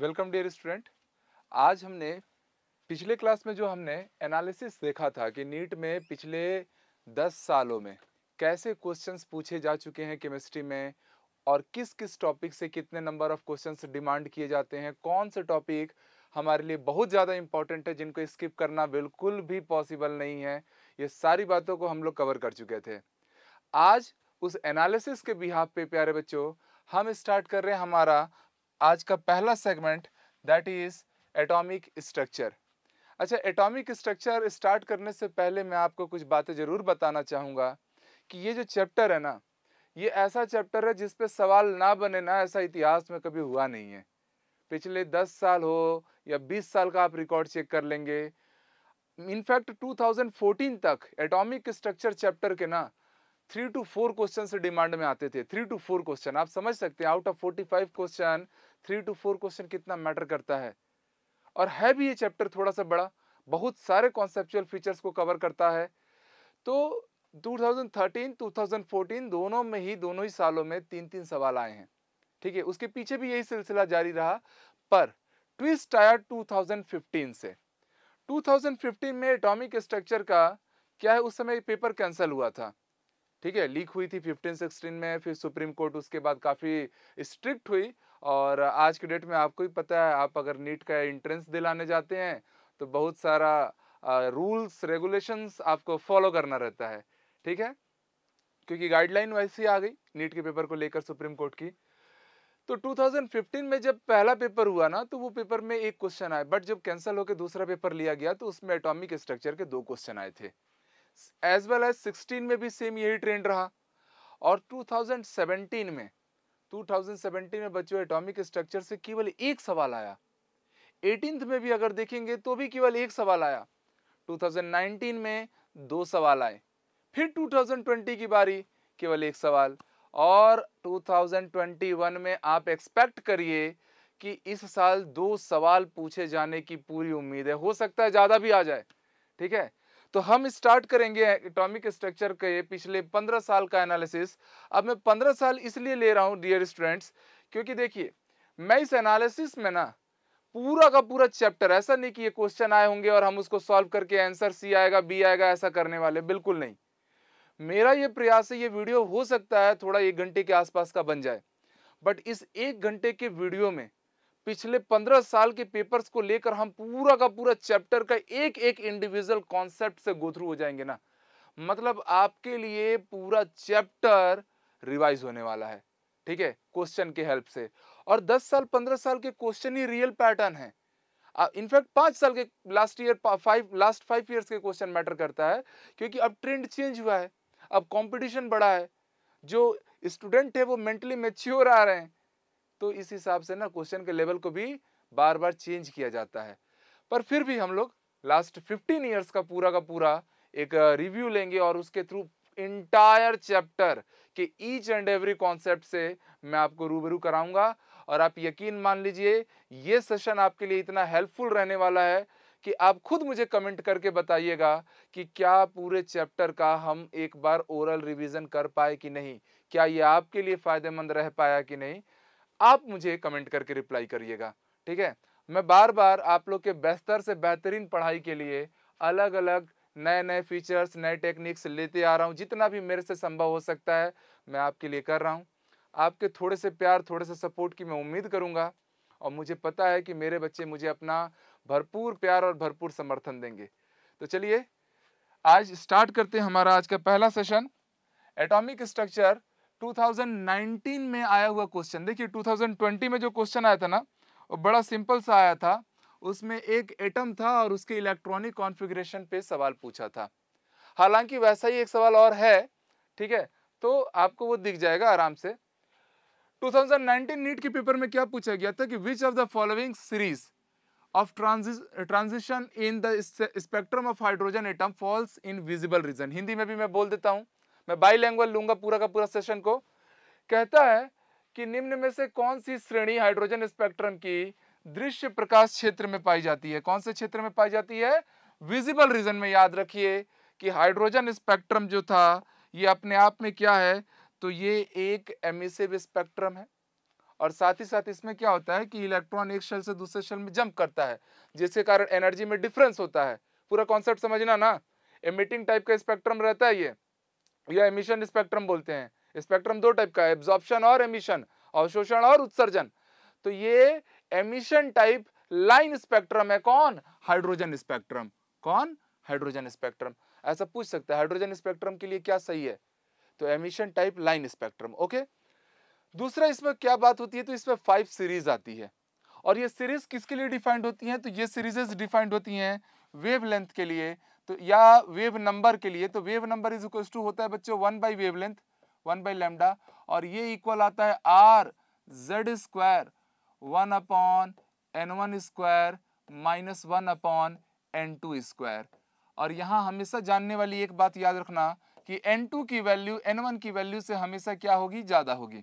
Welcome dear student आज हमने पिछले क्लास में जो हमने एनालिसिस देखा था कि नीट में पिछले दस सालों में कैसे क्वेश्चंस पूछे जा चुके हैं केमिस्ट्री में और किस किस टॉपिक से कितने नंबर ऑफ क्वेश्चंस डिमांड किए जाते हैं कौन से टॉपिक हमारे लिए बहुत ज़्यादा इंपॉर्टेंट है जिनको स्किप करना बिल्कुल भी पॉसिबल नहीं है ये सारी बातों को हम लोग कवर कर चुके थे आज उस एनालिसिस के बिहाफ पे प्यारे बच्चों हम स्टार्ट कर रहे हैं हमारा आज का पहला segment that is atomic structure अच्छा एटॉमिक स्ट्रक्चर स्टार्ट करने से पहले मैं आपको कुछ बातें ज़रूर बताना चाहूँगा कि ये जो चैप्टर है ना ये ऐसा चैप्टर है जिस पे सवाल ना बने ना ऐसा इतिहास में कभी हुआ नहीं है पिछले दस साल हो या बीस साल का आप रिकॉर्ड चेक कर लेंगे इनफैक्ट 2014 तक एटॉमिक स्ट्रक्चर चैप्टर के ना three to four question demand में आते थे थ्री टू फोर क्वेश्चन आप समझ सकते हैं out of forty five question three to four question कितना मैटर करता है और है भी ये चैप्टर थोड़ा सा बड़ा बहुत सारे कॉन्सेप्चुअल फीचर्स को कवर करता है तो 2013, 2014 दोनों में ही दोनों ही सालों में तीन तीन सवाल आए हैं ठीक है उसके पीछे भी यही सिलसिला जारी रहा पर ट्विस्ट आया 2015 से 2015 में एटॉमिक स्ट्रक्चर का क्या है उस समय पेपर कैंसिल हुआ था ठीक है लीक हुई थी 15 16 में फिर सुप्रीम कोर्ट उसके बाद काफ़ी स्ट्रिक्ट हुई और आज के डेट में आपको ही पता है आप अगर नीट का एंट्रेंस दिलाने जाते हैं तो बहुत सारा रूल्स रेगुलेशंस आपको फॉलो करना रहता है ठीक है क्योंकि गाइडलाइन वैसी आ गई नीट के पेपर को लेकर सुप्रीम कोर्ट की तो 2015 में जब पहला पेपर हुआ ना तो वो पेपर में एक क्वेश्चन आया बट जब कैंसिल होकर दूसरा पेपर लिया गया तो उसमें एटॉमिक स्ट्रक्चर के दो क्वेश्चन आए थे एज वेल एज 16 में भी सेम यही ट्रेंड रहा और 2017 में 2017 में बच्चों एटॉमिक स्ट्रक्चर से केवल एक सवाल आया में भी अगर देखेंगे तो भी केवल एक सवाल आया 2019 में दो सवाल आए फिर 2020 की बारी केवल एक सवाल और 2021 में आप एक्सपेक्ट करिए कि इस साल दो सवाल पूछे जाने की पूरी उम्मीद है हो सकता है ज़्यादा भी आ जाए ठीक है तो हम स्टार्ट करेंगे एटॉमिक स्ट्रक्चर के पिछले पंद्रह साल का एनालिसिस अब मैं पंद्रह साल इसलिए ले रहा हूँ डियर स्टूडेंट्स क्योंकि देखिए मैं इस एनालिसिस में ना पूरा का पूरा चैप्टर ऐसा नहीं कि ये क्वेश्चन आए होंगे और हम उसको सॉल्व करके आंसर सी आएगा बी आएगा ऐसा करने वाले बिल्कुल नहीं मेरा ये प्रयास है ये वीडियो हो सकता है थोड़ा एक घंटे के आसपास का बन जाए बट इस एक घंटे के वीडियो में पिछले पंद्रह साल के पेपर्स को लेकर हम पूरा का पूरा चैप्टर का एक एक इंडिविजुअल कॉन्सेप्ट से गो थ्रू हो जाएंगे ना मतलब आपके लिए पूरा चैप्टर रिवाइज होने वाला है ठीक है क्वेश्चन के हेल्प से और 10 साल 15 साल के क्वेश्चन ही रियल पैटर्न है इनफैक्ट पांच साल के last year five last five years के क्वेश्चन मैटर करता है क्योंकि अब ट्रेंड चेंज हुआ है अब कंपटीशन बढ़ा है जो स्टूडेंट है वो मेंटली मेच्योर आ रहे हैं तो इस हिसाब से ना क्वेश्चन के लेवल को भी बार बार चेंज किया जाता है पर फिर भी हम लोग लास्ट फिफ्टीन ईयर्स का पूरा का पूरा एक रिव्यू लेंगे और उसके थ्रू इंटायर चैप्टर के ईच एंड एवरी कॉन्सेप्ट से मैं आपको रूबरू कराऊंगा और आप यकीन मान लीजिए ये सेशन आपके लिए इतना हेल्पफुल रहने वाला है कि आप खुद मुझे कमेंट करके बताइएगा कि क्या पूरे चैप्टर का हम एक बार ओरल रिवीजन कर पाए कि नहीं क्या ये आपके लिए फ़ायदेमंद रह पाया कि नहीं आप मुझे कमेंट करके रिप्लाई करिएगा ठीक है मैं बार बार आप लोग के बेहतर से बेहतरीन पढ़ाई के लिए अलग अलग नए नए फीचर्स नए टेक्निक्स लेते आ रहा हूँ जितना भी मेरे से संभव हो सकता है मैं आपके लिए कर रहा हूँ आपके थोड़े से प्यार थोड़े से सपोर्ट की मैं उम्मीद करूँगा और मुझे पता है कि मेरे बच्चे मुझे अपना भरपूर प्यार और भरपूर समर्थन देंगे तो चलिए आज स्टार्ट करते हैं हमारा आज का पहला सेशन एटॉमिक स्ट्रक्चर 2019 में आया हुआ क्वेश्चन देखिए 2020 में जो क्वेश्चन आया था ना वो बड़ा सिंपल सा आया था उसमें एक एटम था और उसके इलेक्ट्रॉनिक कॉन्फ़िगरेशन पे सवाल पूछा था हालांकि वैसा ही एक सवाल और है ठीक है तो आपको वो दिख जाएगा आराम से 2019 नीट के पेपर में क्या पूछा गया था कि which of the following series of transis transition in the spectrum of hydrogen atom falls in visible region Hindi में भी मैं बोल देता हूँ मैं बाई लैंग्वेज लूंगा पूरा का पूरा सेशन को कहता है कि निम्न में से कौन सी श्रेणी हाइड्रोजन स्पेक्ट्रम की दृश्य प्रकाश क्षेत्र में पाई जाती है कौन से क्षेत्र में पाई जाती है विजिबल रीजन में याद रखिए कि हाइड्रोजन स्पेक्ट्रम जो था ये अपने आप में क्या है तो ये एक एमिसिव स्पेक्ट्रम है और साथ ही साथ इसमें क्या होता है कि इलेक्ट्रॉन एक शेल से दूसरे शेल में जंप करता है जिसके कारण एनर्जी में डिफरेंस होता है पूरा कॉन्सेप्ट समझना ना एमिटिंग टाइप का स्पेक्ट्रम रहता है ये यह एमिशन स्पेक्ट्रम बोलते हैं स्पेक्ट्रम दो टाइप का है एब्जॉर्प्शन और एमिशन अवशोषण और उत्सर्जन तो ये एमिशन टाइप लाइन स्पेक्ट्रम है कौन हाइड्रोजन स्पेक्ट्रम कौन हाइड्रोजन स्पेक्ट्रम ऐसा पूछ सकते हैं हाइड्रोजन स्पेक्ट्रम के लिए क्या सही है तो emission type line spectrum okay दूसरा इसमें क्या बात होती है तो इसमें फाइव सीरीज आती है और ये सीरीज किसके लिए डिफाइंड होती हैं तो ये सीरीजेस डिफाइंड होती हैं वेवलेंथ के लिए तो या वेव नंबर के लिए तो wave number is equal to होता है बच्चों one by wavelength one by lambda और ये इक्वल आता है R Z square one upon n one square minus one upon n two square और यहाँ हमेशा जानने वाली एक बात याद रखना कि एन टू की वैल्यू एन वन की वैल्यू से हमेशा क्या होगी ज़्यादा होगी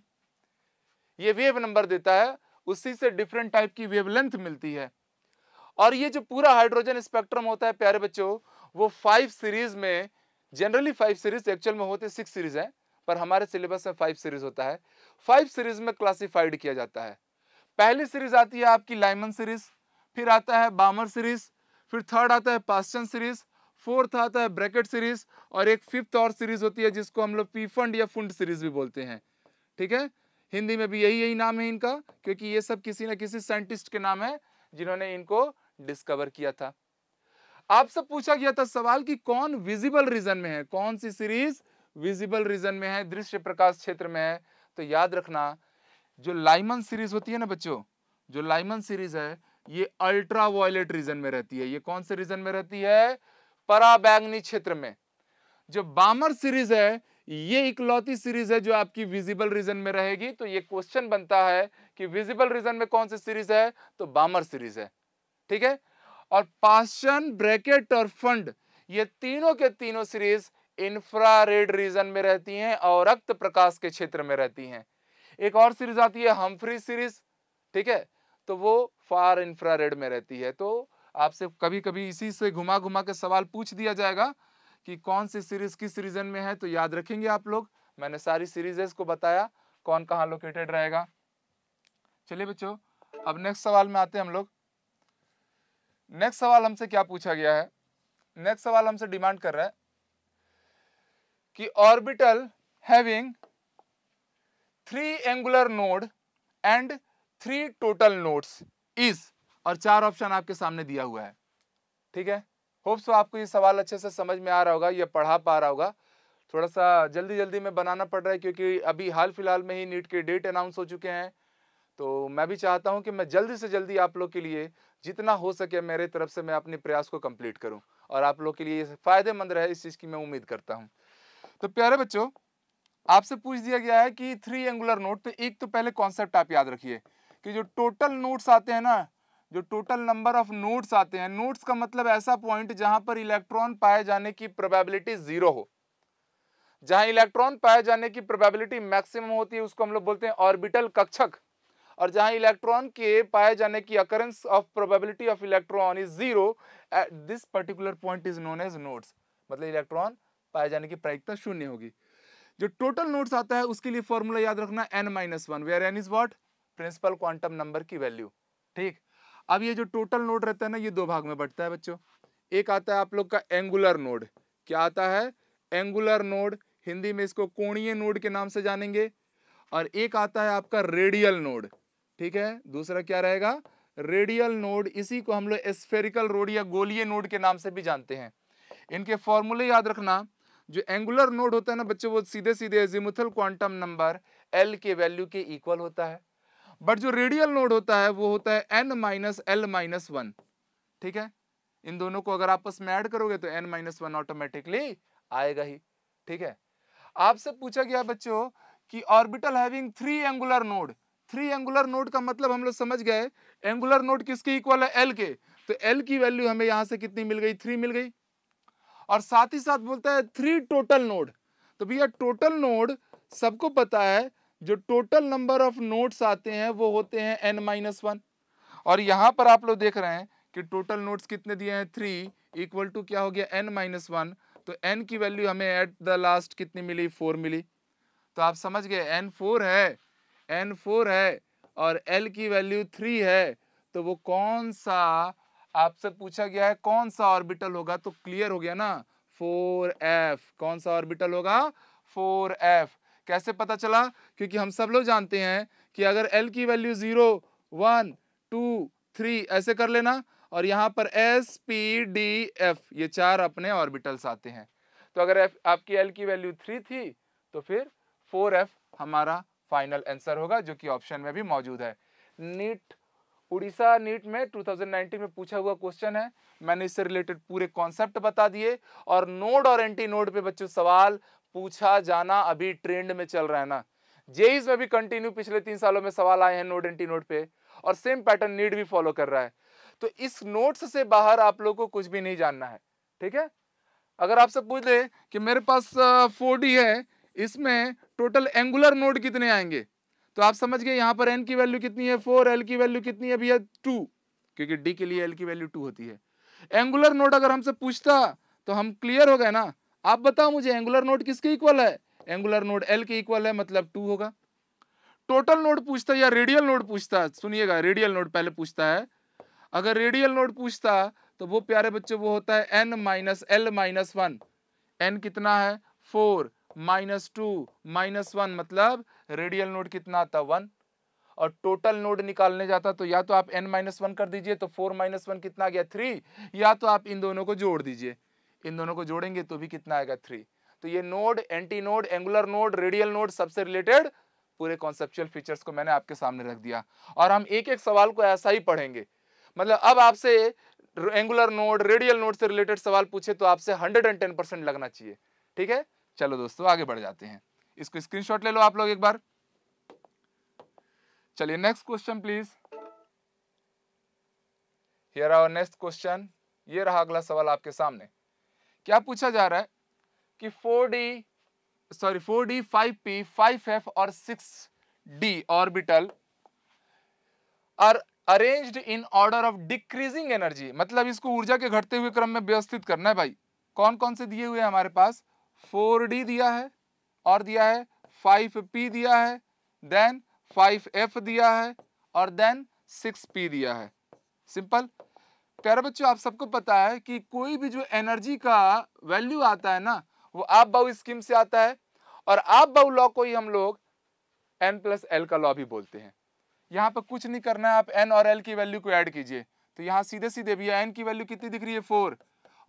ये वेव नंबर देता है उसी से डिफरेंट टाइप की वेवलेंथ मिलती है और ये जो पूरा हाइड्रोजन स्पेक्ट्रम होता है प्यारे बच्चों वो फाइव सीरीज में जनरली फाइव सीरीज एक्चुअल में होते सिक्स सीरीज है पर हमारे सिलेबस में फाइव सीरीज होता है फाइव सीरीज में क्लासिफाइड किया जाता है पहली सीरीज आती है आपकी लाइमन सीरीज फिर आता है बामर सीरीज फिर थर्ड आता है पास्टन सीरीज फोर्थ आता है ब्रैकेट सीरीज और एक फिफ्थ और सीरीज होती है जिसको हम लोग पीफंड या फुंड सीरीज भी बोलते हैं ठीक है हिंदी में भी यही यही नाम है इनका क्योंकि ये सब किसी न किसी साइंटिस्ट के नाम है जिन्होंने इनको डिस्कवर किया था आपसे पूछा गया था सवाल कि कौन विजिबल रीजन में है कौन सी सीरीज विजिबल रीजन में है दृश्य प्रकाश क्षेत्र में है तो याद रखना जो लाइमन सीरीज होती है ना बच्चों जो लाइमन सीरीज है ये अल्ट्रा वायलेट रीजन में रहती है ये कौन से रीजन में रहती है पराबैंगनी क्षेत्र में जो बामर सीरीज है ये इकलौती सीरीज है जो आपकी विजिबल रीजन में रहेगी तो ये क्वेश्चन बनता है कि विजिबल रीजन में कौन सी सीरीज है तो बामर सीरीज है ठीक है और पाशन ब्रैकेट और फंड ये तीनों के तीनों सीरीज इंफ्रारेड रीजन में रहती हैं और रक्त प्रकाश के क्षेत्र में रहती हैं एक और सीरीज आती है हमफ्री सीरीज ठीक है तो वो फार इंफ्रारेड में रहती है तो आपसे कभी कभी इसी से घुमा घुमा के सवाल पूछ दिया जाएगा कि कौन सी सीरीज किस रीजन में है तो याद रखेंगे आप लोग मैंने सारी सीरीजेस को बताया कौन कहाँ लोकेटेड रहेगा चलिए बच्चों अब नेक्स्ट सवाल में आते हैं हम लोग नेक्स्ट सवाल हमसे क्या पूछा गया है नेक्स्ट सवाल हमसे डिमांड कर रहा है कि orbital having three angular node and three total nodes is और चार ऑप्शन आपके सामने दिया हुआ है ठीक है होप सो आपको ये सवाल अच्छे से समझ में आ रहा होगा या पढ़ा पा रहा होगा थोड़ा सा जल्दी जल्दी में बनाना पड़ रहा है क्योंकि अभी हाल फिलहाल में ही नीट के डेट अनाउंस हो चुके हैं तो मैं भी चाहता हूं कि मैं जल्दी से जल्दी आप लोग के लिए जितना हो सके मेरे तरफ से मैं अपने प्रयास को कंप्लीट करूँ और आप लोग के लिए फ़ायदेमंद रहे इस चीज़ की मैं उम्मीद करता हूँ तो प्यारे बच्चों आपसे पूछ दिया गया है कि थ्री एंगुलर नोट तो एक तो पहले कॉन्सेप्ट आप याद रखिए कि जो टोटल नोट्स आते हैं ना जो टोटल नंबर ऑफ नोट्स आते हैं नोट्स का मतलब ऐसा पॉइंट जहां पर इलेक्ट्रॉन पाए जाने की प्रोबेबिलिटी जीरो हो जहाँ इलेक्ट्रॉन पाए जाने की प्रोबेबिलिटी मैक्सिमम होती है उसको हम लोग बोलते हैं ऑर्बिटल कक्षक और जहां इलेक्ट्रॉन के पाए जाने की occurrence of probability of electron is zero at this particular point is known as nodes मतलब इलेक्ट्रॉन पाए जाने की प्रायिकता शून्य होगी जो टोटल नोट्स आता है उसके लिए फॉर्मूला याद रखना n minus one where n is what principal quantum number की वैल्यू ठीक अब ये जो टोटल नोड रहता है ना ये दो भाग में बढ़ता है बच्चों एक आता है आप लोग का एंगुलर नोड क्या आता है एंगुलर नोड हिंदी में इसको कोणीय नोड के नाम से जानेंगे और एक आता है आपका रेडियल नोड ठीक है दूसरा क्या रहेगा रेडियल नोड इसी को हम लोग स्फेरिकल रोड या गोलीय नोड के नाम से भी जानते हैं इनके फॉर्मूले याद रखना जो एंगुलर नोड होता है ना बच्चों वो सीधे सीधे जिमुथल क्वांटम नंबर एल के वैल्यू के इक्वल होता है बट जो रेडियल नोड होता है वो होता है n minus l minus one ठीक है इन दोनों को अगर आपस में ऐड करोगे तो एन माइनस वन ऑटोमेटिकली आएगा ही ठीक है आपसे पूछा गया बच्चों कि orbital having three angular node three angular node का मतलब हम लोग समझ गए एंगुलर नोट किसके इक्वल है एल के तो एल की वैल्यू हमें यहां से कितनी मिल गई थ्री मिल गई और साथ ही साथ बोलता है थ्री टोटल नोड तो भैया टोटल नोड सबको पता है जो टोटल नंबर ऑफ नोट्स आते हैं वो होते हैं एन माइनस वन और यहां पर आप लोग देख रहे हैं कि टोटल नोट्स कितने दिए हैं थ्री इक्वल टू क्या हो गया एन माइनस वन तो एन की वैल्यू हमें एट द लास्ट कितनी मिली फोर मिली तो आप समझ गए एन फोर है एन फोर है और एल की वैल्यू थ्री है तो वो कौन सा आपसे पूछा गया है कौन सा ऑर्बिटल होगा तो क्लियर हो गया ना फोर एफ कौन सा ऑर्बिटल होगा फोर एफ कैसे पता चला क्योंकि हम सब लोग जानते हैं कि अगर एल की value zero one two three ऐसे कर लेना और यहाँ पर एस पी डी एफ ये चार अपने ऑर्बिटल्स आते हैं तो अगर एफ आपकी एल की वैल्यू थ्री थी तो फिर फोर एफ हमारा फाइनल आंसर होगा जो कि ऑप्शन में भी मौजूद है नीट उड़ीसा नीट में 2019 में पूछा हुआ क्वेश्चन है मैंने इससे रिलेटेड पूरे कॉन्सेप्ट बता दिए और नोड और एंटी नोड पे बच्चों सवाल पूछा जाना अभी ट्रेंड में चल रहा है ना जेईस e e में भी कंटिन्यू पिछले तीन सालों में सवाल आए हैं नोड एंटी नोड पे और सेम पैटर्न नीट भी फॉलो कर रहा है तो इस नोट्स से बाहर आप लोग को कुछ भी नहीं जानना है ठीक है अगर आपसे पूछ ले कि मेरे पास फोर है इसमें टोटल एंगुलर नोड कितने आएंगे तो आप समझ गए यहाँ पर एन की वैल्यू कितनी है फोर एल की वैल्यू कितनी है भैया टू क्योंकि डी के लिए एल की वैल्यू टू होती है एंगुलर नोड अगर हमसे पूछता तो हम क्लियर हो गए ना आप बताओ मुझे एंगुलर नोड किसके इक्वल है एंगुलर नोड एल के इक्वल है मतलब टू होगा टोटल नोड पूछता या रेडियल नोड पूछता सुनिएगा रेडियल नोड पहले पूछता है अगर रेडियल नोड पूछता तो वो प्यारे बच्चों वो होता है n minus l minus one n कितना है four minus two minus one मतलब रेडियल नोड कितना आता वन और टोटल नोड निकालने जाता तो या तो आप एन माइनस वन कर दीजिए तो फोर माइनस वन कितना आ गया थ्री या तो आप इन दोनों को जोड़ दीजिए इन दोनों को जोड़ेंगे तो भी कितना आएगा थ्री तो ये node anti node angular node radial node सबसे रिलेटेड पूरे कॉन्सेप्चुअल फीचर्स को मैंने आपके सामने रख दिया और हम एक एक सवाल को ऐसा ही पढ़ेंगे मतलब अब आपसे एंगुलर नोड रेडियल नोड से रिलेटेड सवाल पूछे तो आपसे हंड्रेड एंड टेन परसेंट लगना चाहिए ठीक है चलो दोस्तों आगे बढ़ जाते हैं इसको स्क्रीनशॉट ले लो आप लोग एक बार चलिए next question please here our next question ये रहा अगला सवाल आपके सामने क्या पूछा जा रहा है कि 4d sorry 4d 5p 5f और 6d orbital are arranged in order of decreasing energy मतलब इसको ऊर्जा के घटते हुए क्रम में व्यवस्थित करना है भाई कौन कौन से दिए हुए हैं हमारे पास फोर डी दिया है और दिया है फाइव पी दिया है देन फाइव एफ दिया है और देन सिक्स पी दिया है सिंपल प्यारे बच्चों आप सबको पता है कि कोई भी जो एनर्जी का वैल्यू आता है ना वो आप बाउ स्कीम से आता है और आप बाउ लॉ को ही हम लोग एन प्लस एल का लॉ भी बोलते हैं यहाँ पर कुछ नहीं करना है आप एन और एल की वैल्यू को ऐड कीजिए तो यहाँ सीधे सीधे भैया एन की वैल्यू कितनी दिख रही है फोर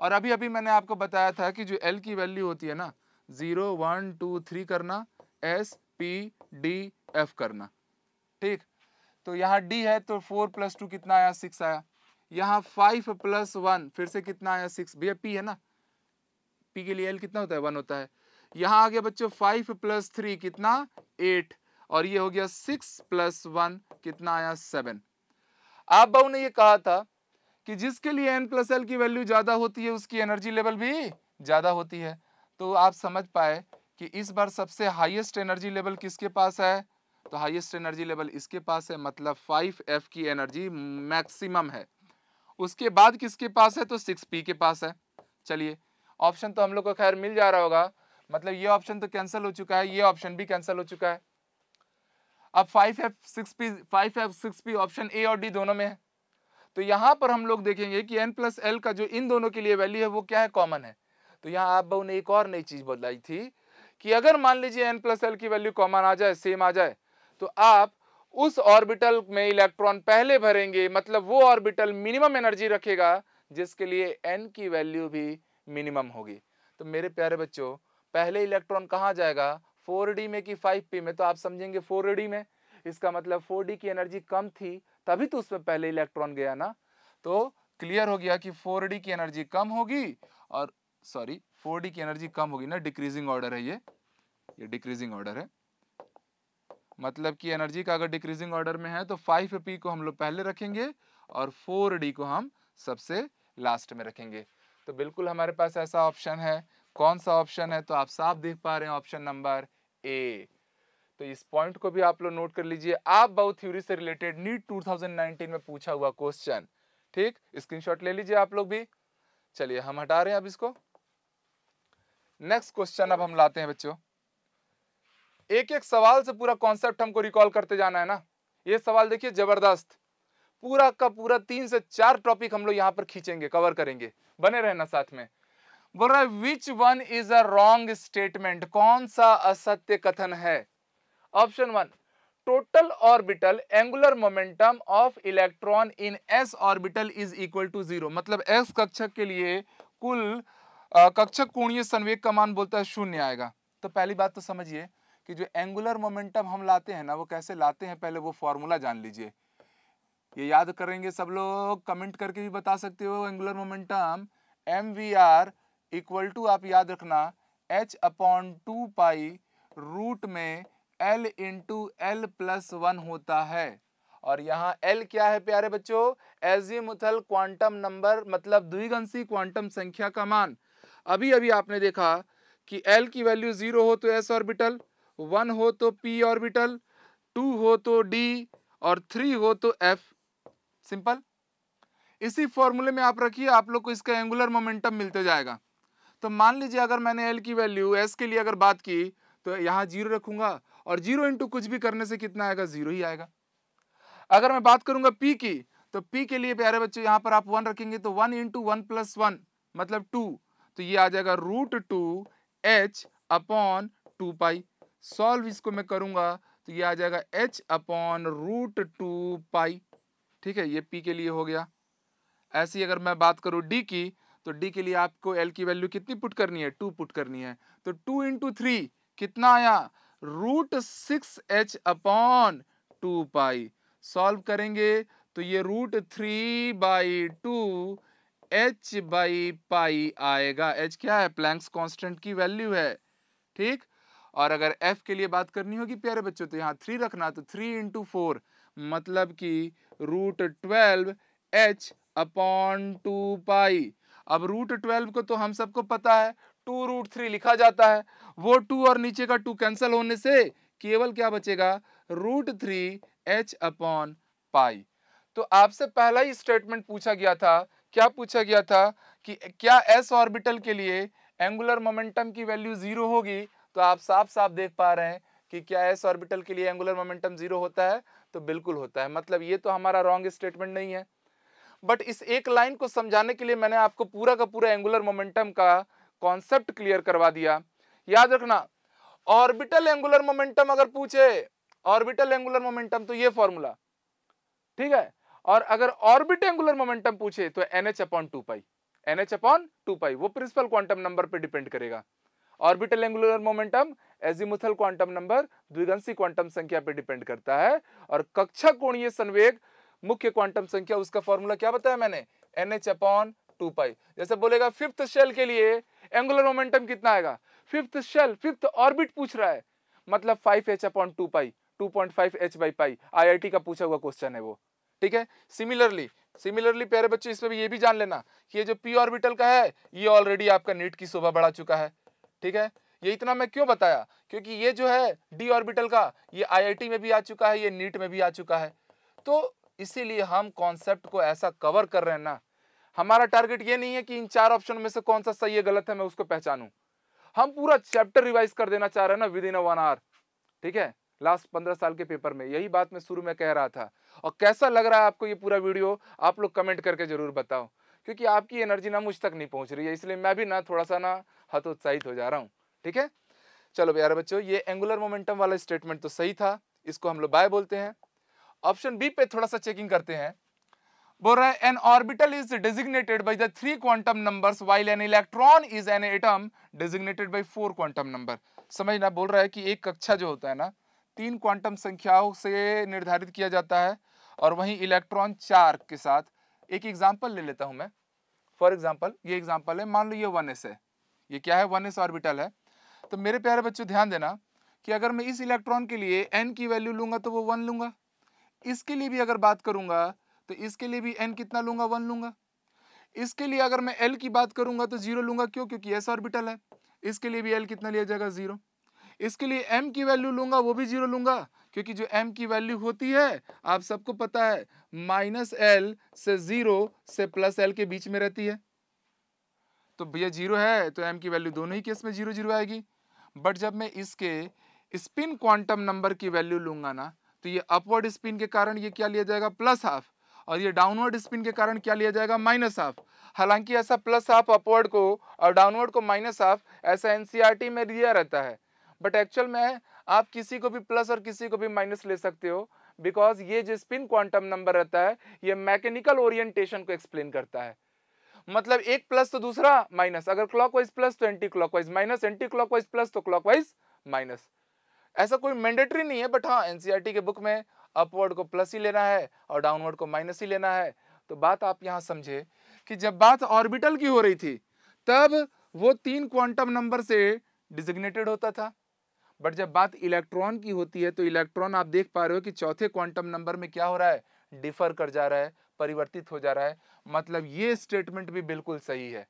और अभी अभी मैंने आपको बताया था कि जो एल की वैल्यू होती है ना ज़ीरो वन टू थ्री करना एस पी डी एफ करना ठीक तो यहाँ डी है तो फोर प्लस टू कितना आया सिक्स आया यहाँ फाइव प्लस वन फिर से कितना आया सिक्स भैया पी है ना पी के लिए एल कितना होता है वन होता है यहाँ आ गया बच्चों फाइव प्लस थ्री कितना एट और ये हो गया सिक्स प्लस वन कितना आया सेवन आप बहू ने ये कहा था कि जिसके लिए एन प्लस एल की वैल्यू ज़्यादा होती है उसकी एनर्जी लेवल भी ज़्यादा होती है तो आप समझ पाए कि इस बार सबसे हाईएस्ट एनर्जी लेवल किसके पास है तो हाईएस्ट एनर्जी लेवल इसके पास है मतलब फाइव एफ की एनर्जी मैक्सिमम है उसके बाद किसके पास है तो सिक्स पी के पास है चलिए ऑप्शन तो हम लोग को खैर मिल जा रहा होगा मतलब ये ऑप्शन तो कैंसिल हो चुका है ये ऑप्शन भी कैंसिल हो चुका है अब five f six p five f six p option A और डी दोनों में है तो यहाँ पर हम लोग देखेंगे कि एन प्लस एल का जो इन दोनों के लिए वैल्यू है वो क्या है कॉमन है तो यहाँ आप ने एक और नई चीज़ बदलाई थी कि अगर मान लीजिए एन प्लस एल की वैल्यू कॉमन आ जाए सेम आ जाए तो आप उस ऑर्बिटल में इलेक्ट्रॉन पहले भरेंगे मतलब वो ऑर्बिटल मिनिमम एनर्जी रखेगा जिसके लिए एन की वैल्यू भी मिनिमम होगी तो मेरे प्यारे बच्चों पहले इलेक्ट्रॉन कहाँ जाएगा फोर में कि फाइव में तो आप समझेंगे फोर में इसका मतलब फोर की एनर्जी कम थी तभी तो उसमें पहले इलेक्ट्रॉन गया ना तो क्लियर हो गया कि फोर की एनर्जी कम होगी और सॉरी फोर की एनर्जी कम होगी ना डिक्रीजिंग ऑर्डर है ये ये डिक्रीजिंग ऑर्डर है मतलब कि एनर्जी का अगर डिक्रीजिंग ऑर्डर में है तो फाइव पी को हम लोग पहले रखेंगे और फोर डी को हम सबसे लास्ट में रखेंगे तो बिल्कुल हमारे पास ऐसा ऑप्शन है कौन सा ऑप्शन है तो आप साफ देख पा रहे हैं ऑप्शन नंबर ए तो इस पॉइंट को भी आप लोग नोट कर लीजिए आप बाउ थ्योरी से रिलेटेड नीट 2019 में पूछा हुआ क्वेश्चन ठीक स्क्रीनशॉट ले लीजिए आप लोग भी चलिए हम हटा रहे हैं अब इसको नेक्स्ट क्वेश्चन अब हम लाते हैं बच्चों एक एक सवाल से पूरा कॉन्सेप्ट हमको रिकॉल करते जाना है ना ये सवाल देखिए जबरदस्त पूरा का पूरा तीन से चार टॉपिक हम लोग यहाँ पर खींचेंगे कवर करेंगे बने रहना साथ में बोल रहा है which one is a wrong statement कौन सा असत्य कथन है option one total orbital angular momentum of electron in s orbital is equal to zero मतलब एस कक्षक के लिए कुल कक्षक कोणीय संवेग का मान बोलता है शून्य आएगा तो पहली बात तो समझिए कि जो एंगुलर मोमेंटम हम लाते हैं ना वो कैसे लाते हैं पहले वो फॉर्मूला जान लीजिए ये याद करेंगे सब लोग कमेंट करके भी बता सकते हो angular momentum m v r equal to आप याद रखना h upon two pi root में L into L plus one होता है और यहाँ एल क्या है प्यारे बच्चों एजी मुथल क्वांटम नंबर मतलब द्विगंसी क्वांटम संख्या का मान अभी अभी आपने देखा कि एल की वैल्यू जीरो हो तो एस ऑर्बिटल वन हो तो पी ऑर्बिटल टू हो तो डी और थ्री हो तो एफ सिंपल इसी फॉर्मूले में आप रखिए आप लोग को इसका एंगुलर मोमेंटम मिलते जाएगा तो मान लीजिए अगर मैंने एल की वैल्यू एस के लिए अगर बात की तो यहाँ जीरो रखूंगा और जीरो इंटू कुछ भी करने से कितना आएगा जीरो ही आएगा अगर मैं बात करूंगा पी की तो पी के लिए प्यारे बच्चों यहां पर आप वन रखेंगे तो one into one plus one मतलब टू तो ये आ जाएगा root two h upon two pi solve इसको मैं करूंगा तो ये आ जाएगा h upon root two pi ठीक है ये पी के लिए हो गया ऐसी अगर मैं बात करूँ डी की तो डी के लिए आपको एल की वैल्यू कितनी पुट करनी है टू पुट करनी है तो टू इंटू थ्री कितना आया root six h upon two pi solve करेंगे तो ये root three by two h by pi आएगा एच क्या है प्लैंक्स कांस्टेंट की वैल्यू है ठीक और अगर एफ के लिए बात करनी होगी प्यारे बच्चों तो यहाँ थ्री रखना तो थ्री इंटू फोर मतलब कि root twelve h upon two pi अब रूट ट्वेल्व को तो हम सबको पता है टू रूट थ्री लिखा जाता है वो टू और नीचे का टू कैंसिल होने से केवल क्या बचेगा root three h upon pi तो आपसे पहला ही स्टेटमेंट पूछा गया था क्या पूछा गया था कि क्या एस ऑर्बिटल के लिए एंगुलर मोमेंटम की वैल्यू जीरो होगी तो आप साफ साफ देख पा रहे हैं कि क्या एस ऑर्बिटल के लिए एंगुलर मोमेंटम जीरो होता है तो बिल्कुल होता है मतलब ये तो हमारा रॉन्ग स्टेटमेंट नहीं है बट इस एक लाइन को समझाने के लिए मैंने आपको पूरा का पूरा एंगुलर मोमेंटम का कॉन्सेप्ट क्लियर करवा दिया याद रखना ऑर्बिटल एंगुलर मोमेंटम अगर पूछे ऑर्बिटल एंगुलर मोमेंटम तो ये फॉर्मूला ठीक है और अगर ऑर्बिट एंगुलर मोमेंटम पूछे तो n H upon two pi n H upon two pi वो प्रिंसिपल क्वांटम नंबर पे डिपेंड करेगा orbital angular momentum azimuthal quantum number द्विगंसी क्वांटम संख्या पे डिपेंड करता है और कक्षा कोणीय संवेग मुख्य क्वांटम संख्या उसका फॉर्मूला क्या बताया मैंने n H upon two pi जैसे बोलेगा फिफ्थ शेल के लिए एंगुलर मोमेंटम कितना आएगा फिफ्थ शेल फिफ्थ ऑर्बिट पूछ रहा है मतलब five h upon two pi two point five h by pi आई का पूछा हुआ क्वेश्चन है वो ठीक है सिमिलरली सिमिलरली प्यारे बच्चे इसमें भी ये भी जान लेना कि ये जो पी ऑर्बिटल का है ये ऑलरेडी आपका नीट की शोभा बढ़ा चुका है ठीक है ये इतना मैं क्यों बताया क्योंकि ये जो है डी ऑर्बिटल का ये आईआईटी में भी आ चुका है ये नीट में भी आ चुका है तो इसीलिए हम कॉन्सेप्ट को ऐसा कवर कर रहे हैं ना हमारा टारगेट ये नहीं है कि इन चार ऑप्शन में से कौन सा सही है गलत है मैं उसको पहचानूं हम पूरा चैप्टर रिवाइज कर देना चाह रहे हैं ना विद इन वन आवर ठीक है लास्ट पंद्रह साल के पेपर में यही बात मैं शुरू में कह रहा था और कैसा लग रहा है आपको ये पूरा वीडियो आप लोग कमेंट करके जरूर बताओ क्योंकि आपकी एनर्जी ना मुझ तक नहीं पहुंच रही है इसलिए मैं भी ना थोड़ा सा ना हतोत्साहित हो जा रहा हूँ ठीक है चलो यार बच्चों ये एंगुलर मोमेंटम वाला स्टेटमेंट तो सही था इसको हम लोग बाय बोलते हैं ऑप्शन बी पे थोड़ा सा चेकिंग करते हैं बोल रहा है an orbital is designated by the three quantum numbers while an electron is an atom designated by four quantum number समझना बोल रहा है कि एक कक्षा जो होता है ना तीन क्वांटम संख्याओं से निर्धारित किया जाता है और वहीं इलेक्ट्रॉन चार के साथ एक एग्जाम्पल ले लेता हूं मैं फॉर एग्जाम्पल ये एग्जाम्पल है मान लो ये वन एस है ये क्या है वन ऑर्बिटल है तो मेरे प्यारे बच्चों ध्यान देना कि अगर मैं इस इलेक्ट्रॉन के लिए एन की वैल्यू लूंगा तो वो वन लूंगा इसके लिए भी अगर बात करूंगा तो इसके लिए भी एन कितना लूंगा वन लूंगा इसके लिए अगर मैं एल की बात करूंगा तो जीरो लूंगा क्यों क्योंकि एस ऑर्बिटल है इसके लिए भी एल कितना लिया जाएगा जीरो इसके लिए एम की वैल्यू लूंगा वो भी जीरो लूंगा क्योंकि जो एम की वैल्यू होती है आप सबको पता है माइनस एल से जीरो से प्लस एल के बीच में रहती है तो भैया जीरो है तो एम की वैल्यू दोनों ही केस में जीरो जीरो आएगी बट जब मैं इसके स्पिन क्वांटम नंबर की वैल्यू लूंगा ना तो ये अपवर्ड स्पिन के कारण ये क्या लिया जाएगा प्लस हाफ और ये डाउनवर्ड स्पिन के कारण क्या लिया जाएगा माइनस हाफ हालांकि ऐसा प्लस हाफ अपवर्ड को और डाउनवर्ड को माइनस हाफ ऐसा एनसीईआरटी e में दिया रहता है बट एक्चुअल में आप किसी को भी प्लस और किसी को भी माइनस ले सकते हो बिकॉज ये जो स्पिन क्वांटम नंबर रहता है ये मैकेनिकल ओरिएंटेशन को एक्सप्लेन करता है मतलब एक प्लस तो दूसरा माइनस अगर क्लॉकवाइज प्लस तो anti clockwise minus anti clockwise plus तो क्लॉकवाइज माइनस ऐसा कोई मैंडेटरी नहीं है बट हाँ एनसीआरटी e के बुक में अपवर्ड को प्लस ही लेना है और डाउनवर्ड को माइनस ही लेना है तो बात आप यहाँ समझे कि जब बात ऑर्बिटल की हो रही थी तब वो तीन क्वांटम नंबर से डिजिग्नेटेड होता था बट जब बात इलेक्ट्रॉन की होती है तो इलेक्ट्रॉन आप देख पा रहे हो कि चौथे क्वांटम नंबर में क्या हो रहा है डिफर कर जा रहा है परिवर्तित हो जा रहा है मतलब ये स्टेटमेंट भी बिल्कुल सही है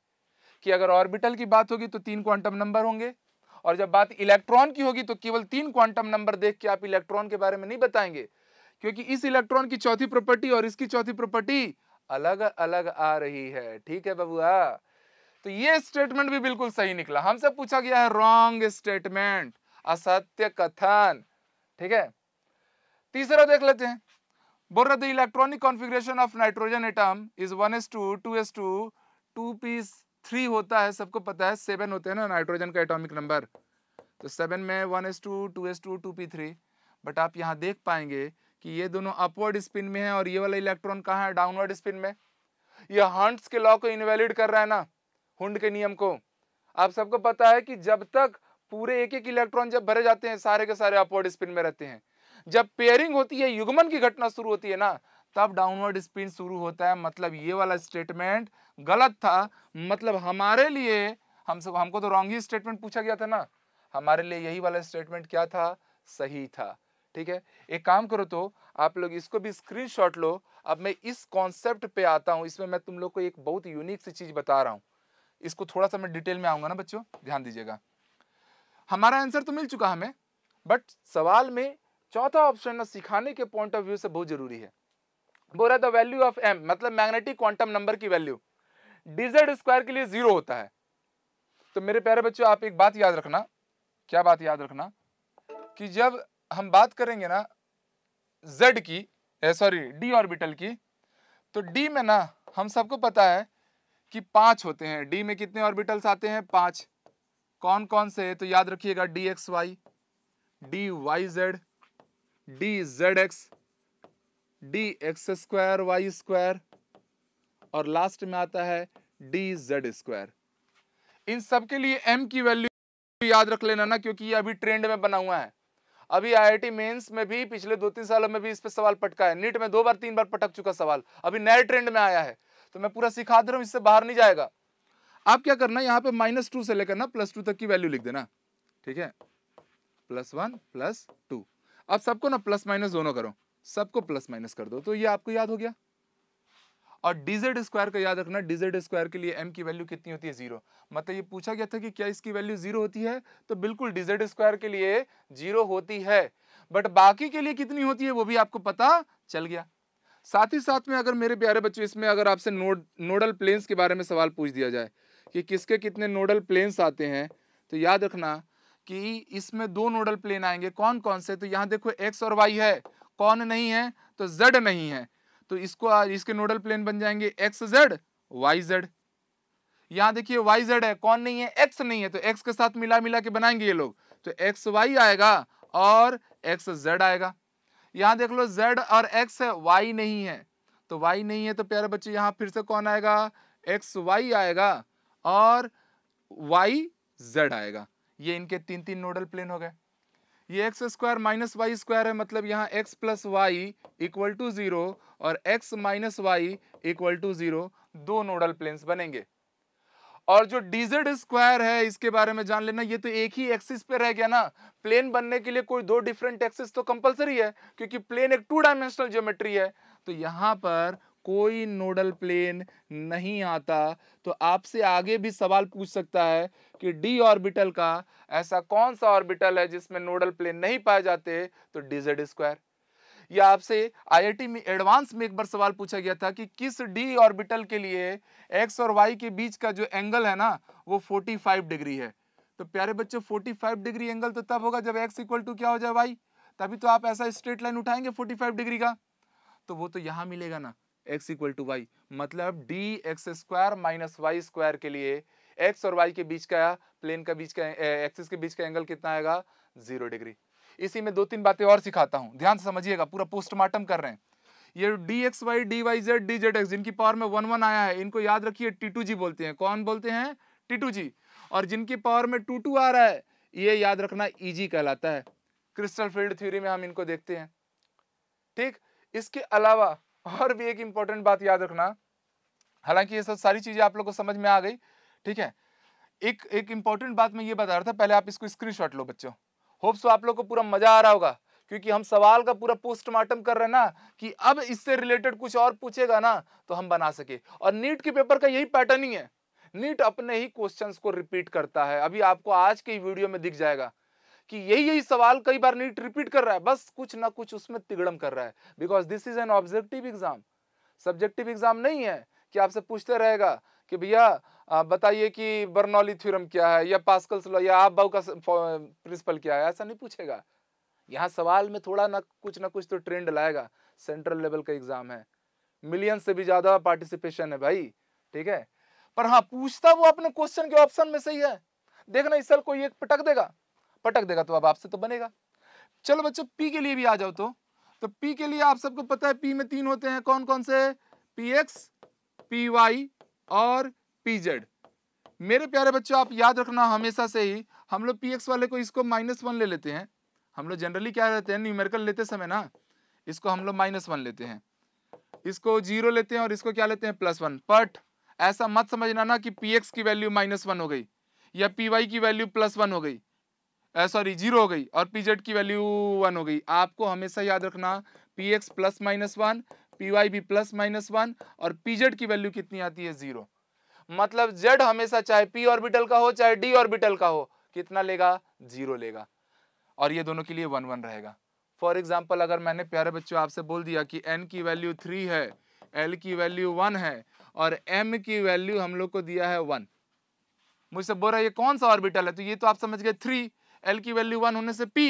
कि अगर ऑर्बिटल की बात होगी तो तीन क्वांटम नंबर होंगे और जब बात इलेक्ट्रॉन की होगी तो केवल तीन क्वांटम नंबर देख के आप इलेक्ट्रॉन के बारे में नहीं बताएंगे क्योंकि इस इलेक्ट्रॉन की चौथी प्रॉपर्टी और इसकी चौथी प्रॉपर्टी अलग अलग आ रही है ठीक है बबुआ तो ये स्टेटमेंट भी बिल्कुल सही निकला हमसे पूछा गया है रॉन्ग स्टेटमेंट असत्य कथन ठीक है तीसरा देख लेते हैं बोल रहे the electronic configuration of nitrogen atom is one s two two s two two p three होता है सबको पता है सेवन होते हैं ना नाइट्रोजन का एटॉमिक नंबर तो सेवन में one s two two s two two p three but आप यहाँ देख पाएंगे कि ये दोनों अपवर्ड स्पिन में है और ये वाला इलेक्ट्रॉन कहा है डाउनवर्ड स्पिन में ये हंट्स के लॉ को इनवैलिड कर रहा है ना हुंड के नियम को आप सबको पता है कि जब तक पूरे एक एक इलेक्ट्रॉन जब भरे जाते हैं सारे के सारे अपवर्ड स्पिन में रहते हैं जब पेयरिंग होती है युगमन की घटना शुरू होती है ना तब डाउनवर्ड स्पिन शुरू होता है मतलब ये वाला स्टेटमेंट गलत था मतलब हमारे लिए हम सब हमको तो रॉन्ग ही स्टेटमेंट पूछा गया था ना हमारे लिए यही वाला स्टेटमेंट क्या था सही था ठीक है एक काम करो तो आप लोग इसको भी स्क्रीनशॉट लो अब मैं इस कॉन्सेप्ट पे आता हूँ इसमें मैं तुम लोग को एक बहुत यूनिक सी चीज़ बता रहा हूँ इसको थोड़ा सा मैं डिटेल में आऊंगा ना बच्चों ध्यान दीजिएगा हमारा आंसर तो मिल चुका हमें बट सवाल में चौथा ऑप्शन ना सिखाने के पॉइंट ऑफ व्यू से बहुत जरूरी है बोला द वैल्यू ऑफ एम मतलब मैग्नेटिक क्वांटम नंबर की वैल्यू डिजेड स्क्वायर के लिए जीरो होता है तो मेरे प्यारे बच्चों आप एक बात याद रखना क्या बात याद रखना कि जब हम बात करेंगे ना जेड की सॉरी डी ऑर्बिटल की तो डी में ना हम सबको पता है कि पांच होते हैं डी में कितने ऑर्बिटल्स आते हैं पांच कौन कौन से है तो याद रखिएगा d x y d y z d z x d x square y square और लास्ट में आता है डी जेड स्क्वायर इन सबके लिए एम की वैल्यू याद रख लेना ना क्योंकि ये अभी ट्रेंड में बना हुआ है अभी आईआईटी मेंस में भी पिछले दो तीन सालों में भी इस पर सवाल पटका है नीट में दो बार तीन बार पटक चुका सवाल अभी नए ट्रेंड में आया है तो मैं पूरा सिखा दे रहा हूँ इससे बाहर नहीं जाएगा आप क्या करना यहाँ पे माइनस टू से लेकर ना प्लस टू तक की वैल्यू लिख देना ठीक है प्लस वन प्लस टू अब सबको ना प्लस माइनस दोनों करो सबको प्लस माइनस कर दो तो ये आपको याद हो गया और डीजेड स्क्वायर का याद रखना डीजेड स्क्वायर के लिए एम की वैल्यू कितनी होती है जीरो मतलब ये पूछा गया था कि क्या इसकी वैल्यू जीरो होती है तो बिल्कुल डीजेड स्क्वायर के लिए जीरो होती है बट बाकी के लिए कितनी होती है वो भी आपको पता चल गया साथ ही साथ में अगर मेरे प्यारे बच्चों इसमें अगर आपसे नोड नोडल प्लेन्स के बारे में सवाल पूछ दिया जाए कि किसके कितने नोडल प्लेन्स आते हैं तो याद रखना कि इसमें दो नोडल प्लेन आएंगे कौन कौन से तो यहाँ देखो एक्स और वाई है कौन नहीं है तो जेड नहीं है तो इसको इसके नोडल प्लेन बन जाएंगे एक्स जेड वाई जेड यहाँ देखिए वाई जेड है कौन नहीं है एक्स नहीं है तो एक्स के साथ मिला मिला के बनाएंगे ये लोग तो एक्स वाई आएगा और एक्स जेड आएगा यहाँ देख लो जेड और एक्स है वाई नहीं है तो वाई नहीं है तो प्यारे बच्चे यहाँ फिर से कौन आएगा एक्स वाई आएगा और वाई जेड आएगा ये इनके तीन तीन नोडल प्लेन हो गए ये x square minus y square है मतलब यहाँ x plus y equal to zero और x minus y equal to zero दो नोडल प्लेन्स बनेंगे और जो डीजेड स्क्वायर है इसके बारे में जान लेना ये तो एक ही एक्सिस पे रह गया ना प्लेन बनने के लिए कोई दो डिफरेंट एक्सिस तो कंपलसरी है क्योंकि प्लेन एक टू डायमेंशनल ज्योमेट्री है तो यहाँ पर कोई नोडल प्लेन नहीं आता तो आपसे आगे भी सवाल पूछ सकता है कि डी ऑर्बिटल का ऐसा कौन सा ऑर्बिटल है जिसमें नोडल प्लेन नहीं पाए जाते तो डीजेड स्क्वायर या आपसे आईआईटी में एडवांस में एक बार सवाल पूछा गया था कि किस डी ऑर्बिटल के लिए एक्स और वाई के बीच का जो एंगल है ना वो 45 डिग्री है तो प्यारे बच्चों 45 डिग्री एंगल तो तब होगा जब एक्स इक्वल टू क्या हो जाए वाई तभी तो आप ऐसा स्ट्रेट लाइन उठाएंगे 45 डिग्री का तो वो तो यहाँ मिलेगा ना एक्स इक्वल टू वाई मतलब d x square minus y square के लिए एक्स और वाई के बीच का प्लेन का बीच का एक्सिस के बीच का एंगल कितना आएगा जीरो डिग्री इसी में दो तीन बातें और सिखाता हूँ ध्यान से समझिएगा पूरा पोस्टमार्टम कर रहे हैं ये d x y d y z d z x जिनकी पावर में वन वन आया है इनको याद रखिए टीटू जी बोलते हैं कौन बोलते हैं टीटू जी और जिनकी पावर में टू टू आ रहा है ये याद रखना इजी e कहलाता है क्रिस्टल फील्ड थ्योरी में हम इनको देखते हैं ठीक इसके अलावा और भी एक इंपॉर्टेंट बात याद रखना हालांकि ये सब सारी चीजें आप लोग को समझ में आ गई ठीक है एक एक इंपॉर्टेंट बात मैं ये बता रहा था पहले आप इसको स्क्रीनशॉट लो बच्चों होप्स आप लोग को पूरा मजा आ रहा होगा क्योंकि हम सवाल का पूरा पोस्टमार्टम कर रहे हैं ना कि अब इससे रिलेटेड कुछ और पूछेगा ना तो हम बना सके और नीट के पेपर का यही पैटर्न ही है नीट अपने ही क्वेश्चंस को रिपीट करता है अभी आपको आज के वीडियो में दिख जाएगा कि यही यही सवाल कई बार नीट रिपीट कर रहा है बस कुछ ना कुछ उसमें तिगड़म कर रहा है because this is an objective exam subjective exam नहीं है कि आपसे पूछते रहेगा कि भैया बताइए कि बर्नौली थ्योरम क्या है या पास्कल लॉ या आप बाऊ का प्रिंसिपल क्या है ऐसा नहीं पूछेगा यहाँ सवाल में थोड़ा ना कुछ ना कुछ तो ट्रेंड लाएगा सेंट्रल लेवल का एग्जाम है मिलियन से भी ज़्यादा पार्टिसिपेशन है भाई ठीक है पर हाँ पूछता वो अपने क्वेश्चन के ऑप्शन में सही है देखना इस साल कोई एक पटक देगा पटक देगा तो अब आपसे तो बनेगा चलो बच्चों पी के लिए भी आ जाओ तो तो पी के लिए आप सबको पता है पी में तीन होते हैं कौन कौन से पी एक्स पी वाई और पी जेड मेरे प्यारे बच्चों आप याद रखना हमेशा से ही हम लोग पी एक्स वाले को इसको माइनस वन ले लेते हैं हम लोग जनरली क्या रहते हैं न्यूमेरिकल लेते समय ना इसको हम लोग माइनस वन लेते हैं इसको जीरो लेते हैं और इसको क्या लेते हैं प्लस वन बट ऐसा मत समझना ना कि पी एक्स की वैल्यू माइनस वन हो गई या पी वाई की वैल्यू प्लस वन हो गई सॉरी जीरो हो गई और पी जेड की वैल्यू वन हो गई आपको हमेशा याद रखना p x plus minus one p y भी प्लस माइनस वन और पी जेड की वैल्यू कितनी आती है जीरो मतलब जेड हमेशा चाहे पी ऑर्बिटल का हो चाहे डी ऑर्बिटल का हो कितना लेगा जीरो लेगा और ये दोनों के लिए वन वन रहेगा फॉर एग्जाम्पल अगर मैंने प्यारे बच्चों आपसे बोल दिया कि एन की वैल्यू थ्री है एल की वैल्यू वन है और एम की वैल्यू हम लोग को दिया है वन मुझसे बोल रहा है ये कौन सा ऑर्बिटल है तो ये तो आप समझ गए थ्री एल की वैल्यू वन होने से पी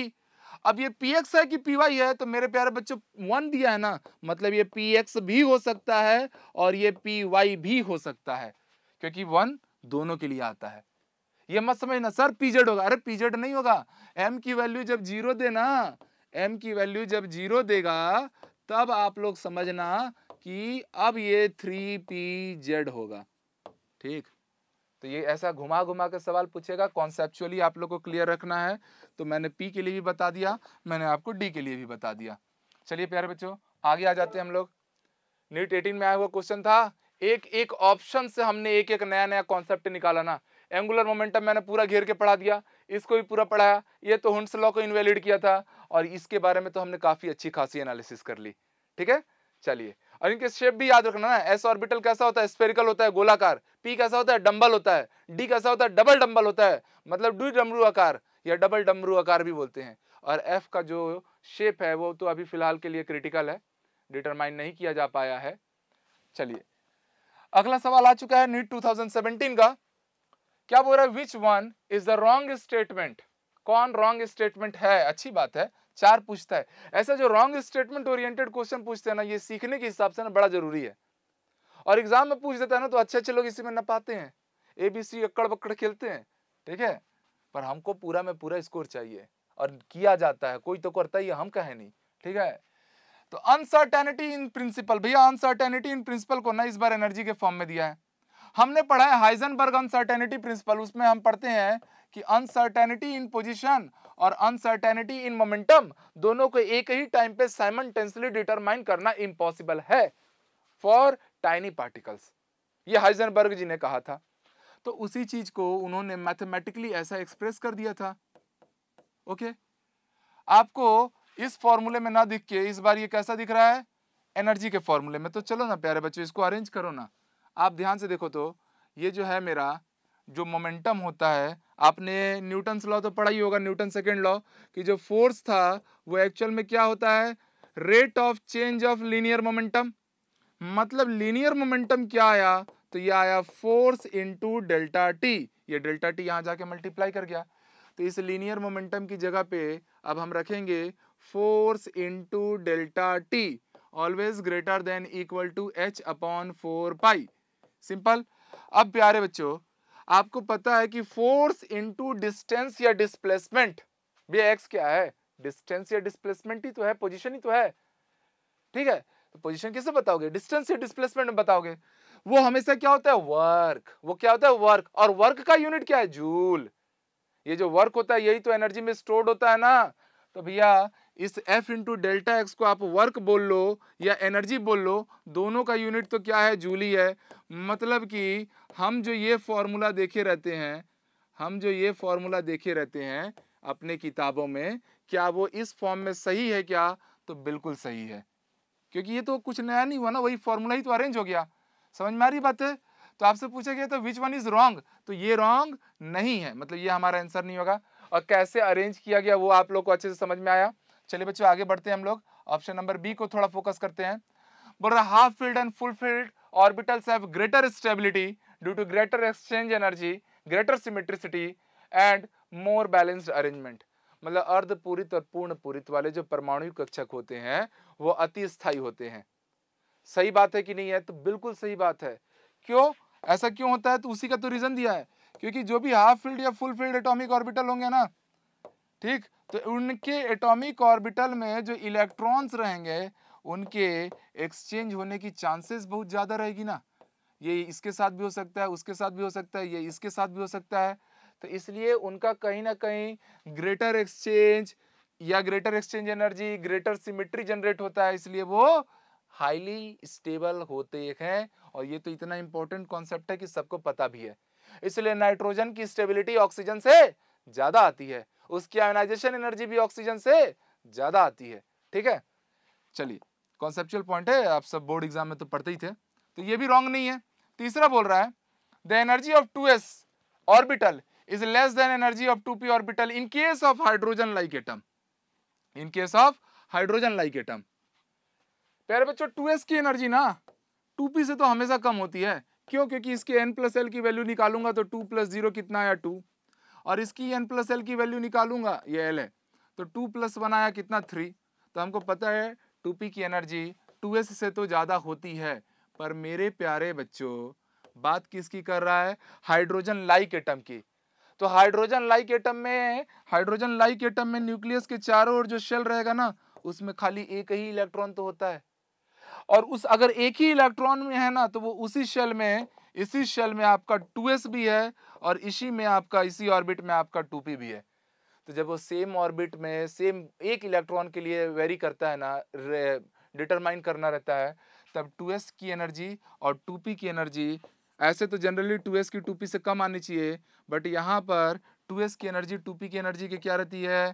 अब ये पी एक्स है कि पी वाई है तो मेरे प्यारे बच्चों वन दिया है ना मतलब ये पी एक्स भी हो सकता है और ये पी वाई भी हो सकता है क्योंकि वन दोनों के लिए आता है ये मत समझना सर पीजेड होगा अरे पीजेड नहीं होगा एम की वैल्यू जब जीरो देना एम की वैल्यू जब जीरो देगा तब आप लोग समझना कि अब ये थ्री पी जेड होगा ठीक तो ये ऐसा घुमा घुमा के सवाल पूछेगा कॉन्सेप्चुअली आप लोग को क्लियर रखना है तो मैंने पी के लिए भी बता दिया मैंने आपको डी के लिए भी बता दिया चलिए प्यारे बच्चों आगे आ जाते हैं हम लोग नीट एटीन में आया हुआ क्वेश्चन था एक एक ऑप्शन से हमने एक एक नया नया कॉन्सेप्ट निकाला ना एंगुलर मोमेंटम मैंने पूरा घेर के पढ़ा दिया इसको भी पूरा पढ़ाया ये तो हंस लॉ को इनवेलिड किया था और इसके बारे में तो हमने काफ़ी अच्छी खासी एनालिसिस कर ली ठीक है चलिए और इनके शेप भी याद रखना ना एस ऑर्बिटल कैसा होता है स्पेरिकल होता है गोलाकार पी कैसा होता है डम्बल होता है डी कैसा होता है डबल डम्बल होता है मतलब डू डमरू आकार या डबल डमरू आकार भी बोलते हैं और एफ का जो शेप है वो तो अभी फिलहाल के लिए क्रिटिकल है डिटरमाइन नहीं किया जा पाया है चलिए अगला सवाल आ चुका है नीट 2017 का क्या बोल रहा है which one is the wrong statement कौन रॉन्ग स्टेटमेंट है अच्छी बात है चार पूछता है ऐसा जो रॉन्ग स्टेटमेंट ओरिएंटेड क्वेश्चन पूछते हैं ना ये सीखने के हिसाब से ना बड़ा जरूरी है और एग्जाम में पूछ देता है ना तो अच्छे अच्छे लोग इसी में न पाते हैं ए बी सी अक्कड़ बक्कड़ खेलते हैं ठीक है पर हमको पूरा में पूरा स्कोर चाहिए और किया जाता है कोई तो करता ही हम कहे नहीं ठीक है तो अनसर्टेनिटी इन प्रिंसिपल भैया अनसर्टेनिटी इन प्रिंसिपल को ना इस बार एनर्जी के फॉर्म में दिया है हमने पढ़ा है हाइजनबर्ग अनसर्टेनिटी प्रिंसिपल उसमें हम पढ़ते हैं कि अनसर्टेनिटी इन पोजीशन और अनसर्टेनिटी इन मोमेंटम दोनों को एक ही टाइम पे साइमन टेंसली डिटरमाइन करना इम्पॉसिबल है फॉर टाइनी पार्टिकल्स ये हाइजनबर्ग जी ने कहा था तो उसी चीज को उन्होंने मैथमेटिकली ऐसा एक्सप्रेस कर दिया था ओके okay? आपको इस फॉर्मूले में ना दिख के इस बार ये कैसा दिख रहा है एनर्जी के फॉर्मूले में तो चलो ना प्यारे बच्चों इसको अरेंज करो ना आप ध्यान से देखो तो ये जो है मेरा जो मोमेंटम होता है आपने न्यूटन्स लॉ तो पढ़ा ही होगा न्यूटन सेकेंड लॉ कि जो फोर्स था वो एक्चुअल में क्या होता है rate of change of linear momentum मतलब लीनियर मोमेंटम क्या आया तो ये आया फोर्स इंटू डेल्टा टी ये डेल्टा टी यहाँ जाके मल्टीप्लाई कर गया तो इस लीनियर मोमेंटम की जगह पे अब हम रखेंगे force into delta t always greater than equal to h upon four pi simple अब प्यारे बच्चों आपको पता है कि फोर्स इंटू डिस्टेंस या डिस्प्लेसमेंट भी एक्स क्या है डिस्टेंस या डिस्प्लेसमेंट ही तो है पोजिशन ही तो है ठीक है तो पोजिशन कैसे बताओगे डिस्टेंस या डिस्प्लेसमेंट में बताओगे वो हमेशा क्या होता है वर्क वो क्या होता है वर्क और वर्क का यूनिट क्या है जूल ये जो वर्क होता है यही तो एनर्जी में स्टोर्ड होता है ना तो भैया इस एफ इंटू डेल्टा एक्स को आप वर्क बोल लो या एनर्जी बोल लो दोनों का यूनिट तो क्या है जूली है मतलब कि हम जो ये फॉर्मूला देखे रहते हैं हम जो ये फॉर्मूला देखे रहते हैं अपने किताबों में क्या वो इस फॉर्म में सही है क्या तो बिल्कुल सही है क्योंकि ये तो कुछ नया नहीं हुआ ना वही फॉर्मूला ही तो अरेंज हो गया समझ में आ रही बात है तो आपसे पूछा गया तो विच वन इज़ रॉन्ग तो ये रॉन्ग नहीं है मतलब ये हमारा आंसर नहीं होगा और कैसे अरेंज किया गया वो आप लोग को अच्छे से समझ में आया चलिए बच्चों आगे बढ़ते हैं हम लोग ऑप्शन नंबर बी को थोड़ा फोकस करते हैं बोल रहा half filled and full filled orbitals have greater stability due to greater exchange energy greater symmetricity and more balanced arrangement मतलब अर्धपूरित और पूर्ण पूरित वाले जो परमाणु कक्षक होते हैं वो अति स्थायी होते हैं सही बात है कि नहीं है तो बिल्कुल सही बात है क्यों ऐसा क्यों होता है तो उसी का तो रीजन दिया है क्योंकि जो भी हाफ फील्ड या फुल फील्ड एटॉमिक ऑर्बिटल होंगे ना ठीक तो उनके एटॉमिक ऑर्बिटल में जो इलेक्ट्रॉन्स रहेंगे उनके एक्सचेंज होने की चांसेस बहुत ज़्यादा रहेगी ना ये इसके साथ भी हो सकता है उसके साथ भी हो सकता है ये इसके साथ भी हो सकता है तो इसलिए उनका कहीं ना कहीं ग्रेटर एक्सचेंज या greater exchange energy greater symmetry generate होता है इसलिए वो हाईली स्टेबल होते हैं और ये तो इतना इंपॉर्टेंट कॉन्सेप्ट है कि सबको पता भी है इसलिए नाइट्रोजन की स्टेबिलिटी ऑक्सीजन से ज़्यादा आती है उसकी आयोनाइजेशन एनर्जी भी ऑक्सीजन से ज़्यादा आती है ठीक है चलिए कॉन्सेप्चुअल पॉइंट है आप सब बोर्ड एग्जाम में तो पढ़ते ही थे तो ये भी रॉन्ग नहीं है तीसरा बोल रहा है the energy of two s orbital is less than energy of two p orbital in case of hydrogen like atom in case of hydrogen like atom प्यारे बच्चों टू एस की एनर्जी ना टू पी से तो हमेशा कम होती है क्यों क्योंकि इसके एन प्लस एल की वैल्यू निकालूंगा तो टू प्लस जीरो कितना आया टू और इसकी एन प्लस एल की वैल्यू निकालूंगा ये एल है तो टू प्लस वन आया कितना थ्री तो हमको पता है टू पी की एनर्जी टू एस से तो ज़्यादा होती है पर मेरे प्यारे बच्चों बात किसकी कर रहा है हाइड्रोजन लाइक एटम की तो हाइड्रोजन लाइक एटम में हाइड्रोजन लाइक एटम में न्यूक्लियस के चारों ओर जो शेल रहेगा ना उसमें खाली एक ही इलेक्ट्रॉन तो होता है और उस अगर एक ही इलेक्ट्रॉन में है ना तो वो उसी शेल में इसी शेल में आपका 2s भी है और इसी में आपका इसी ऑर्बिट में आपका टू भी है तो जब वो सेम ऑर्बिट में सेम एक इलेक्ट्रॉन के लिए वेरी करता है ना डिटरमाइन करना रहता है तब 2s की एनर्जी और 2p की एनर्जी ऐसे तो जनरली 2s की 2p से कम आनी चाहिए बट यहाँ पर 2s की एनर्जी 2p की एनर्जी की क्या रहती है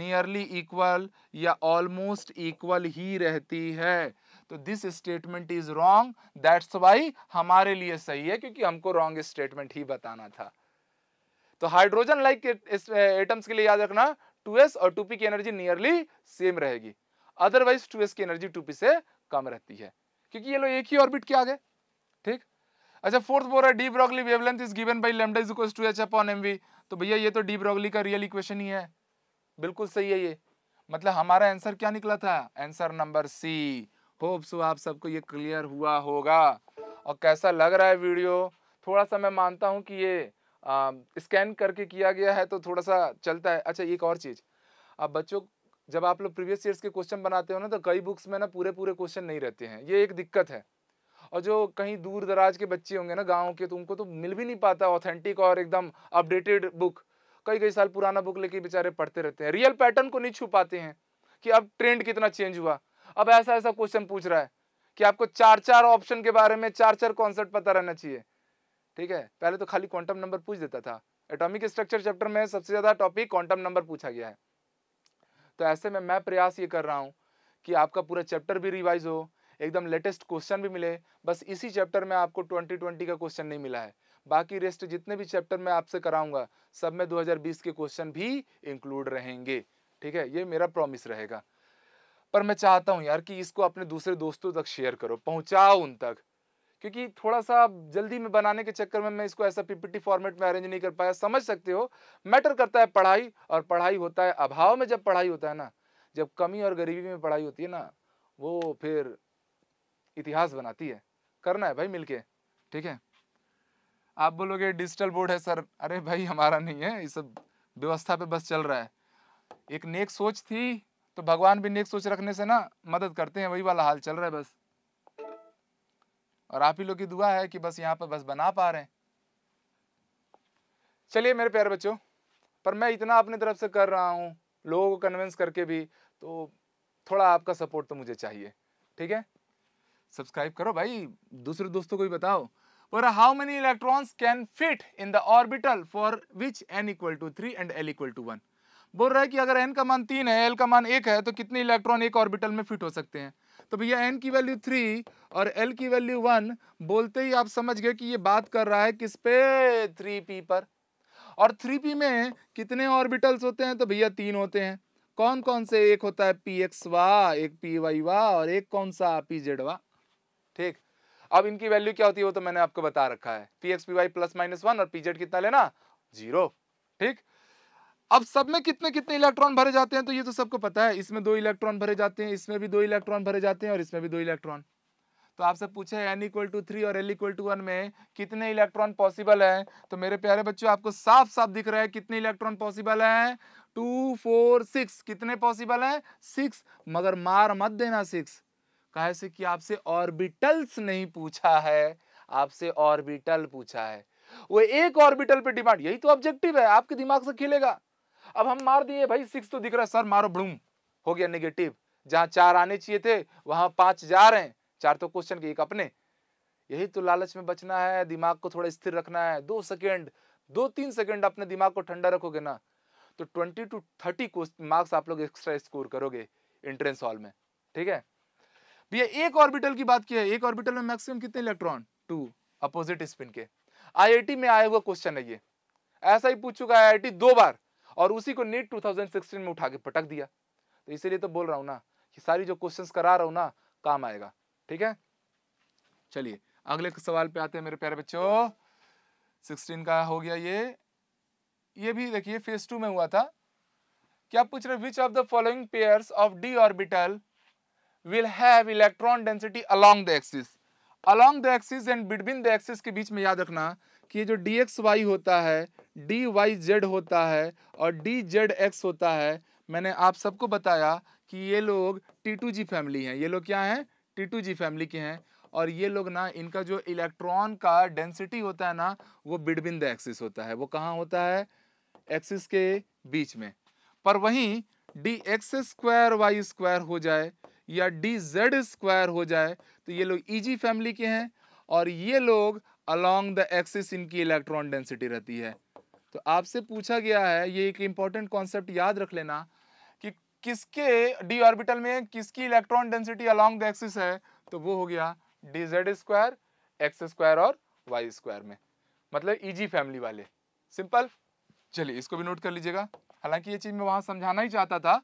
नियरली इक्वल या ऑलमोस्ट इक्वल ही रहती है तो this statement is wrong that's why हमारे लिए सही है क्योंकि हमको रॉन्ग स्टेटमेंट ही बताना था तो हाइड्रोजन लाइक एटम्स के लिए याद रखना 2s और 2p की एनर्जी नियरली सेम रहेगी अदरवाइज 2s की एनर्जी 2p से कम रहती है क्योंकि ये लोग एक ही ऑर्बिट के आ गए ठीक अच्छा फोर्थ बोल रहा है de Broglie wavelength is given by lambda is equals to h upon mv तो भैया ये तो डी ब्रॉगली का रियल इक्वेशन ही है बिल्कुल सही है ये मतलब हमारा आंसर क्या निकला था answer number C hope so आप सबको ये क्लियर हुआ होगा और कैसा लग रहा है वीडियो थोड़ा सा मैं मानता हूँ कि ये स्कैन करके किया गया है तो थोड़ा सा चलता है अच्छा एक और चीज़ अब बच्चों जब आप लोग प्रीवियस ईयर्स के क्वेश्चन बनाते हो ना तो कई बुक्स में ना पूरे पूरे क्वेश्चन नहीं रहते हैं ये एक दिक्कत है और जो कहीं दूर दराज के बच्चे होंगे ना गाँव के तो उनको तो मिल भी नहीं पाता ऑथेंटिक और एकदम अपडेटेड बुक कई कई साल पुराना बुक लेके बेचारे पढ़ते रहते हैं रियल पैटर्न को नहीं छुपाते हैं कि अब ट्रेंड कितना चेंज हुआ अब ऐसा ऐसा क्वेश्चन पूछ रहा है कि आपको चार चार ऑप्शन के बारे में चार चार कॉन्सेप्ट पता रहना चाहिए ठीक है पहले तो खाली क्वांटम नंबर पूछ देता था एटॉमिक स्ट्रक्चर चैप्टर में सबसे ज्यादा टॉपिक क्वांटम नंबर पूछा गया है तो ऐसे में मैं प्रयास ये कर रहा हूँ कि आपका पूरा चैप्टर भी रिवाइज हो एकदम लेटेस्ट क्वेश्चन भी मिले बस इसी चैप्टर में आपको ट्वेंटी का क्वेश्चन नहीं मिला है बाकी रेस्ट जितने भी चैप्टर में आपसे कराऊंगा सब में दो के क्वेश्चन भी इंक्लूड रहेंगे ठीक है ये मेरा प्रॉमिस रहेगा पर मैं चाहता हूँ यार कि इसको अपने दूसरे दोस्तों तक शेयर करो पहुँचाओ उन तक क्योंकि थोड़ा सा जल्दी में बनाने के चक्कर में मैं इसको ऐसा पीपीटी फॉर्मेट में अरेंज नहीं कर पाया समझ सकते हो मैटर करता है पढ़ाई और पढ़ाई होता है अभाव में जब पढ़ाई होता है ना जब कमी और गरीबी में पढ़ाई होती है ना वो फिर इतिहास बनाती है करना है भाई मिलके ठीक है आप बोलोगे डिजिटल बोर्ड है सर अरे भाई हमारा नहीं है ये सब व्यवस्था पे बस चल रहा है एक नेक सोच थी तो भगवान भी नेक सोच रखने से ना मदद करते हैं वही वाला हाल चल रहा है बस और आप ही लोग की दुआ है कि बस यहाँ पर बस बना पा रहे हैं चलिए मेरे प्यारे बच्चों पर मैं इतना अपनी तरफ से कर रहा हूँ लोगों को कन्विंस करके भी तो थोड़ा आपका सपोर्ट तो मुझे चाहिए ठीक है सब्सक्राइब करो भाई दूसरे दोस्तों को भी बताओ और how many electrons can fit in the orbital for which n equal to three and l equal to one बोल रहा है कि अगर एन का मान तीन है एल का मान एक है तो कितने इलेक्ट्रॉन एक ऑर्बिटल में फिट हो सकते हैं तो भैया एन की वैल्यू थ्री और एल की वैल्यू वन बोलते ही आप समझ गए कि ये बात कर रहा है किस पे थ्री पी पर और थ्री पी में कितने ऑर्बिटल्स होते हैं तो भैया तीन होते हैं कौन कौन से एक होता है पी एक्स वा एक पी वाई वा और एक कौन सा पी जेड वा ठीक अब इनकी वैल्यू क्या होती है वो तो मैंने आपको बता रखा है p x P y plus minus one और पी जेड कितना लेना जीरो ठीक अब सब में कितने कितने इलेक्ट्रॉन भरे जाते हैं तो ये तो सबको पता है इसमें दो इलेक्ट्रॉन भरे जाते हैं इसमें भी दो इलेक्ट्रॉन भरे जाते हैं और इसमें भी दो इलेक्ट्रॉन तो आपसे पूछे एन इक्वल टू थ्री और एल इक्वल टू वन में कितने इलेक्ट्रॉन पॉसिबल है तो मेरे प्यारे बच्चों आपको साफ साफ दिख रहा है कितने इलेक्ट्रॉन पॉसिबल है टू फोर सिक्स कितने पॉसिबल है सिक्स मगर मार मत देना सिक्स कहे से कि आपसे ऑर्बिटल्स नहीं पूछा है आपसे ऑर्बिटल पूछा है वो एक ऑर्बिटल पे डिमांड यही तो ऑब्जेक्टिव है आपके दिमाग से खिलेगा अब हम मार दिए भाई सिक्स तो दिख रहा है सर मारो ब्लूम हो गया निगेटिव जहाँ चार आने चाहिए थे वहां पांच जा रहे हैं चार तो क्वेश्चन के एक अपने यही तो लालच में बचना है दिमाग को थोड़ा स्थिर रखना है दो सेकेंड दो तीन सेकेंड अपने दिमाग को ठंडा रखोगे ना तो ट्वेंटी टू थर्टी मार्क्स आप लोग एक्स्ट्रा स्कोर करोगे इंट्रेंस हॉल में ठीक है भैया एक ऑर्बिटल की बात की है एक ऑर्बिटल में मैक्सिमम कितने इलेक्ट्रॉन टू अपोजिट स्पिन के आईआईटी में आया हुआ क्वेश्चन है ये ऐसा ही पूछ चुका है आईआईटी दो बार और उसी को नीट 2016 में उठा के पटक दिया तो इसीलिए तो बोल रहा हूँ ना कि सारी जो क्वेश्चंस करा रहा हूँ ना काम आएगा ठीक है चलिए अगले सवाल पे आते हैं मेरे प्यारे बच्चों सिक्सटीन का हो गया ये ये भी देखिए फेज टू में हुआ था क्या पूछ रहे which of the following pair of d orbital will have electron density along the axis along the axis and between the axis के बीच में याद रखना कि ये जो डी एक्स वाई होता है डी वाई जेड होता है और डी जेड एक्स होता है मैंने आप सबको बताया कि ये लोग टी टू जी फैमिली हैं ये लोग क्या हैं टी टू जी फैमिली के हैं और ये लोग ना इनका जो इलेक्ट्रॉन का डेंसिटी होता है ना वो बिटवीन द एक्सिस होता है वो कहाँ होता है एक्सिस के बीच में पर वहीं d x square y square हो जाए या डी जेड स्क्वायर हो जाए तो ये लोग ईजी e फैमिली के हैं और ये लोग अलोंग द एक्सिस इनकी इलेक्ट्रॉन डेंसिटी रहती है तो आपसे पूछा गया है ये एक इंपॉर्टेंट कॉन्सेप्ट याद रख लेना कि किसके डी ऑर्बिटल में किसकी electron density along the axis है तो वो हो गया d z square x square और वाई स्क्वायर में मतलब ईजी e फैमिली वाले सिंपल चलिए इसको भी नोट कर लीजिएगा हालांकि ये चीज़ मैं वहां समझाना ही चाहता था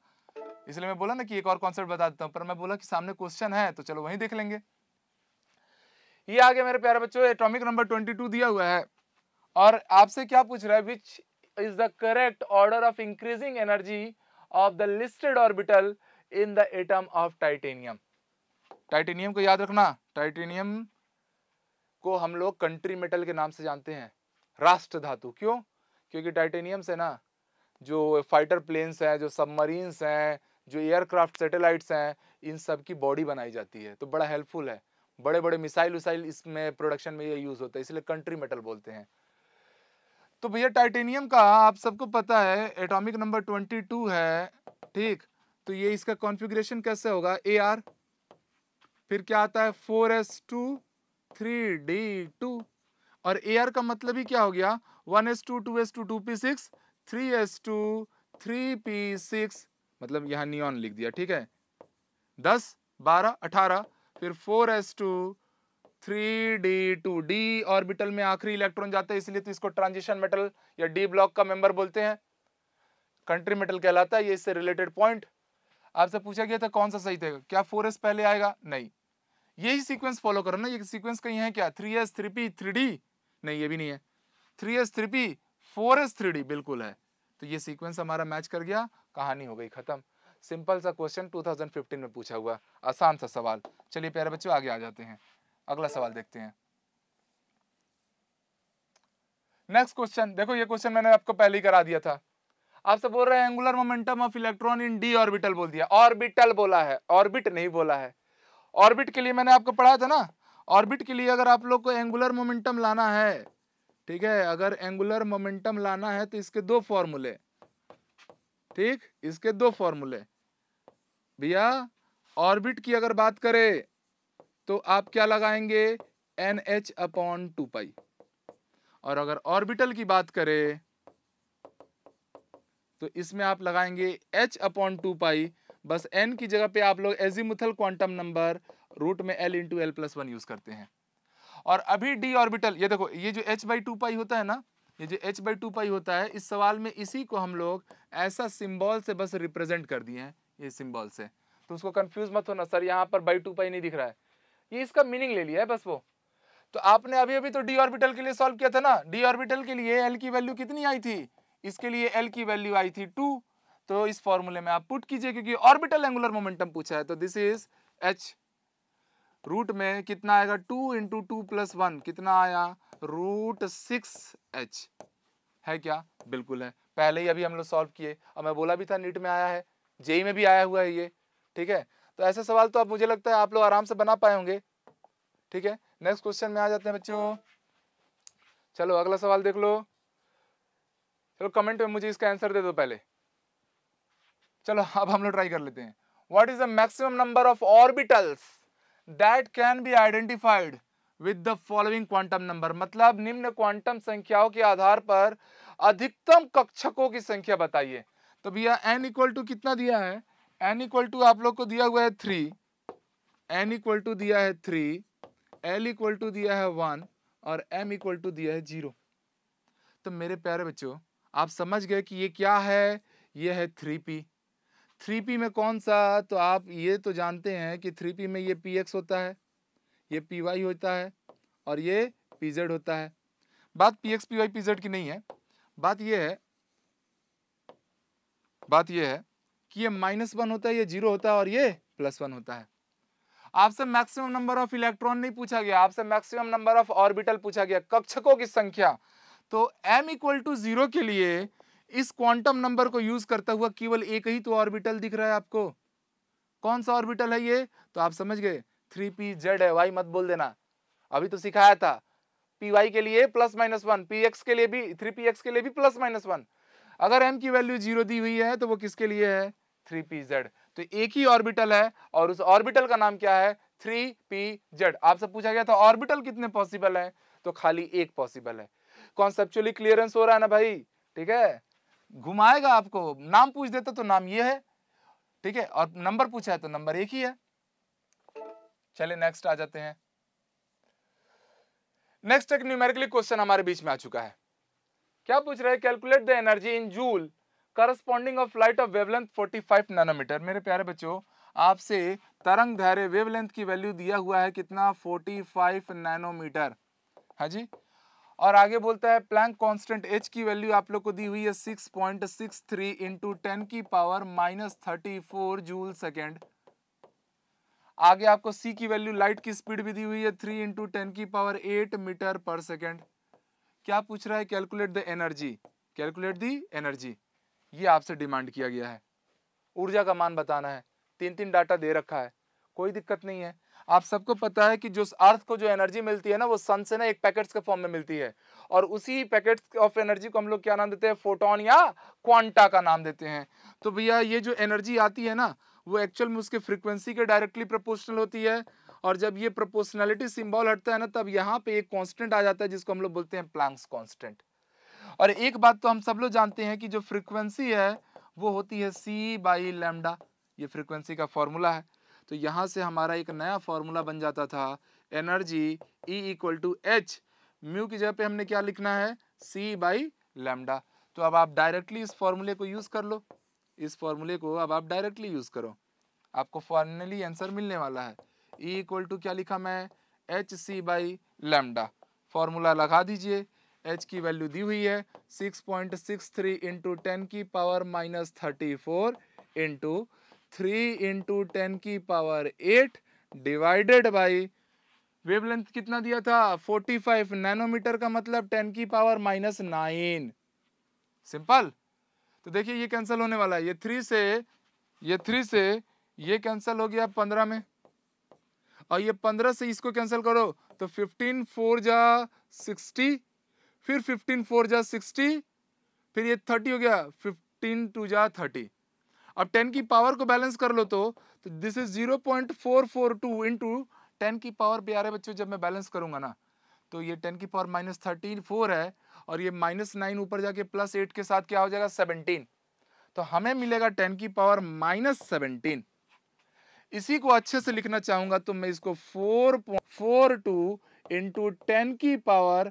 इसलिए मैं बोला ना कि एक और कॉन्सेप्ट बता देता हूँ पर मैं बोला कि सामने क्वेश्चन है तो चलो वहीं देख लेंगे ये आ गया मेरे प्यारे बच्चों एटॉमिक नंबर 22 दिया हुआ है और आपसे क्या पूछ रहा है which is the correct order of increasing energy of the listed orbital in the atom of titanium titanium को याद रखना टाइटेनियम को हम लोग कंट्री मेटल के नाम से जानते हैं राष्ट्र धातु क्यों क्योंकि टाइटेनियम से ना जो फाइटर प्लेन्स हैं जो सबमरीन्स हैं जो एयरक्राफ्ट सैटेलाइट्स हैं इन सब की बॉडी बनाई जाती है तो बड़ा हेल्पफुल है बड़े बड़े मिसाइल उसाइल इसमें प्रोडक्शन में ये यूज़ होता है इसलिए कंट्री मेटल बोलते हैं तो भैया टाइटेनियम का आप सबको पता है एटॉमिक नंबर ट्वेंटी टू है ठीक तो ये इसका कॉन्फ़िगरेशन कैसे होगा ए आर फिर क्या आता है four s two three d two और ए आर का मतलब ही क्या हो गया one s two two s two two p six three s two three p six मतलब यहाँ नियॉन लिख दिया ठीक है दस बारह अठारह फिर four s two three d two d orbital में आखिरी इलेक्ट्रॉन जाते हैं इसलिए तो इसको ट्रांजिशन मेटल या डी ब्लॉक का मेंबर बोलते हैं कंट्री मेटल कहलाता है ये इससे रिलेटेड पॉइंट आपसे पूछा गया था कौन सा सही था क्या फोर पहले आएगा नहीं यही सीक्वेंस फॉलो करो ना ये सीक्वेंस कहीं है क्या three s three p three d नहीं ये भी नहीं है three s three p four s three d बिल्कुल है तो ये सीक्वेंस हमारा मैच कर गया कहानी हो गई खत्म सिंपल सा क्वेश्चन 2015 में पूछा हुआ आसान सा सवाल चलिए प्यारे बच्चों आगे आ जाते हैं अगला सवाल देखते हैं नेक्स्ट क्वेश्चन देखो ये क्वेश्चन मैंने आपको पहले ही करा दिया था आप सब बोल रहे हैं angular momentum of electron in d orbital बोल दिया ऑर्बिटल बोला है ऑर्बिट नहीं बोला है ऑर्बिट के लिए मैंने आपको पढ़ाया था ना ऑर्बिट के लिए अगर आप लोग को एंगुलर मोमेंटम लाना है ठीक है अगर एंगुलर मोमेंटम लाना है तो इसके दो फॉर्मूले ठीक इसके दो फॉर्मूले भैया ऑर्बिट की अगर बात करें तो आप क्या लगाएंगे n H upon two pi और अगर ऑर्बिटल की बात करें तो इसमें आप लगाएंगे एच अपॉन टू पाई बस एन की जगह पे आप लोग एजिमुथल क्वांटम नंबर रूट में L into L plus one use करते हैं और अभी डी ऑर्बिटल ये देखो ये जो एच बाई टू पाई होता है ना ये जो एच बाई टू पाई होता है इस सवाल में इसी को हम लोग ऐसा सिंबल से बस रिप्रेजेंट कर दिए हैं ये सिंबल से तो उसको कंफ्यूज मत होना सर यहाँ पर बाई टू पाई नहीं दिख रहा है ये इसका मीनिंग ले लिया है बस वो तो आपने अभी अभी तो डी ऑर्बिटल के लिए सॉल्व किया था ना डी ऑर्बिटल के लिए एल की वैल्यू कितनी आई थी इसके लिए एल की वैल्यू आई थी टू तो इस फॉर्मूले में आप पुट कीजिए क्योंकि ऑर्बिटल एंगुलर मोमेंटम पूछा है तो दिस इज एच रूट में कितना आएगा two into two plus one कितना आया रूट सिक्स एच है क्या बिल्कुल है पहले ही अभी हम लोग सॉल्व किए और मैं बोला भी था नीट में आया है जेई में भी आया हुआ है ये ठीक है तो ऐसे सवाल तो अब मुझे लगता है आप लोग आराम से बना पाए होंगे ठीक है नेक्स्ट क्वेश्चन में आ जाते हैं बच्चों चलो अगला सवाल देख लो चलो कमेंट में मुझे इसका आंसर दे दो पहले चलो अब हम लोग ट्राई कर लेते हैं what is the maximum number of orbitals that can be identified with the following quantum number मतलब निम्न क्वांटम संख्याओं के आधार पर अधिकतम कक्षकों की संख्या बताइए तो भैया एन इक्वल टू कितना दिया है एन इक्वल टू आप लोग को दिया हुआ है थ्री एन इक्वल टू दिया है थ्री एल इक्वल टू दिया है वन और एम इक्वल टू दिया है जीरो तो मेरे प्यारे बच्चों आप समझ गए कि ये क्या है ये है थ्री पी थ्री पी में कौन सा तो आप ये तो जानते हैं कि थ्री पी में ये पी एक्स होता है ये पी वाई होता है और ये पी जेड होता है बात p x P Y P z की नहीं है बात ये है बात यह है कि ये माइनस वन होता है ये जीरो होता है और ये प्लस वन होता है आपसे मैक्सिमम नंबर ऑफ इलेक्ट्रॉन नहीं पूछा गया आपसे मैक्सिमम नंबर ऑफ ऑर्बिटल पूछा गया कक्षकों की संख्या तो एम इक्वल टू जीरो के लिए इस क्वांटम नंबर को यूज करता हुआ केवल एक ही तो ऑर्बिटल दिख रहा है आपको कौन सा ऑर्बिटल है ये तो आप समझ गए थ्री पी जेड है वाई मत बोल देना अभी तो सिखाया था पी वाई के लिए plus minus one p x के लिए भी थ्री पी एक्स के लिए भी प्लस माइनस वन अगर एम की वैल्यू जीरो दी हुई है तो वो किसके लिए है थ्री पी जेड तो एक ही ऑर्बिटल है और उस ऑर्बिटल का नाम क्या है थ्री पी जेड आपसे पूछा गया था ऑर्बिटल कितने पॉसिबल है तो खाली एक पॉसिबल है कॉन्सेप्चुअली क्लियरेंस हो रहा है ना भाई ठीक है घुमाएगा आपको नाम पूछ देता तो नाम ये है ठीक है और नंबर पूछा है तो नंबर एक ही है चले नेक्स्ट आ जाते हैं नेक्स्ट एक न्यूमेरिकली क्वेश्चन हमारे बीच में आ चुका है क्या पूछ रहे हैं calculate the energy in joule corresponding of light of wavelength 45 nanometre मेरे प्यारे बच्चों आपसे तरंग धैर्य वेवलेंथ की वैल्यू दिया हुआ है कितना 45 नैनोमीटर हाँ जी और आगे बोलता है प्लैंक कांस्टेंट एच की वैल्यू आप लोग को दी हुई है 6.63 point six three into ten की power minus thirty four joule second आगे आपको सी की वैल्यू लाइट की स्पीड भी दी हुई है थ्री इंटू टेन की पावर एट मीटर पर सेकेंड क्या पूछ रहा है calculate the energy calculate the energy ये आपसे डिमांड किया गया है ऊर्जा का मान बताना है तीन तीन डाटा दे रखा है कोई दिक्कत नहीं है आप सबको पता है कि जो अर्थ को जो एनर्जी मिलती है ना वो सन से ना एक पैकेट्स के फॉर्म में मिलती है और उसी पैकेट्स ऑफ एनर्जी को हम लोग क्या नाम देते हैं फोटोन या क्वांटा का नाम देते हैं तो भैया ये जो एनर्जी आती है ना वो एक्चुअल में उसके फ्रिक्वेंसी के डायरेक्टली प्रपोर्शनल होती है और जब ये प्रोपोर्शनैलिटी सिंबल हटता है ना तब यहाँ पे एक कांस्टेंट आ जाता है जिसको हम लोग बोलते हैं प्लांक्स कांस्टेंट और एक बात तो हम सब लोग जानते हैं कि जो फ्रीक्वेंसी है वो होती है सी बाई लेमडा ये फ्रीक्वेंसी का फॉर्मूला है तो यहाँ से हमारा एक नया फॉर्मूला बन जाता था energy E equal to h mu की जगह पे हमने क्या लिखना है सी बाई लेमडा तो अब आप डायरेक्टली इस फॉर्मूले को यूज़ कर लो इस फॉर्मूले को अब आप डायरेक्टली यूज़ करो आपको फाइनली आंसर मिलने वाला है ई इक्वल टू क्या लिखा मैं h c by lambda formula लगा दीजिए एच की वैल्यू दी हुई है six point six three into ten की power minus thirty four into three into ten की power eight divided by wavelength कितना दिया था फोर्टी फाइव नैनोमीटर का मतलब टेन की पावर माइनस नाइन सिंपल तो देखिए ये कैंसिल होने वाला है ये थ्री से ये थ्री से ये कैंसिल हो गया पंद्रह में और ये पंद्रह से इसको कैंसिल करो तो फिफ्टीन फोर जा सिक्सटी फिर फिफ्टीन फोर जा सिक्सटी फिर ये थर्टी हो गया फिफ्टीन टू जा थर्टी अब टेन की पावर को बैलेंस कर लो तो, तो this is zero point four four two into ten की पावर प्यारे बच्चों जब मैं बैलेंस करूंगा ना तो ये टेन की पावर माइनस थर्टीन फोर है और ये माइनस नाइन ऊपर जाके प्लस एट के साथ क्या हो जाएगा सेवनटीन तो हमें मिलेगा टेन की पावर माइनस सेवनटीन इसी को अच्छे से लिखना चाहूंगा तो मैं इसको four four two into ten की पावर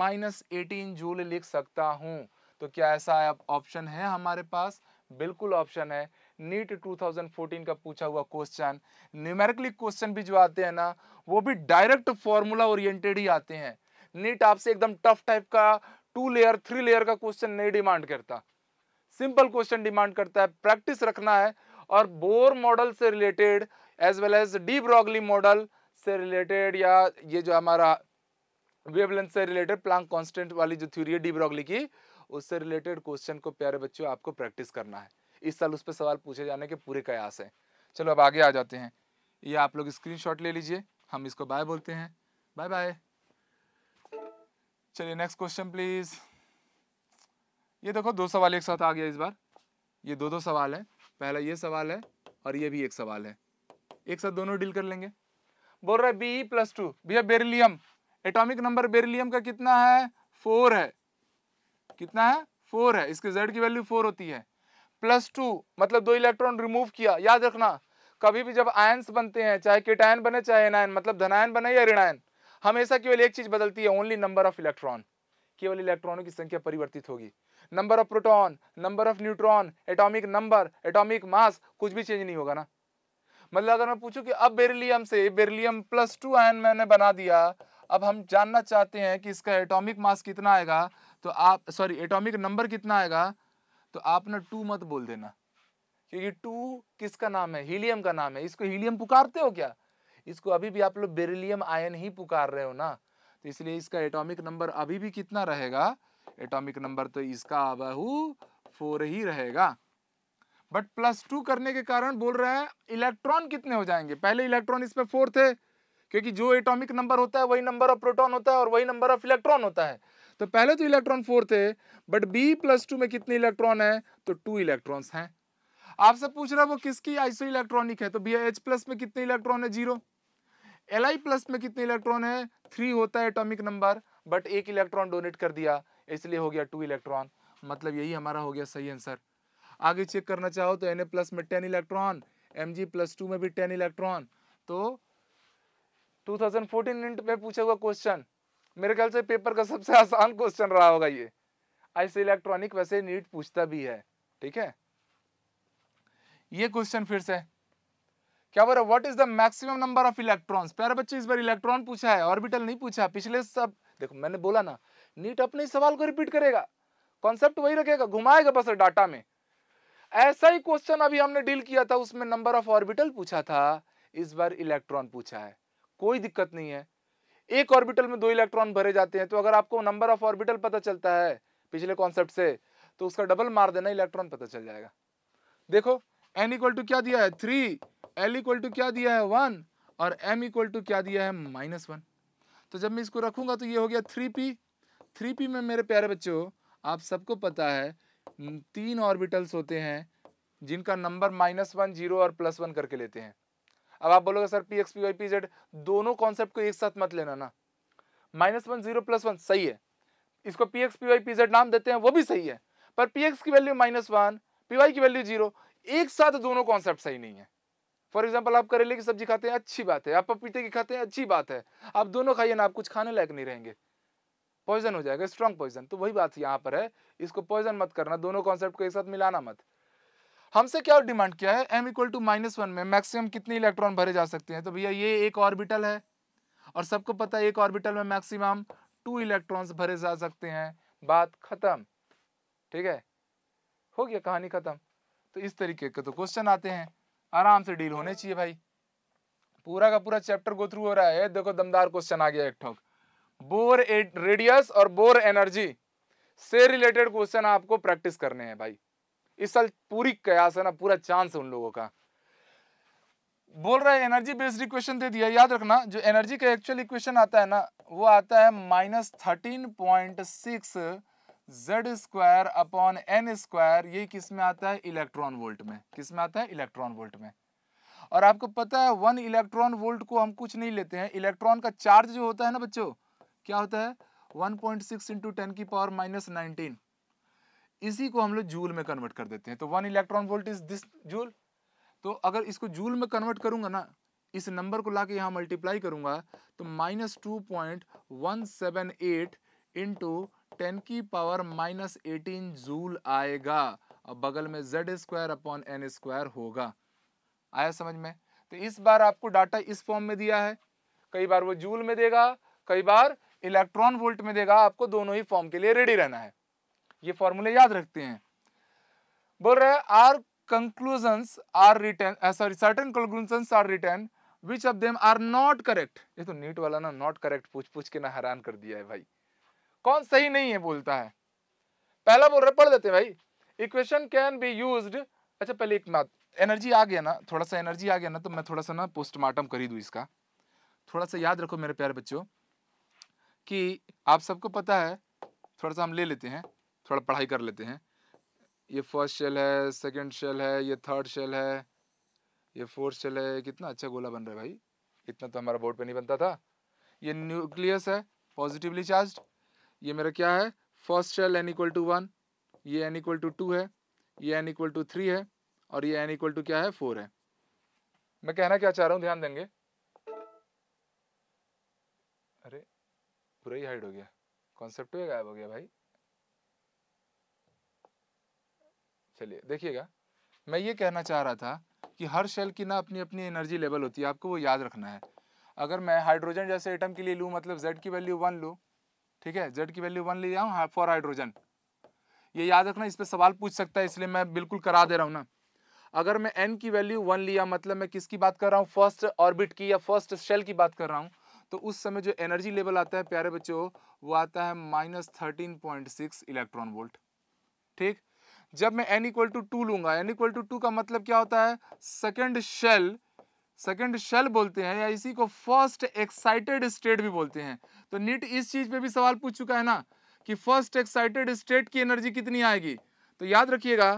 माइनस एटीन जूल लिख सकता हूं तो क्या ऐसा ऑप्शन है हमारे पास बिल्कुल ऑप्शन है नीट 2014 का पूछा हुआ क्वेश्चन न्यूमेरिकली क्वेश्चन भी जो आते हैं ना वो भी डायरेक्ट फॉर्मूला ओरिएंटेड ही आते हैं नीट आपसे एकदम टफ टाइप का टू लेयर थ्री लेयर का क्वेश्चन नहीं डिमांड करता सिंपल क्वेश्चन डिमांड करता है प्रैक्टिस रखना है और बोर मॉडल से related as well as de Broglie model से रिलेटेड या ये जो हमारा वेवलेंथ से रिलेटेड प्लांक कांस्टेंट वाली जो थ्योरी है डी ब्रॉगली की उससे रिलेटेड क्वेश्चन को प्यारे बच्चों आपको प्रैक्टिस करना है इस साल उस पर सवाल पूछे जाने के पूरे कयास हैं चलो अब आगे आ जाते हैं ये आप लोग शॉट ले लीजिए हम इसको बाय बोलते हैं बाय बाय चलिए नेक्स्ट क्वेश्चन प्लीज ये देखो दो सवाल एक साथ आ गया इस बार ये दो दो सवाल है पहला ये सवाल है और ये भी एक सवाल है एक साथ दोनों डील कर लेंगे बोल रहा है बी प्लस टू भैया बेरिलियम एटॉमिक नंबर बेरिलियम का कितना है फोर है कितना है फोर है इसके जेड की वैल्यू फोर होती है प्लस टू मतलब दो इलेक्ट्रॉन रिमूव किया याद रखना कभी भी जब आयन्स बनते हैं चाहे किटायन बने चाहे एनायन मतलब धनायन बने या ऋणायन हमेशा केवल एक चीज बदलती है ओनली नंबर ऑफ इलेक्ट्रॉन केवल इलेक्ट्रॉनों की संख्या परिवर्तित होगी number of proton number of neutron atomic number atomic mass कुछ भी चेंज नहीं होगा ना मतलब अगर मैं पूछूं कि अब बेरिलियम से बेरिलियम प्लस टू आयन मैंने बना दिया अब हम जानना चाहते हैं कि इसका एटॉमिक मास कितना आएगा तो आप सॉरी एटॉमिक नंबर कितना आएगा तो आप ना टू मत बोल देना क्योंकि टू किसका नाम है हीलियम का नाम है इसको हीलियम पुकारते हो क्या इसको अभी भी आप लोग बेरिलियम आयन ही पुकार रहे हो ना तो इसलिए इसका एटॉमिक नंबर अभी भी कितना रहेगा एटॉमिक नंबर तो इसका आबाहू फोर ही रहेगा बट प्लस टू करने के कारण बोल रहे हैं इलेक्ट्रॉन कितने हो जाएंगे पहले इलेक्ट्रॉन इसमें फोर थे क्योंकि जो एटॉमिक नंबर होता है वही नंबर ऑफ प्रोटॉन होता है और वही नंबर ऑफ इलेक्ट्रॉन होता है तो पहले तो इलेक्ट्रॉन फोर थे बट बी प्लस टू में कितने इलेक्ट्रॉन तो है तो टू इलेक्ट्रॉन हैं आपसे पूछ रहा है वो किसकी आइसो इलेक्ट्रॉनिक है तो बी एच प्लस में कितने इलेक्ट्रॉन है जीरो एल आई प्लस में कितने इलेक्ट्रॉन है थ्री होता है एटॉमिक नंबर बट एक इलेक्ट्रॉन डोनेट कर दिया इसलिए हो गया टू इलेक्ट्रॉन मतलब यही हमारा हो गया सही आंसर आगे चेक करना चाहो तो एन प्लस में ten electron M G plus two में भी टेन इलेक्ट्रॉन तो 2014 थाउजेंड में पूछा हुआ क्वेश्चन मेरे ख्याल से पेपर का सबसे आसान क्वेश्चन रहा होगा ये ऐसे इलेक्ट्रॉनिक वैसे नीट पूछता भी है ठीक है ये क्वेश्चन फिर से क्या बोल रहा है what is the maximum number of electrons प्यारे बच्चे इस बार इलेक्ट्रॉन पूछा है ऑर्बिटल नहीं पूछा पिछले सब देखो मैंने बोला ना नीट अपने ही सवाल को रिपीट करेगा कॉन्सेप्ट वही रखेगा घुमाएगा बस डाटा में ऐसा ही क्वेश्चन अभी हमने डील किया था उसमें नंबर ऑफ ऑर्बिटल पूछा था इस बार इलेक्ट्रॉन पूछा है कोई दिक्कत नहीं है एक ऑर्बिटल में दो इलेक्ट्रॉन भरे जाते हैं तो अगर आपको नंबर ऑफ ऑर्बिटल पता चलता है पिछले कॉन्सेप्ट से तो उसका डबल मार देना इलेक्ट्रॉन पता चल जाएगा देखो एन इक्वल टू क्या दिया है थ्री एल इक्वल टू क्या दिया है वन और एम इक्वल टू क्या दिया है माइनस वन तो जब मैं इसको रखूंगा तो ये हो गया थ्री पी थ्री पी में मेरे प्यारे बच्चों आप सबको पता है तीन ऑर्बिटल्स होते हैं जिनका नंबर माइनस वन जीरो और प्लस वन करके लेते हैं अब आप बोलोगे sir p x P Y P z दोनों कॉन्सेप्ट को एक साथ मत लेना ना minus one zero plus one सही है इसको p x P Y P z नाम देते हैं वो भी सही है पर पी एक्स की value minus one p y की वैल्यू जीरो एक साथ दोनों कॉन्सेप्ट सही नहीं है फॉर एग्जाम्पल आप करेले की सब्जी खाते हैं अच्छी बात है आप पपीते की खाते हैं अच्छी बात है आप दोनों खाइए ना आप कुछ खाने लायक नहीं रहेंगे पॉइजन हो जाएगा स्ट्रॉन्ग पॉइजन तो वही बात यहाँ पर है इसको पॉइजन मत करना दोनों कॉन्सेप्ट को एक साथ मिलाना मत हमसे क्या डिमांड किया है m equal to minus one में मैक्सिमम कितने इलेक्ट्रॉन भरे जा सकते हैं तो भैया ये एक ऑर्बिटल है और सबको पता है एक ऑर्बिटल में मैक्सिमम टू इलेक्ट्रॉन्स भरे जा सकते हैं बात खत्म ठीक है हो गया कहानी खत्म तो इस तरीके के तो क्वेश्चन आते हैं आराम से डील होने चाहिए भाई पूरा का पूरा चैप्टर गो थ्रू हो रहा है देखो दमदार क्वेश्चन आ गया एक ठोक बोर रेडियस और बोर एनर्जी से रिलेटेड क्वेश्चन आपको प्रैक्टिस करने हैं भाई इस साल पूरी कयास है ना पूरा चांस है उन लोगों का बोल रहा है एनर्जी बेस्ड इक्वेशन दे दिया याद रखना जो एनर्जी का एक्चुअल इक्वेशन आता है ना वो आता है minus thirteen point six Z square upon n square ये किस में आता है इलेक्ट्रॉन वोल्ट में किस में आता है इलेक्ट्रॉन वोल्ट में और आपको पता है वन इलेक्ट्रॉन वोल्ट को हम कुछ नहीं लेते हैं इलेक्ट्रॉन का चार्ज जो होता है ना बच्चों क्या होता है one point six into ten की पावर माइनस नाइनटीन इसी को हम लोग जूल में कन्वर्ट कर देते हैं तो one electron volt is this joule तो अगर इसको जूल में कन्वर्ट करूंगा ना इस नंबर को ला के यहाँ मल्टीप्लाई करूंगा तो minus two point one seven eight into ten की पावर माइनस एटीन जूल आएगा और बगल में Z square upon n square होगा आया समझ में तो इस बार आपको डाटा इस फॉर्म में दिया है कई बार वो जूल में देगा कई बार इलेक्ट्रॉन वोल्ट में देगा आपको दोनों ही फॉर्म के लिए रेडी रहना है ये फॉर्मूले याद रखते हैं बोल रहे are conclusion are written sorry certain conclusion are written which of them are not correct ये तो नीट वाला ना नॉट करेक्ट पूछ पूछ के ना हैरान कर दिया है भाई कौन सही नहीं है बोलता है पहला बोल रहे पढ़ देते हैं भाई इक्वेशन कैन बी यूज अच्छा पहले एक बात एनर्जी आ गया ना थोड़ा सा एनर्जी आ गया ना तो मैं थोड़ा सा ना पोस्टमार्टम करी ही दूँ इसका थोड़ा सा याद रखो मेरे प्यारे बच्चों कि आप सबको पता है थोड़ा सा हम ले लेते हैं थोड़ा पढ़ाई कर लेते हैं ये फर्स्ट शेल है सेकंड शेल है ये थर्ड शेल है ये फोर्थ शेल है कितना अच्छा गोला बन रहा है भाई इतना तो हमारा बोर्ड पे नहीं बनता था ये न्यूक्लियस है पॉजिटिवली चार्ज ये मेरा क्या है first shell n equal to one ये एन इक्वल टू टू है ये एन इक्वल टू थ्री है और ये एन इक्वल टू क्या है फोर है मैं कहना क्या चाह रहा हूँ ध्यान देंगे अरे पूरा ही हाइड हो गया कॉन्सेप्ट गायब हो गया भाई चलिए देखिएगा मैं ये कहना चाह रहा था कि हर शेल की ना अपनी अपनी एनर्जी लेवल होती है आपको वो याद रखना है अगर मैं हाइड्रोजन जैसे एटम के लिए लूँ मतलब जेड की वैल्यू वन लूँ ठीक है जेड की वैल्यू वन ले जाऊँ फॉर हाइड्रोजन ये याद रखना इस पर सवाल पूछ सकता है इसलिए मैं बिल्कुल करा दे रहा हूँ ना अगर मैं एन की वैल्यू वन लिया मतलब मैं किसकी बात कर रहा हूँ फर्स्ट ऑर्बिट की या फर्स्ट शेल की बात कर रहा हूँ तो उस समय जो एनर्जी लेवल आता है प्यारे बच्चों वो आता है minus thirteen point six electron volt ठीक जब मैं एन इक्वल टू टू लूंगा एन इक्वल टू टू का मतलब क्या होता है सेकेंड शेल सेकेंड शेल बोलते हैं या इसी को फर्स्ट एक्साइटेड स्टेट भी बोलते हैं तो नीट इस चीज पे भी सवाल पूछ चुका है ना कि फर्स्ट एक्साइटेड स्टेट की एनर्जी कितनी आएगी तो याद रखिएगा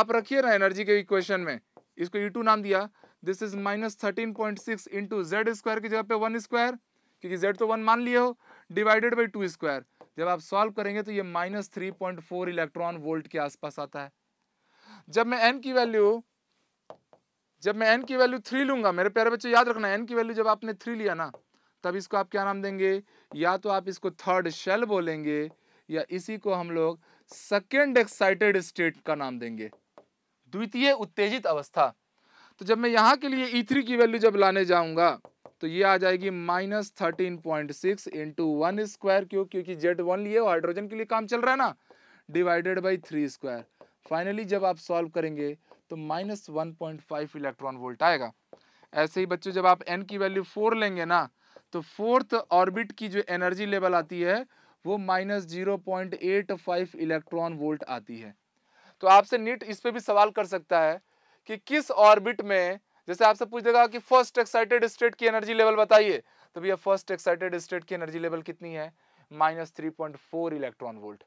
आप रखिए ना एनर्जी के इक्वेशन में इसको यू e टू नाम दिया this is minus thirteen point six into Z square की जगह पे वन स्क्वायर क्योंकि जेड तो वन मान लिए हो डिवाइडेड बाई टू स्क्वायर जब आप सॉल्व करेंगे तो ये minus three point four electron volt के आसपास आता है जब मैं एन की वैल्यू जब मैं एन की वैल्यू थ्री लूंगा मेरे प्यारे बच्चों याद रखना एन की वैल्यू जब आपने थ्री लिया ना तब इसको आप क्या नाम देंगे या तो आप इसको थर्ड शेल बोलेंगे या इसी को हम लोग सेकेंड एक्साइटेड स्टेट का नाम देंगे द्वितीय उत्तेजित अवस्था तो जब मैं यहाँ के लिए E3 की वैल्यू जब लाने जाऊंगा तो ये आ जाएगी minus thirteen point six into one square क्यों क्योंकि जेड वन लिए हाइड्रोजन के लिए काम चल रहा है ना divided by three square finally जब आप सॉल्व करेंगे तो minus one point five electron volt आएगा ऐसे ही बच्चों जब आप एन की वैल्यू फोर लेंगे ना तो फोर्थ ऑर्बिट की जो एनर्जी लेवल आती है वो minus zero point eight five electron volt आती है तो आपसे नीट इस पर भी सवाल कर सकता है कि किस ऑर्बिट में जैसे आपसे पूछ देगा कि फर्स्ट एक्साइटेड स्टेट की एनर्जी लेवल बताइए तो भैया फर्स्ट एक्साइटेड स्टेट की एनर्जी लेवल कितनी है minus three point four electron volt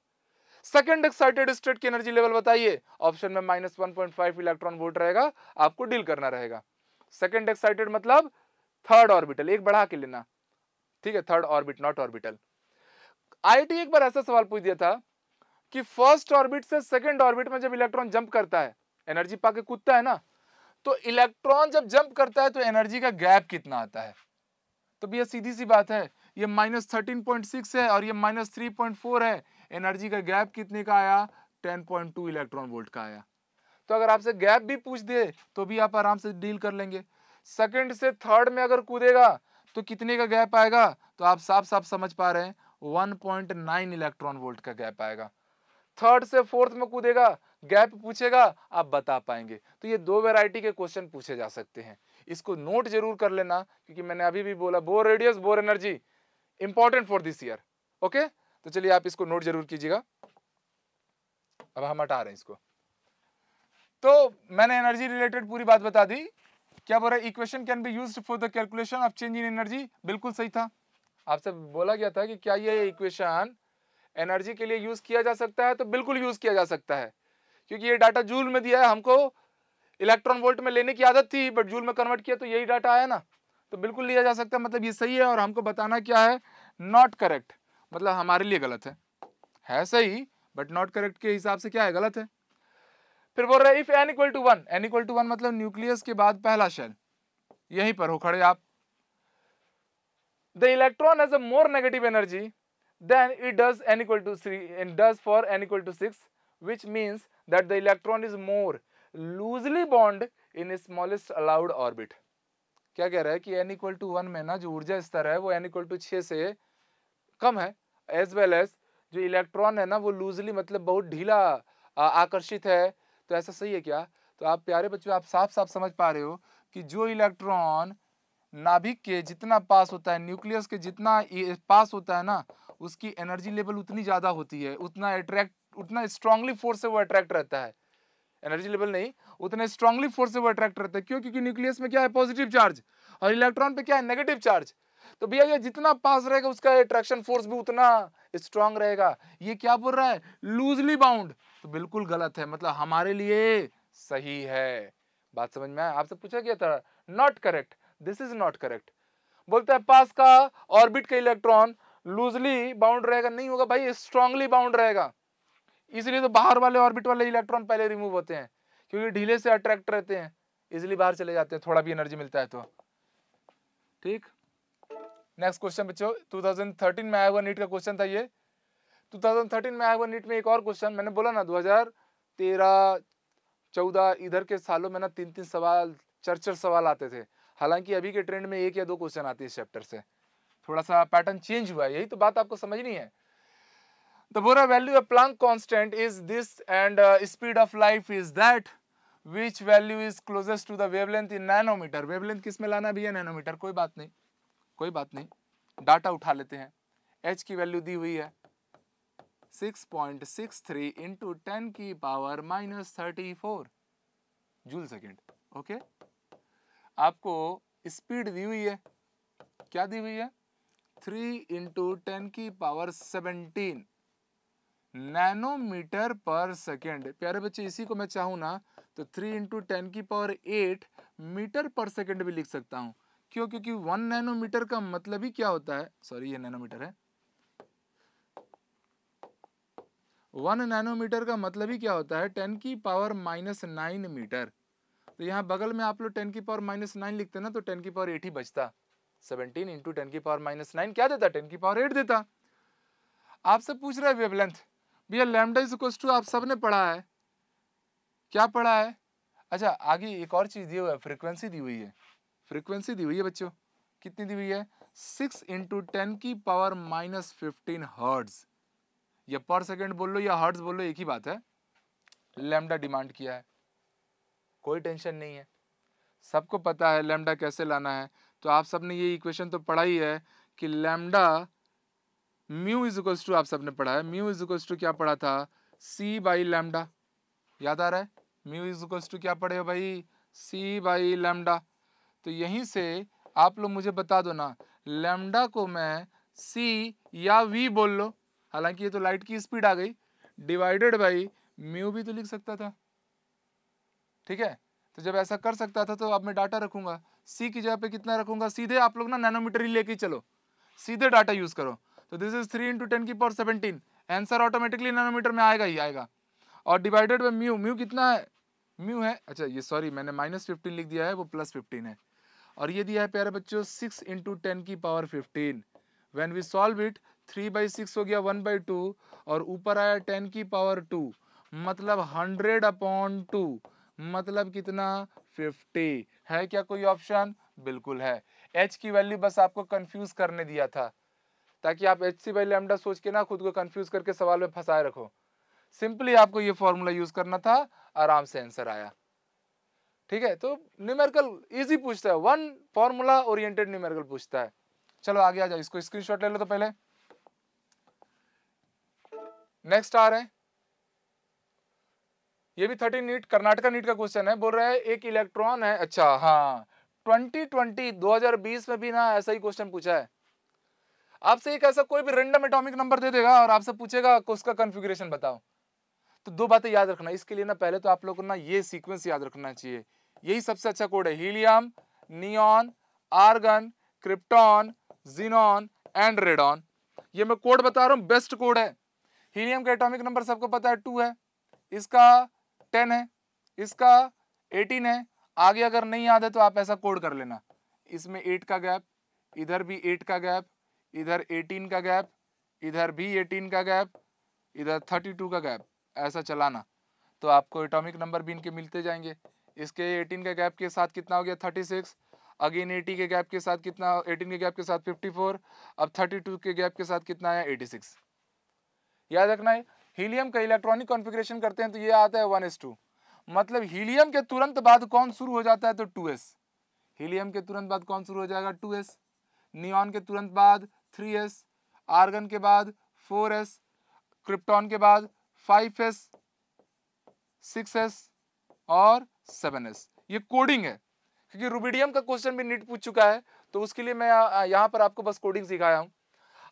second excited state की एनर्जी लेवल बताइए ऑप्शन में minus one point five electron volt रहेगा आपको डील करना रहेगा सेकेंड एक्साइटेड मतलब थर्ड ऑर्बिटल एक बढ़ा के लेना ठीक है third orbit not orbital IIT एक बार ऐसा सवाल पूछ दिया था कि फर्स्ट ऑर्बिट से सेकेंड ऑर्बिट में जब इलेक्ट्रॉन जंप करता है एनर्जी पाके कूदता है ना तो इलेक्ट्रॉन जब जंप करता है तो एनर्जी का गैप कितना आता है तो भैया सीधी सी बात है ये माइनस थर्टीन पॉइंट सिक्स है और ये माइनस थ्री पॉइंट फोर है एनर्जी का गैप कितने का आया ten point two electron volt का आया तो अगर आपसे गैप भी पूछ दे तो भी आप आराम से डील कर लेंगे सेकेंड से थर्ड में अगर कूदेगा तो कितने का गैप आएगा तो आप साफ साफ समझ पा रहे हैं वन इलेक्ट्रॉन वोल्ट का गैप आएगा थर्ड से फोर्थ में कूदेगा गैप पूछेगा आप बता पाएंगे तो ये दो वेराइटी के क्वेश्चन पूछे जा सकते हैं इसको नोट जरूर कर लेना क्योंकि मैंने अभी भी बोला Bohr radius Bohr energy important for this year okay तो चलिए आप इसको नोट जरूर कीजिएगा अब हम हटा रहे हैं इसको तो मैंने एनर्जी रिलेटेड पूरी बात बता दी क्या बोल रहा है equation can be used for the calculation of change in energy बिल्कुल सही था आपसे बोला गया था कि क्या ये इक्वेशन एनर्जी के लिए यूज़ किया जा सकता है तो बिल्कुल यूज़ किया जा सकता है क्योंकि ये डाटा जूल में दिया है हमको इलेक्ट्रॉन वोल्ट में लेने की आदत थी बट जूल में कन्वर्ट किया तो यही डाटा आया ना तो बिल्कुल लिया जा सकता है मतलब ये सही है और हमको बताना क्या है नॉट करेक्ट मतलब हमारे लिए गलत है है सही बट नॉट करेक्ट के हिसाब से क्या है गलत है फिर बोल रहे if n equal to one n equal to one मतलब न्यूक्लियस के बाद पहला शेल यहीं पर हो खड़े आप the electron has a more negative energy then it does n equal to 3 and does for n equal to 6 which means that the electron is more loosely bound in smallest allowed orbit क्या कह रहा है कि n equal to one में ना जो ऊर्जा स्तर है वो n इक्वल टू छः से कम है एज वेल एज जो इलेक्ट्रॉन है ना वो लूजली मतलब बहुत ढीला आकर्षित है तो ऐसा सही है क्या तो आप प्यारे बच्चों आप साफ साफ समझ पा रहे हो कि जो इलेक्ट्रॉन नाभिक के जितना पास होता है न्यूक्लियस के जितना पास होता है ना उसकी एनर्जी लेवल उतनी ज़्यादा होती है उतना अट्रैक्ट उतना स्ट्रांगली फोर्स से वो अट्रैक्ट रहता है एनर्जी लेवल नहीं उतना स्ट्रांगली फोर्स से वो अट्रैक्ट रहता है क्यों क्योंकि न्यूक्लियस में क्या है पॉजिटिव चार्ज और इलेक्ट्रॉन पे क्या है नेगेटिव चार्ज तो भैया ये जितना पास रहेगा उसका अट्रैक्शन फोर्स भी उतना स्ट्रांग रहेगा ये क्या बोल रहा है लूजली बाउंड तो बिल्कुल गलत है मतलब हमारे लिए सही है बात समझ में आया आपसे पूछा गया था not correct this is not correct बोलता है पास का ऑर्बिट का इलेक्ट्रॉन लूजली बाउंड रहेगा नहीं होगा भाई स्ट्रांगली बाउंड रहेगा इसलिए तो बाहर वाले ऑर्बिट वाले इलेक्ट्रॉन पहले रिमूव होते हैं क्योंकि ढीले से अट्रैक्ट रहते हैं इजिली बाहर चले जाते हैं थोड़ा भी एनर्जी मिलता है तो ठीक नेक्स्ट क्वेश्चन बच्चों 2013 में आया हुआ नीट का क्वेश्चन था ये 2013 में आया हुआ नीट में एक और क्वेश्चन मैंने बोला ना 2013 14 इधर के सालों में ना तीन तीन सवाल चार चार सवाल आते थे हालांकि अभी के ट्रेंड में एक या दो क्वेश्चन आते हैं इस चैप्टर से थोड़ा सा पैटर्न चेंज हुआ है यही तो बात आपको समझनी है द बोरा value of Planck constant is this and speed of light is that which value is closest to the wavelength in nanometre wavelength किस में लाना भी है नैनोमीटर कोई बात नहीं कोई बात नहीं डाटा उठा लेते हैं एच की वैल्यू दी हुई है 6.63 point six three into ten की power minus thirty four joule second okay आपको स्पीड दी हुई है क्या दी हुई है थ्री इंटू टेन की पावर सेवनटीन नैनोमीटर पर सेकेंड प्यारे बच्चे इसी को मैं चाहूँ ना तो थ्री इंटू टेन की पावर एट मीटर पर सेकेंड भी लिख सकता हूँ क्यों क्योंकि वन नैनोमीटर का मतलब ही क्या होता है सॉरी ये नैनोमीटर है वन नैनोमीटर का मतलब ही क्या होता है टेन की पावर माइनस नाइन मीटर तो यहाँ बगल में आप लोग टेन की पावर माइनस नाइन लिखते ना तो टेन की पावर एट ही बचता सेवनटीन इंटू टेन की पावर माइनस नाइन क्या देता टेन की पावर एट देता पूछ भैया इज टू आप सब ने पढ़ा है क्या पढ़ा है अच्छा आगे एक और चीज़ दी हुई है फ्रिक्वेंसी दी हुई है फ्रिक्वेंसी दी हुई है बच्चों कितनी दी हुई है सिक्स इंटू टेन की पावर माइनस फिफ्टीन या पर सेकेंड बोल लो या बोल लो एक ही बात है लेमडा डिमांड किया है कोई टेंशन नहीं है सबको पता है लेमडा कैसे लाना है तो आप सब ने ये इक्वेशन तो पढ़ा ही है कि lambda mu is equals to आप सब ने पढ़ा है म्यू इज इक्वल्स टू क्या पढ़ा था सी बाई लैमडा याद आ रहा है म्यू इज इक्वल्स टू क्या पढ़े हो भाई सी बाई लैमडा तो यहीं से आप लोग मुझे बता दो ना लैमडा को मैं सी या वी बोल लो हालांकि ये तो लाइट की स्पीड आ गई डिवाइडेड बाई म्यू भी तो लिख सकता था ठीक है तो जब ऐसा कर सकता था तो अब मैं डाटा रखूंगा सी की जगह पे कितना रखूंगा सीधे आप लोग ना नैनोमीटर ही लेके चलो सीधे डाटा यूज करो तो this is three into ten की power seventeen answer automatically nanometre में आएगा ही आएगा और डिवाइडेड बाई म्यू म्यू कितना है म्यू है अच्छा ये सॉरी मैंने माइनस फिफ्टीन लिख दिया है वो प्लस फिफ्टीन है और ये दिया है प्यारे बच्चों सिक्स इंटू टेन की power fifteen when we solve it three by six हो गया वन बाई टू और ऊपर आया टेन की पावर टू मतलब हंड्रेड अपॉन टू मतलब कितना फिफ्टी है क्या कोई ऑप्शन बिल्कुल है एच की वैल्यू बस आपको कंफ्यूज करने दिया था ताकि आप एच सी वैल्यू एमडा सोच के ना खुद को कंफ्यूज करके सवाल में फंसाए रखो सिंपली आपको ये फॉर्मूला यूज करना था आराम से आंसर आया ठीक है तो न्यूमेरिकल इजी पूछता है वन फॉर्मूला ओरिएंटेड न्यूमेरिकल पूछता है चलो आगे आ जाओ इसको स्क्रीनशॉट ले लो तो पहले नेक्स्ट आ रहे हैं ये भी थर्टीन नीट कर्नाटका नीट का क्वेश्चन है बोल रहा है एक इलेक्ट्रॉन है अच्छा हाँ ट्वेंटी ट्वेंटी दो हजार बीस में भी ना ऐसा ही क्वेश्चन पूछा है आपसे एक ऐसा कोई भी रेंडम एटॉमिक नंबर दे देगा और आपसे पूछेगा उसका कॉन्फ़िगरेशन बताओ तो दो बातें याद रखना इसके लिए ना पहले तो आप लोगों को ना ये सीक्वेंस याद रखना चाहिए यही सबसे अच्छा कोड है helium neon argon krypton xenon and radon ये मैं कोड बता रहा हूँ बेस्ट कोड है हीलियम का एटॉमिक नंबर सबको पता है टू है इसका टेन है इसका एटीन है आगे अगर नहीं याद है तो आप ऐसा कोड कर लेना इसमें एट का गैप इधर भी एट का गैप इधर एटीन का गैप इधर भी एटीन का गैप इधर थर्टी टू का गैप ऐसा चलाना तो आपको एटॉमिक नंबर भी इनके मिलते जाएंगे इसके एटीन के गैप के साथ कितना हो गया थर्टी सिक्स अगेन एटी के गैप के साथ कितना एटीन के गैप के साथ फिफ्टी फोर अब थर्टी टू के गैप के साथ कितना आया एटी सिक्स याद रखना है हीलियम का इलेक्ट्रॉनिक कॉन्फ़िगरेशन करते हैं तो ये आता है वन एस टू मतलब हीलियम के तुरंत बाद कौन शुरू हो जाता है तो टू एस हीलियम के तुरंत बाद कौन शुरू हो जाएगा टू एस नियॉन के तुरंत बाद थ्री एस आर्गन के बाद फोर एस क्रिप्टॉन के बाद फाइव एस सिक्स एस और सेवन एस ये कोडिंग है क्योंकि रूबिडियम का क्वेश्चन भी नीट पूछ चुका है तो उसके लिए मैं यहाँ पर आपको बस कोडिंग सिखाया हूँ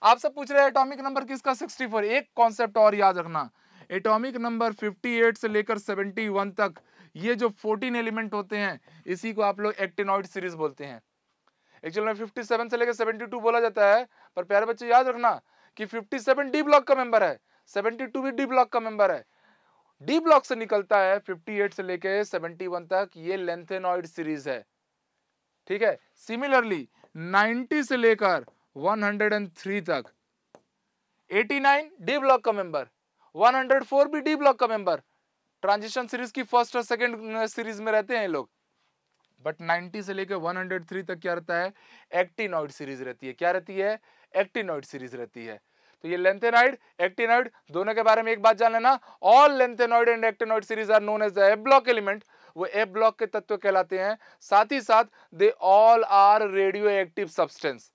आपसे पूछ रहे हैं एटॉमिक नंबर किसका 64 एक कॉन्सेप्ट और याद रखना एटॉमिक नंबर 58 से लेकर 71 तक ये जो 14 एलिमेंट होते हैं इसी को आप लोग एक्टेनॉइड सीरीज बोलते हैं एक्चुअल में सेवन से लेकर 72 बोला जाता है पर प्यारे बच्चे याद रखना कि 57 डी ब्लॉक का मेंबर है 72 भी डी ब्लॉक का मेंबर है डी ब्लॉक से निकलता है 58 से लेकर 71 तक ये लेंथेनॉइड सीरीज है ठीक है सिमिलरली 90 से लेकर 103 तक 89 डी ब्लॉक का मेंबर 104 भी डी ब्लॉक का मेंबर ट्रांजिशन सीरीज की फर्स्ट और सेकंड सीरीज uh, में रहते हैं लोग बट 90 से लेकर 103 तक क्या रहता है एक्टिनॉइड सीरीज रहती है क्या रहती है एक्टिनॉइड सीरीज रहती है तो ये लेंथेनॉइड एक्टिनॉइड दोनों के बारे में एक बात जान लेना all lanthanoid and actinoid series are known as the f block element वो एफ ब्लॉक के तत्व कहलाते हैं साथ ही साथ they all are radioactive substance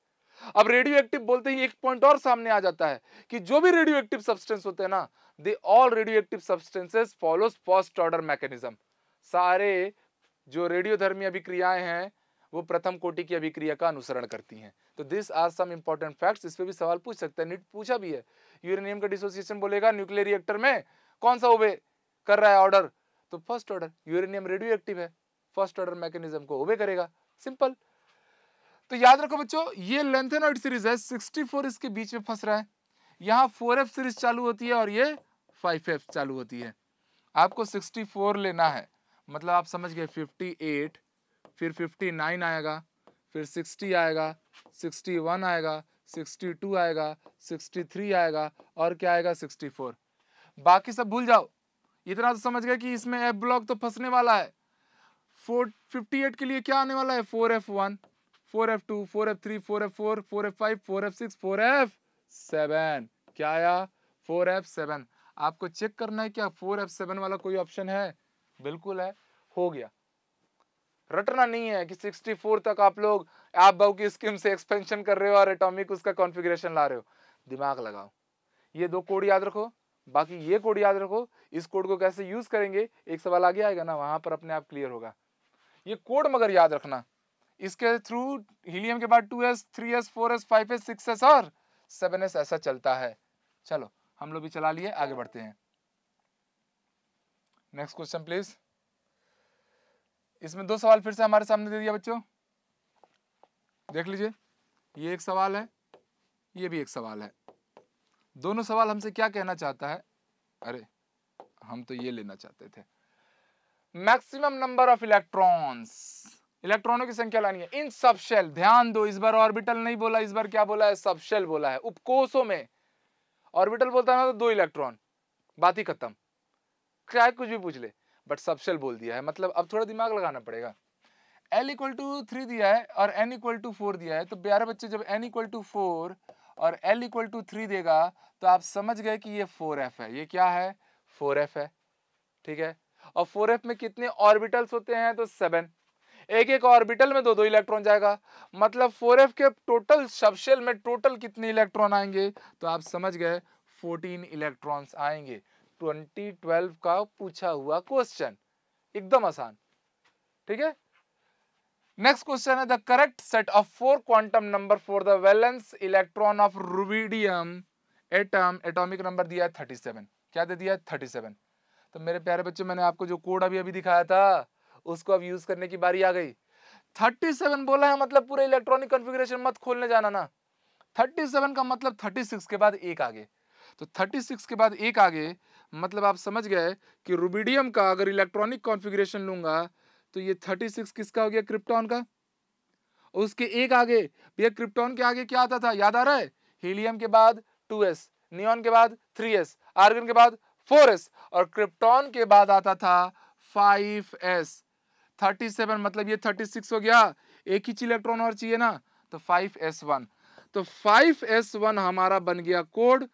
अब रेडियो एक्टिव बोलते ही एक पॉइंट और सामने आ जाता है कि जो भी रेडियो एक्टिव सब्सटेंस होते हैं ना they all radioactive substances follow first order mechanism सारे जो रेडियोधर्मी अभिक्रियाएं हैं वो प्रथम कोटि की अभिक्रिया का अनुसरण करती हैं तो this are some important facts इस पर भी सवाल पूछ सकते हैं नीट पूछा भी है यूरेनियम का डिसोसिएशन बोलेगा न्यूक्लियर रिएक्टर में कौन सा ओबे कर रहा है ऑर्डर तो first order uranium radioactive है फर्स्ट ऑर्डर मैकेनिज्म को ओबे करेगा सिंपल तो याद रखो बच्चों ये लेंथ लेंथेनॉइड सीरीज है 64 इसके बीच में फंस रहा है यहाँ 4f सीरीज चालू होती है और ये 5f चालू होती है आपको 64 लेना है मतलब आप समझ गए 58 फिर 59 आएगा फिर 60 आएगा 61 आएगा 62 आएगा 63 आएगा और क्या आएगा 64 बाकी सब भूल जाओ इतना तो समझ गए कि इसमें एफ ब्लॉक तो फंसने वाला है फोर फिफ्टी एट के लिए क्या आने वाला है four f one four f two four f three four f four four f five four f six four f seven क्या आया फोर एफ सेवन आपको चेक करना है क्या फोर एफ सेवन वाला कोई ऑप्शन है बिल्कुल है हो गया रटना नहीं है कि 64 तक आप लोग आप बहु की स्कीम से एक्सपेंशन कर रहे हो और एटॉमिक उसका कॉन्फ़िगरेशन ला रहे हो दिमाग लगाओ ये दो कोड याद रखो बाकी ये कोड याद रखो इस कोड को कैसे यूज़ करेंगे एक सवाल आगे आएगा ना वहां पर अपने आप क्लियर होगा ये कोड मगर याद रखना इसके थ्रू हीलियम के बाद two s three s four s five s six s और सेवन एस ऐसा चलता है चलो हम लोग भी चला लिए आगे बढ़ते हैं नेक्स्ट क्वेश्चन प्लीज इसमें दो सवाल फिर से हमारे सामने दे दिया बच्चों देख लीजिए ये एक सवाल है ये भी एक सवाल है दोनों सवाल हमसे क्या कहना चाहता है अरे हम तो ये लेना चाहते थे मैक्सिमम नंबर ऑफ इलेक्ट्रॉन्स इलेक्ट्रॉनों की संख्या लानी है इन सब ध्यान दो इस बार ऑर्बिटल नहीं बोला इस बार क्या बोला है सब बोला है उपकोषों में ऑर्बिटल बोलता ना तो दो इलेक्ट्रॉन बात ही खत्म क्या कुछ भी पूछ ले बट सब बोल दिया है मतलब अब थोड़ा दिमाग लगाना पड़ेगा एल इक्वल टू थ्री दिया है और एन इक्वल टू फोर दिया है तो प्यारे बच्चे जब एन इक्वल टू फोर और एल इक्वल टू थ्री देगा तो आप समझ गए कि ये फोर एफ है ये क्या है फोर एफ है ठीक है और फोर एफ में कितने ऑर्बिटल्स होते हैं तो सेवन एक एक ऑर्बिटल में दो दो इलेक्ट्रॉन जाएगा मतलब फोर एफ के टोटल सबसेल में टोटल कितने इलेक्ट्रॉन आएंगे तो आप समझ गए फोर्टीन इलेक्ट्रॉन्स आएंगे ट्वेंटी ट्वेल्व का पूछा हुआ क्वेश्चन एकदम आसान ठीक है नेक्स्ट क्वेश्चन है the correct set of four quantum number for the valence electron of rubidium atom atomic number दिया है 37 क्या दे दिया है 37 तो मेरे प्यारे बच्चों मैंने आपको जो कोड अभी अभी दिखाया था उसको अब यूज करने की बारी आ गई थर्टी सेवन बोला है मतलब पूरे इलेक्ट्रॉनिक कॉन्फ़िगरेशन मत खोलने जाना ना थर्टी सेवन का मतलब थर्टी सिक्स के बाद एक आगे तो थर्टी सिक्स के बाद एक आगे मतलब आप समझ गए कि रूबीडियम का अगर इलेक्ट्रॉनिक कॉन्फ़िगरेशन लूंगा तो ये थर्टी सिक्स किसका हो गया क्रिप्टॉन का उसके एक आगे भैया क्रिप्टॉन के आगे क्या आता था याद आ रहा है हीलियम के बाद टू एस नियॉन के बाद थ्री एस आर्गन के बाद फोर एस और क्रिप्टॉन के बाद आता था फाइव एस थर्टी सेवन मतलब ये थर्टी सिक्स हो गया एक ही इलेक्ट्रॉन और चाहिए ना तो फाइव एस वन तो फाइव एस वन हमारा बन गया कोड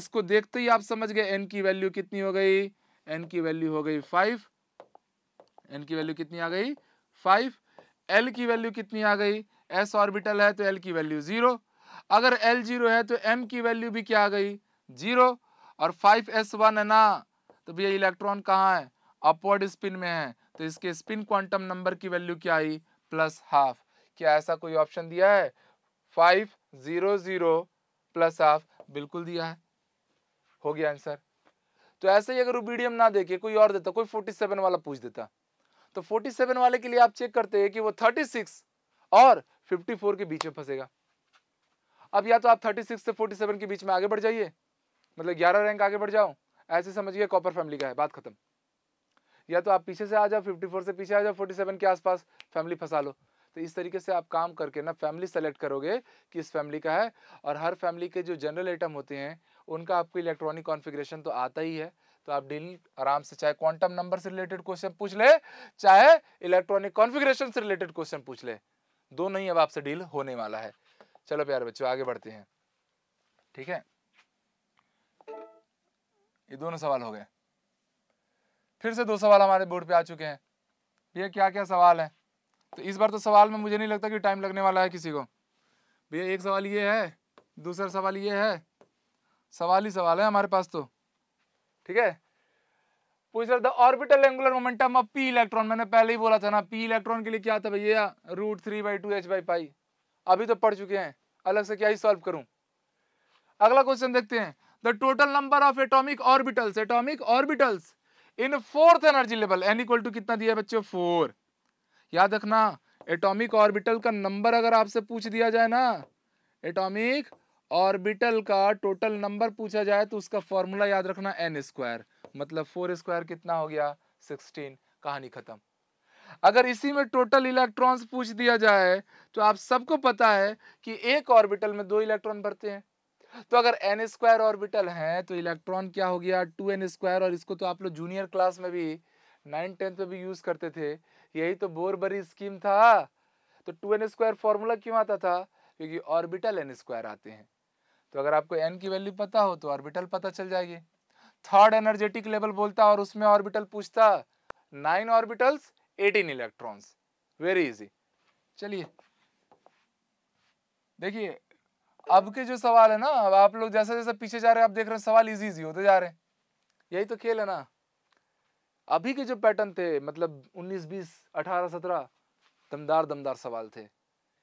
इसको देखते ही आप समझ गए एन की वैल्यू कितनी हो गई एन की वैल्यू हो गई फाइव एन की वैल्यू कितनी आ गई फाइव एल की वैल्यू कितनी आ गई एस ऑर्बिटल है तो एल की वैल्यू जीरो अगर एल जीरो है तो एम की वैल्यू भी क्या आ गई जीरो और फाइव एस वन है ना तो भैया इलेक्ट्रॉन कहाँ है अपवर्ड स्पिन में है तो इसके स्पिन क्वांटम नंबर की वैल्यू क्या आई प्लस हाफ क्या ऐसा कोई ऑप्शन दिया है five zero zero plus half बिल्कुल दिया है हो गया आंसर तो ऐसे ही अगर रूबीडियम ना देखे कोई और देता कोई फोर्टी सेवन वाला पूछ देता तो फोर्टी सेवन वाले के लिए आप चेक करते हैं कि वो थर्टी सिक्स और फिफ्टी फोर के बीच में फंसेगा अब या तो आप थर्टी सिक्स से फोर्टी सेवन के बीच में आगे बढ़ जाइए मतलब ग्यारह रैंक आगे बढ़ जाओ ऐसे समझिए कॉपर फैमिली का है बात खत्म या तो आप पीछे से आ जाओ फिफ्टी से पीछे आ जाओ फोर्टी के आसपास फैमिली फंसा लो तो इस तरीके से आप काम करके ना फैमिली सेलेक्ट करोगे कि इस फैमिली का है और हर फैमिली के जो जनरल आइटम होते हैं उनका आपको इलेक्ट्रॉनिक कॉन्फ़िगरेशन तो आता ही है तो आप डील आराम से चाहे क्वांटम नंबर से रिलेटेड क्वेश्चन पूछ ले चाहे इलेक्ट्रॉनिक कॉन्फ़िगरेशन से रिलेटेड क्वेश्चन पूछ ले दो नहीं अब आपसे डील होने वाला है चलो प्यारे बच्चों आगे बढ़ते हैं ठीक है ये दोनों सवाल हो गए फिर से दो सवाल हमारे बोर्ड पे आ चुके हैं भैया क्या क्या सवाल है तो इस बार तो सवाल में मुझे नहीं लगता कि टाइम लगने वाला है किसी को भैया एक सवाल ये है दूसरा सवाल ये है सवाल ही सवाल है हमारे पास तो ठीक है पूछ रहा था orbital angular momentum of p electron मैंने पहले ही बोला था ना पी इलेक्ट्रॉन के लिए क्या था भैया root three by two h by pi अभी तो पढ़ चुके हैं अलग से क्या ही सॉल्व करूं अगला क्वेश्चन देखते हैं the total number of atomic orbitals atomic orbitals in fourth energy level n equal to कितना दिया बच्चों फोर याद रखना एटॉमिक ऑर्बिटल का नंबर अगर आपसे पूछ दिया जाए ना एटॉमिक ऑर्बिटल का टोटल नंबर पूछा जाए तो उसका फॉर्मूला याद रखना एन स्क्वायर मतलब फोर स्क्वायर कितना हो गया सिक्सटीन कहानी खत्म अगर इसी में टोटल इलेक्ट्रॉन्स पूछ दिया जाए तो आप सबको पता है कि एक ऑर्बिटल में दो इलेक्ट्रॉन भरते हैं तो अगर एन स्क्वायर ऑर्बिटल है तो इलेक्ट्रॉन क्या हो गया टू एन स्क्वायर और इसको तो आप लोग जूनियर क्लास में भी नाइन टेंथ में भी यूज करते थे यही तो बोर बरी स्कीम था तो टू एन स्क्वायर फॉर्मूला क्यों आता था क्योंकि ऑर्बिटल एन स्क्वायर आते हैं तो अगर आपको एन की वैल्यू पता हो तो ऑर्बिटल पता चल जाएगी थर्ड एनर्जेटिक लेवल बोलता और उसमें ऑर्बिटल पूछता nine orbitals eighteen electrons very easy चलिए देखिए अब के जो सवाल है ना अब आप लोग जैसे जैसे पीछे जा रहे हैं आप देख रहे हैं सवाल इजी इजी होते जा रहे हैं यही तो खेल है ना अभी के जो पैटर्न थे मतलब 19 20 18 17 दमदार दमदार सवाल थे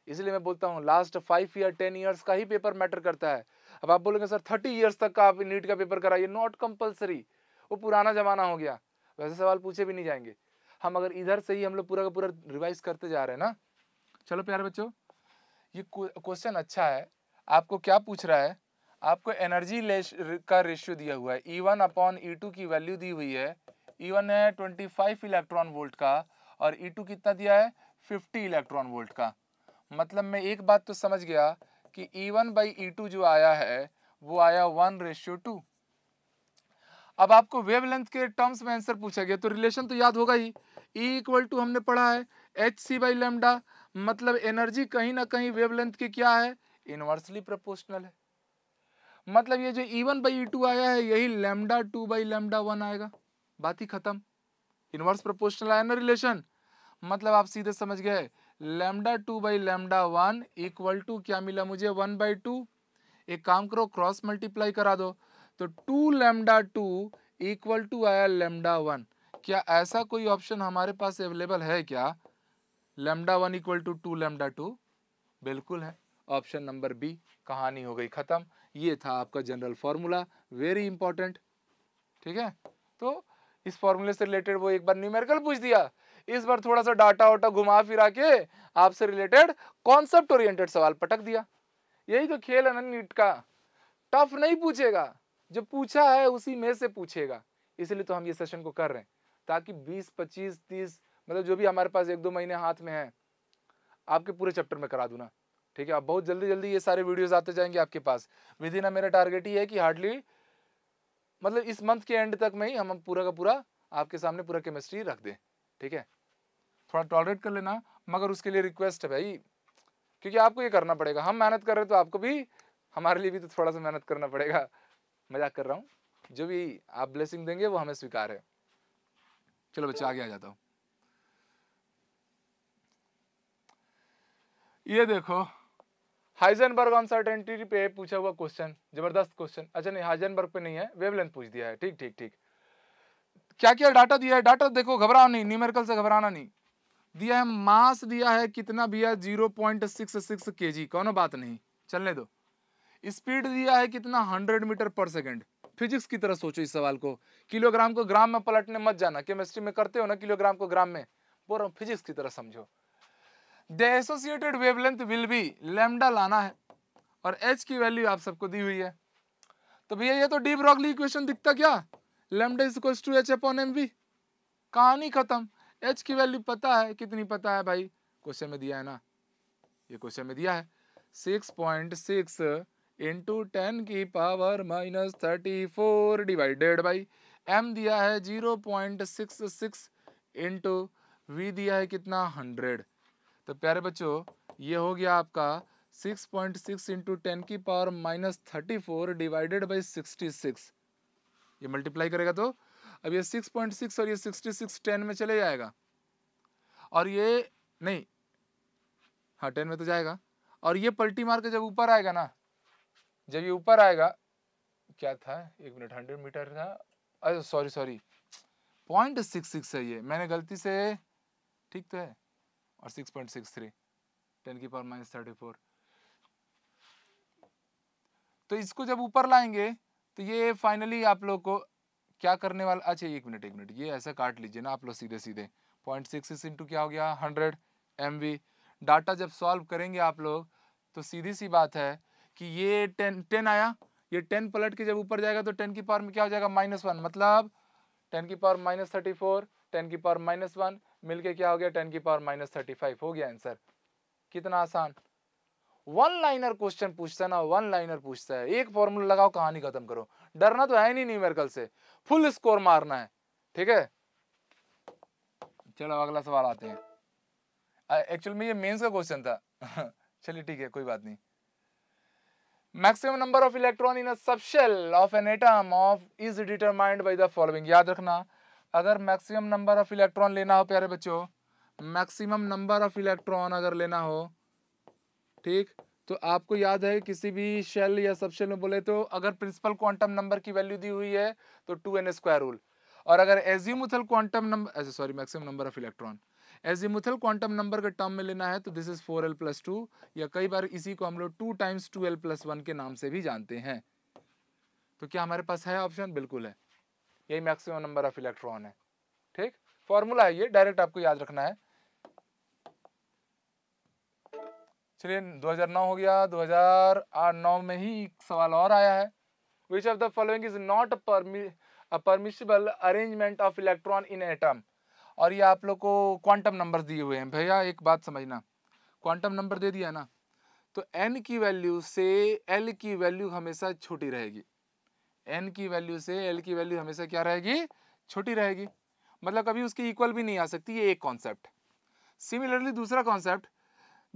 इसलिए मैं बोलता हूँ last five year ten years का ही पेपर मैटर करता है अब आप बोलोगे सर थर्टी ईयर्स तक का आप नीट का पेपर कराइए नॉट कंपल्सरी वो पुराना ज़माना हो गया वैसे सवाल पूछे भी नहीं जाएंगे हम अगर इधर से ही हम लोग पूरा का पूरा रिवाइज करते जा रहे हैं ना चलो प्यारे बच्चों ये क्वेश्चन अच्छा है आपको क्या पूछ रहा है आपको एनर्जी का रेशियो दिया हुआ है E one upon E two की वैल्यू दी हुई है ई e वन है ट्वेंटी फाइव इलेक्ट्रॉन वोल्ट का और ई e टू कितना दिया है फिफ्टी इलेक्ट्रॉन वोल्ट का मतलब मैं एक बात तो समझ गया कि E one by E two जो आया है वो आया वन रेशियो टू अब आपको वेवलेंथ के टर्म्स में आंसर पूछा गया तो रिलेशन तो याद होगा ही ई इक्वल टू हमने पढ़ा है एच सी बाई लेमडा मतलब एनर्जी कहीं ना कहीं वेवलेंथ के क्या है इनवर्सली प्रोपोर्शनल है मतलब ये जो ई वन बाई ई आया है यही lambda two by lambda one आएगा बात ही खत्म इनवर्स प्रोपोर्शनल आया ना रिलेशन मतलब आप सीधे समझ गए lambda two by lambda one equal to क्या मिला मुझे वन बाई टू एक काम करो क्रॉस मल्टीप्लाई करा दो तो two lambda two equal to आया लेमडा वन क्या ऐसा कोई ऑप्शन हमारे पास अवेलेबल है क्या lambda one equal to two lambda two बिल्कुल है ऑप्शन नंबर बी कहानी हो गई ख़त्म ये था आपका जनरल फॉर्मूला वेरी इंपॉर्टेंट ठीक है तो इस फॉर्मूले से रिलेटेड वो एक बार न्यूमेरिकल पूछ दिया इस बार थोड़ा सा डाटा वाटा घुमा फिरा के आपसे रिलेटेड कॉन्सेप्ट ओरिएंटेड सवाल पटक दिया यही तो खेल है ना नीट का टफ नहीं पूछेगा जो पूछा है उसी में से पूछेगा इसलिए तो हम ये सेशन को कर रहे हैं ताकि 20, 25, 30 मतलब जो भी हमारे पास एक दो महीने हाथ में है आपके पूरे चैप्टर में करा दूँ ना ठीक है अब बहुत जल्दी जल्दी ये सारे वीडियोज आते जाएंगे आपके पास विद इन मेरा टारगेट ही है कि हार्डली मतलब इस मंथ के एंड तक में ही हम पूरा का पूरा आपके सामने पूरा केमिस्ट्री रख दें ठीक है थोड़ा टॉलरेट कर लेना मगर उसके लिए रिक्वेस्ट है भाई क्योंकि आपको ये करना पड़ेगा हम मेहनत कर रहे हैं तो आपको भी हमारे लिए भी तो थोड़ा सा मेहनत करना पड़ेगा मजाक कर रहा हूँ जो भी आप ब्लेसिंग देंगे वो हमें स्वीकार है चलो बच्चा आगे आ जाता हूँ ये देखो हाइजनबर्ग अनसर्टेनिटी पे पूछा हुआ क्वेश्चन जबरदस्त क्वेश्चन अच्छा नहीं हाइजनबर्ग पे नहीं है वेवलेंथ पूछ दिया है ठीक ठीक ठीक क्या क्या डाटा दिया है डाटा देखो घबरा नहीं न्यूमेरिकल से घबराना नहीं दिया है मास दिया है कितना भी है जीरो पॉइंट सिक्स सिक्स के जी कोनो बात नहीं चलने दो स्पीड दिया है कितना हंड्रेड मीटर पर सेकेंड फिजिक्स की तरह सोचो इस सवाल को किलोग्राम को ग्राम में पलटने मत जाना केमिस्ट्री में करते हो ना किलोग्राम को ग्राम में बोल रहा हूँ फिजिक्स की तरह समझो the associated wavelength will be lambda लाना है और एच की वैल्यू आप सबको दी हुई है तो भैया ये तो डी ब्रॉगली इक्वेशन दिखता क्या lambda is equals to h upon m v कहानी खत्म एच की वैल्यू पता है कितनी पता है भाई क्वेश्चन में दिया है ना ये क्वेश्चन में दिया है six point six into ten की power minus thirty four divided by m दिया है zero point six six into v दिया है कितना हंड्रेड तो प्यारे बच्चों ये हो गया आपका six point six into ten की power minus thirty four divided by sixty ये मल्टीप्लाई करेगा तो अब ये सिक्स पॉइंट सिक्स और ये सिक्सटी सिक्स टेन में चले जाएगा और ये नहीं हाँ टेन में तो जाएगा और ये पल्टी मार के जब ऊपर आएगा ना जब ये ऊपर आएगा क्या था एक मिनट हंड्रेड मीटर था अरे sorry sorry point six six है ये मैंने गलती से ठीक तो है और six point six three ten की पावर माइनस थर्टी फोर तो इसको जब ऊपर लाएंगे तो ये फाइनली आप लोग को क्या करने वाला अच्छा एक मिनट एक मिनट ये ऐसा काट लीजिए ना आप लोग सीधे सीधे पॉइंट सिक्स सिक्स इंटू क्या हो गया हंड्रेड एम डाटा जब सॉल्व करेंगे आप लोग तो सीधी सी बात है कि ये टेन टेन आया ये टेन पलट के जब ऊपर जाएगा तो टेन की पावर में क्या हो जाएगा माइनस वन मतलब टेन की power minus thirty four ten की पावर माइनस वन मिलके क्या हो गया टेन की पावर माइनस थर्टी फाइव हो गया आंसर कितना आसान वन लाइनर क्वेश्चन पूछता है ना वन लाइनर पूछता है एक फॉर्मूला लगाओ कहानी खत्म करो डरना तो है नहीं न्यूमेरिकल से फुल स्कोर मारना है ठीक है चलो अगला सवाल आते हैं एक्चुअल में ये मेंस का क्वेश्चन था चलिए ठीक है कोई बात नहीं maximum number of electron in a subshell of an atom of is determined by the following याद रखना अगर मैक्सिमम नंबर ऑफ इलेक्ट्रॉन लेना हो प्यारे बच्चों मैक्सिमम नंबर ऑफ इलेक्ट्रॉन अगर लेना हो ठीक तो आपको याद है किसी भी शेल या सबशेल में बोले तो अगर प्रिंसिपल क्वांटम नंबर की वैल्यू दी हुई है तो टू एन स्क्वायर रूल और अगर azimuthal quantum number sorry maximum number of electron azimuthal quantum number के टर्म में लेना है तो this is four l plus two या कई बार इसी को हम लोग two times two l plus one के नाम से भी जानते हैं तो क्या हमारे पास है ऑप्शन बिल्कुल है यही मैक्सिमम नंबर ऑफ इलेक्ट्रॉन है ठीक फॉर्मूला है ये डायरेक्ट आपको याद रखना है चलिए 2009 हो गया 2009 में ही एक सवाल और आया है which of the following is not permissible arrangement of electron in atom और ये आप लोग को क्वांटम नंबर दिए हुए हैं भैया एक बात समझना क्वांटम नंबर दे दिया ना तो एन की वैल्यू से एल की वैल्यू हमेशा छोटी रहेगी एन की वैल्यू से एल की वैल्यू हमेशा क्या रहेगी छोटी रहेगी मतलब कभी उसकी इक्वल भी नहीं आ सकती ये एक कॉन्सेप्ट सिमिलरली दूसरा कॉन्सेप्ट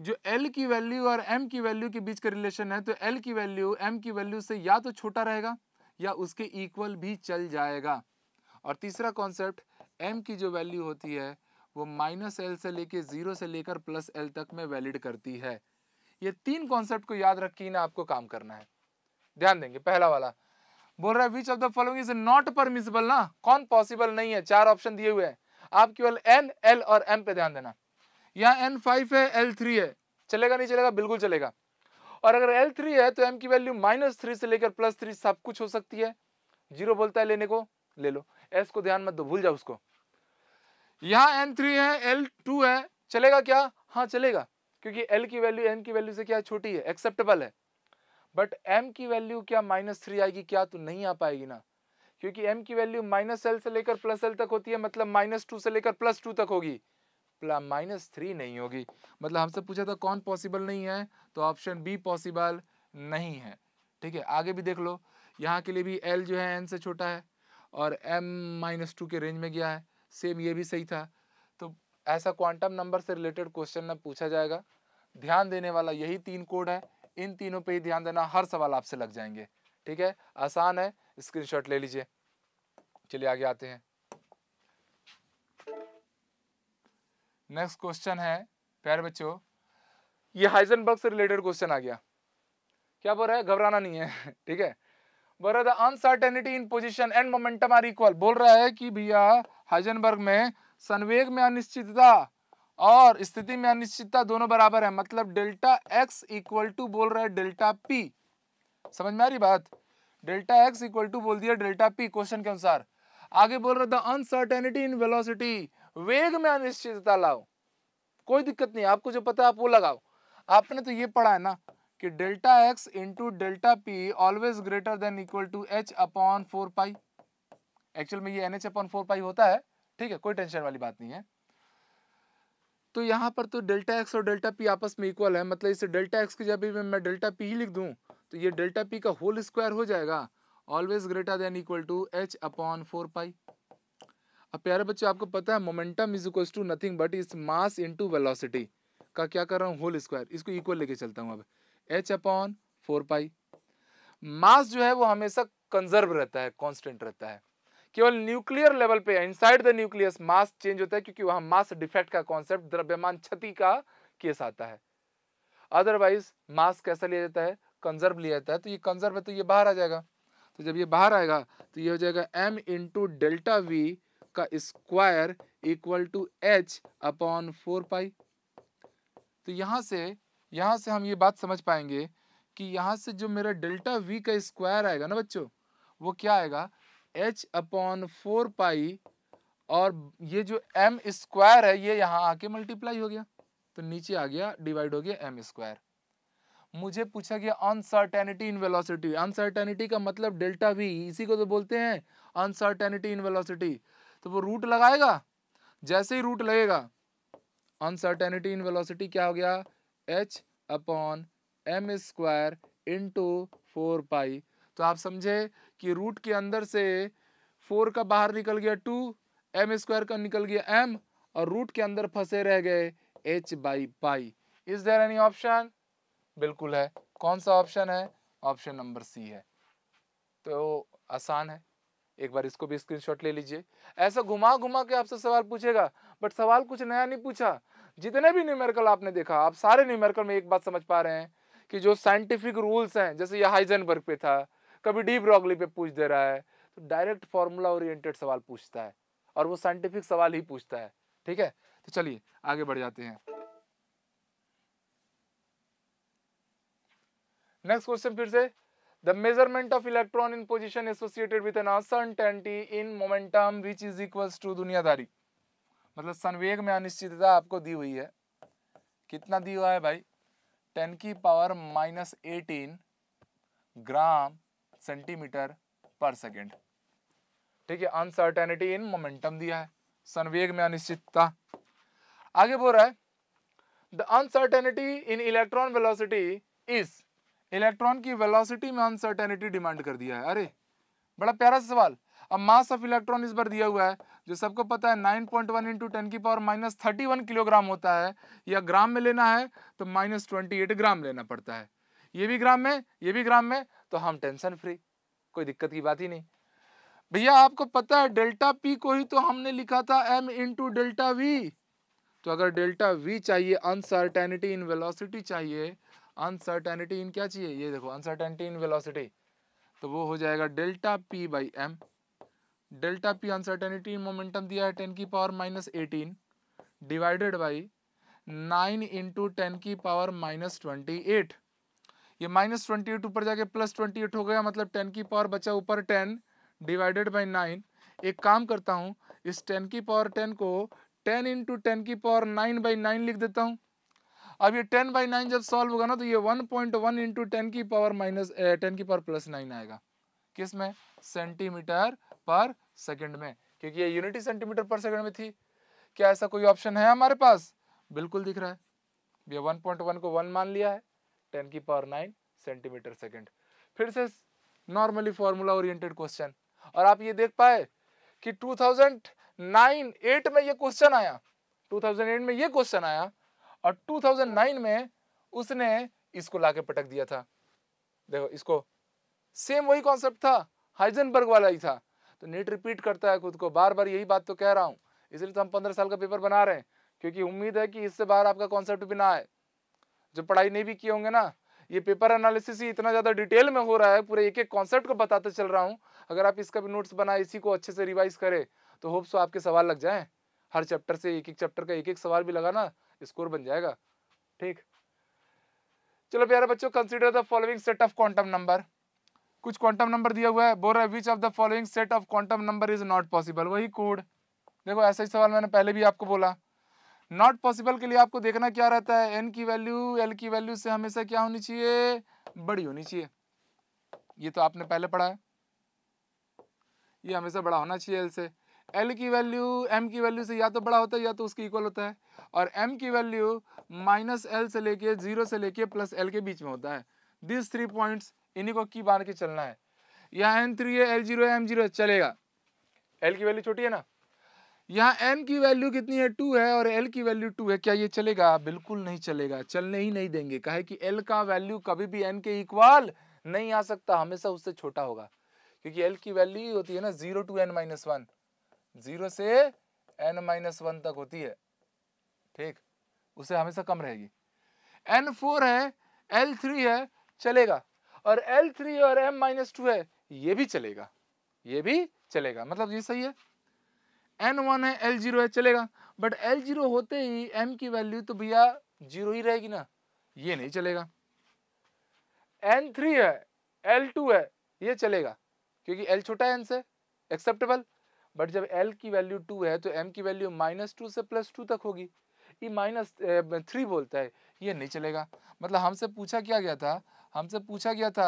जो एल की वैल्यू और एम की वैल्यू के बीच का रिलेशन है तो एल की वैल्यू एम की वैल्यू से या तो छोटा रहेगा या उसके इक्वल भी चल जाएगा और तीसरा कॉन्सेप्ट एम की जो वैल्यू होती है वो माइनस एल से लेके ज़ीरो से लेकर प्लस एल तक में वैलिड करती है ये तीन कॉन्सेप्ट को याद रख के ना आपको काम करना है ध्यान देंगे पहला वाला बोल रहा है which of the following is not permissible ना कौन पॉसिबल नहीं है चार ऑप्शन दिए हुए हैं आप केवल एन एल और एम पे ध्यान देना यहाँ एन फाइव है एल थ्री है चलेगा नहीं चलेगा बिल्कुल चलेगा और अगर एल थ्री है तो एम की वैल्यू माइनस थ्री से लेकर प्लस थ्री सब कुछ हो सकती है जीरो बोलता है लेने को ले लो एस को ध्यान मत दो भूल जाओ उसको यहाँ एन थ्री है एल टू है चलेगा क्या हाँ चलेगा क्योंकि एल की वैल्यू एन की वैल्यू से क्या छोटी है एक्सेप्टेबल है बट m की वैल्यू क्या माइनस थ्री आएगी क्या तो नहीं आ पाएगी ना क्योंकि m की वैल्यू माइनस एल से लेकर प्लस एल तक होती है मतलब माइनस टू से लेकर प्लस टू तक होगी माइनस थ्री नहीं होगी मतलब हमसे पूछा था कौन पॉसिबल नहीं है तो ऑप्शन बी पॉसिबल नहीं है ठीक है आगे भी देख लो यहाँ के लिए भी एल जो है एन से छोटा है और एम माइनस टू के रेंज में गया है सेम ये भी सही था तो ऐसा क्वांटम नंबर से रिलेटेड क्वेश्चन ना पूछा जाएगा ध्यान देने वाला यही तीन कोड है इन तीनों पे ही ध्यान देना हर सवाल आपसे लग जाएंगे ठीक है आसान है स्क्रीनशॉट ले लीजिए चलिए आगे आते हैं नेक्स्ट क्वेश्चन है प्यारे बच्चों ये हाइजनबर्ग से रिलेटेड क्वेश्चन आ गया क्या बोल रहा है घबराना नहीं है ठीक है बोल रहा uncertainty in position and momentum are equal बोल रहा है कि भैया हाइजनबर्ग में संवेग में अनिश्चितता और स्थिति में अनिश्चितता दोनों बराबर है मतलब डेल्टा एक्स इक्वल टू बोल रहा है डेल्टा पी समझ में आ रही बात डेल्टा एक्स इक्वल टू बोल दिया डेल्टा पी क्वेश्चन के अनुसार आगे बोल रहा था अनसर्टेनिटी इन वेलोसिटी वेग में अनिश्चितता लाओ कोई दिक्कत नहीं आपको जो पता है आप वो लगाओ आपने तो ये पढ़ा है ना कि delta x into delta p always greater than equal to h upon four pi actual में ये n H upon four pi होता है ठीक है कोई टेंशन वाली बात नहीं है तो यहाँ पर तो डेल्टा एक्स और डेल्टा पी आपस में इक्वल है मतलब इसे डेल्टा एक्स की जब भी मैं डेल्टा पी ही लिख दूँ तो ये डेल्टा पी का होल स्क्वायर हो जाएगा always greater than equal to h upon four pi अब प्यारे बच्चों आपको पता है momentum is equal to nothing but is mass into velocity का क्या कर रहा हूँ होल स्क्वायर इसको इक्वल लेके चलता हूँ अब h upon four pi mass जो है वो हमेशा कंजर्व रहता है कॉन्स्टेंट रहता है केवल न्यूक्लियर लेवल पे inside the nucleus mass change होता है क्योंकि वहां मास डिफेक्ट का कॉन्सेप्ट द्रव्यमान क्षति का केस आता है अदरवाइज मास कैसा लिया जाता है कंजर्व लिया जाता है तो ये कंजर्व है तो ये बाहर आ जाएगा तो जब ये बाहर आएगा तो ये हो जाएगा एम इंटू डेल्टा वी का square equal to h upon four pi तो यहाँ से यहाँ से हम ये बात समझ पाएंगे कि यहाँ से जो मेरा डेल्टा वी का स्क्वायर आएगा ना बच्चों वो क्या आएगा एच अपॉन फोर पाई और ये जो एम स्क्वायर है ये यहाँ आके मल्टीप्लाई हो गया तो नीचे आ गया डिवाइड हो गया एम स्क्वायर मुझे पूछा गया अनसर्टेनिटी इन वेलोसिटी अनसर्टेनिटी का मतलब डेल्टा भी इसी को तो बोलते हैं अनसर्टेनिटी इन वेलोसिटी तो वो रूट लगाएगा जैसे ही रूट लगेगा अनसर्टेनिटी इन वेलोसिटी क्या हो गया h upon m square into four pi तो आप समझे कि रूट के अंदर से फोर का बाहर निकल गया टू एम स्क्वायर का निकल गया एम और रूट के अंदर फंसे रह गए h by pi is there any option बिल्कुल है कौन सा ऑप्शन है ऑप्शन नंबर सी है तो आसान है एक बार इसको भी स्क्रीनशॉट ले लीजिए ऐसा घुमा घुमा के आपसे सवाल पूछेगा बट सवाल कुछ नया नहीं पूछा जितने भी न्यूमेरिकल आपने देखा आप सारे न्यूमेरिकल में एक बात समझ पा रहे हैं कि जो साइंटिफिक रूल्स हैं जैसे यह हाइजनबर्ग पे था कभी डीप रॉगली पे पूछ दे रहा है तो डायरेक्ट फॉर्मूला ओरिएंटेड सवाल पूछता है और वो साइंटिफिक सवाल ही पूछता है ठीक है तो चलिए आगे बढ़ जाते हैं नेक्स्ट क्वेश्चन फिर से the measurement of electron in position associated with an uncertainty in momentum which is equal to दुनियादारी मतलब संवेग में अनिश्चितता आपको दी हुई है कितना दी हुआ है भाई 10 की power minus eighteen gram centimetre पर सेकेंड ठीक है अनसर्टेनिटी इन मोमेंटम दिया है संवेग में अनिश्चितता आगे बोल रहा है the uncertainty in electron velocity is electron की वेलोसिटी में अनसर्टेनिटी डिमांड कर दिया है अरे बड़ा प्यारा सवाल अब मास ऑफ इलेक्ट्रॉन इस बार दिया हुआ है जो सबको पता है 9.1 पॉइंट वन इंटू टेन की power minus thirty one kilogram होता है या ग्राम में लेना है तो माइनस ट्वेंटी एट ग्राम लेना पड़ता है ये भी ग्राम में ये भी ग्राम में तो हम टेंशन फ्री कोई दिक्कत की बात ही नहीं भैया आपको पता है डेल्टा पी को ही तो हमने लिखा था एम इंटू डेल्टा वी तो अगर डेल्टा वी चाहिए अनसर्टेनिटी इन वेलोसिटी चाहिए अनसर्टेनिटी इन क्या चाहिए ये देखो अनसर्टेनिटी इन वेलोसिटी तो वो हो जाएगा delta P by M delta P uncertainty in momentum दिया है टेन की power minus eighteen divided by nine into ten की पावर माइनस ट्वेंटी एट ये माइनस ट्वेंटी एट ऊपर जाके प्लस ट्वेंटी एट हो गया मतलब टेन की पावर बचा ऊपर टेन डिवाइडेड बाई नाइन एक काम करता हूँ इस टेन की पावर टेन को टेन इंटू टेन की पावर नाइन बाई नाइन लिख देता हूँ अब ये टेन बाई नाइन जब सॉल्व होगा ना तो ये one point one into ten की पावर माइनस टेन की पावर प्लस नाइन आएगा किस में सेंटीमीटर पर सेकेंड में क्योंकि ये यूनिटी सेंटीमीटर पर सेकेंड में थी क्या ऐसा कोई ऑप्शन है हमारे पास बिल्कुल दिख रहा है ये वन वन को वन मान लिया है टेन की पावर नाइन सेंटीमीटर सेकेंड फिर से नॉर्मली फॉर्मूला ओरिएंटेड क्वेश्चन और आप ये देख पाए कि 2009 8 में ये क्वेश्चन आया 2008 में ये क्वेश्चन आया और 2009 में उसने इसको लाके पटक दिया था देखो इसको सेम वही कॉन्सेप्ट था हाइजनबर्ग वाला ही था तो नीट रिपीट करता है खुद को बार बार यही बात तो कह रहा हूँ इसलिए तो हम पंद्रह साल का पेपर बना रहे हैं क्योंकि उम्मीद है कि इससे बाहर आपका कॉन्सेप्ट भी ना आए जो पढ़ाई नहीं भी किए होंगे ना ये पेपर एनालिसिस ही इतना ज़्यादा डिटेल में हो रहा है पूरे एक एक कॉन्सेप्ट को बताते चल रहा हूँ अगर आप इसका भी नोट्स बनाए इसी को अच्छे से रिवाइज करें तो होप सो तो आपके सवाल लग जाएँ हर चैप्टर से एक एक चैप्टर का एक एक सवाल भी लगा ना स्कोर बन जाएगा ठीक चलो प्यारे बच्चों consider the following set of quantum number कुछ क्वांटम नंबर दिया हुआ है बोल रहा है which of the following set of quantum number is not possible वही कोड देखो ऐसा ही सवाल मैंने पहले भी आपको बोला नॉट पॉसिबल के लिए आपको देखना क्या रहता है एन की वैल्यू एल की वैल्यू से हमेशा क्या होनी चाहिए बड़ी होनी चाहिए ये तो आपने पहले पढ़ा है ये हमेशा बड़ा होना चाहिए एल से एल की वैल्यू एम की वैल्यू से या तो बड़ा होता है या तो उसके इक्वल होता है और एम की वैल्यू माइनस एल से लेके जीरो से लेके प्लस एल के बीच में होता है दिस थ्री पॉइंट्स इन्हीं को की बांध के चलना है यहाँ एन थ्री है एल जीरो है एम जीरो चलेगा एल की वैल्यू छोटी है ना यहाँ एन की वैल्यू कितनी है टू है और एल की वैल्यू टू है क्या ये चलेगा बिल्कुल नहीं चलेगा चलने ही नहीं देंगे कहे कि एल का वैल्यू कभी भी एन के इक्वल नहीं आ सकता हमेशा उससे छोटा होगा क्योंकि एल की वैल्यू ही होती है ना zero to N minus one zero से एन माइनस वन तक होती है ठीक उसे हमेशा कम रहेगी एन फोर है एल थ्री है चलेगा और एल थ्री और एम माइनस टू है ये भी चलेगा ये भी चलेगा मतलब ये सही है एन वन है एल जीरो है चलेगा बट एल जीरो होते ही एम की वैल्यू तो भैया जीरो ही रहेगी ना ये नहीं चलेगा एन थ्री है एल टू है ये चलेगा क्योंकि एल छोटा है एन से एक्सेप्टेबल बट जब एल की वैल्यू टू है तो एम की वैल्यू माइनस टू से प्लस टू तक होगी ये माइनस थ्री बोलता है ये नहीं चलेगा मतलब हमसे पूछा क्या गया था हमसे पूछा गया था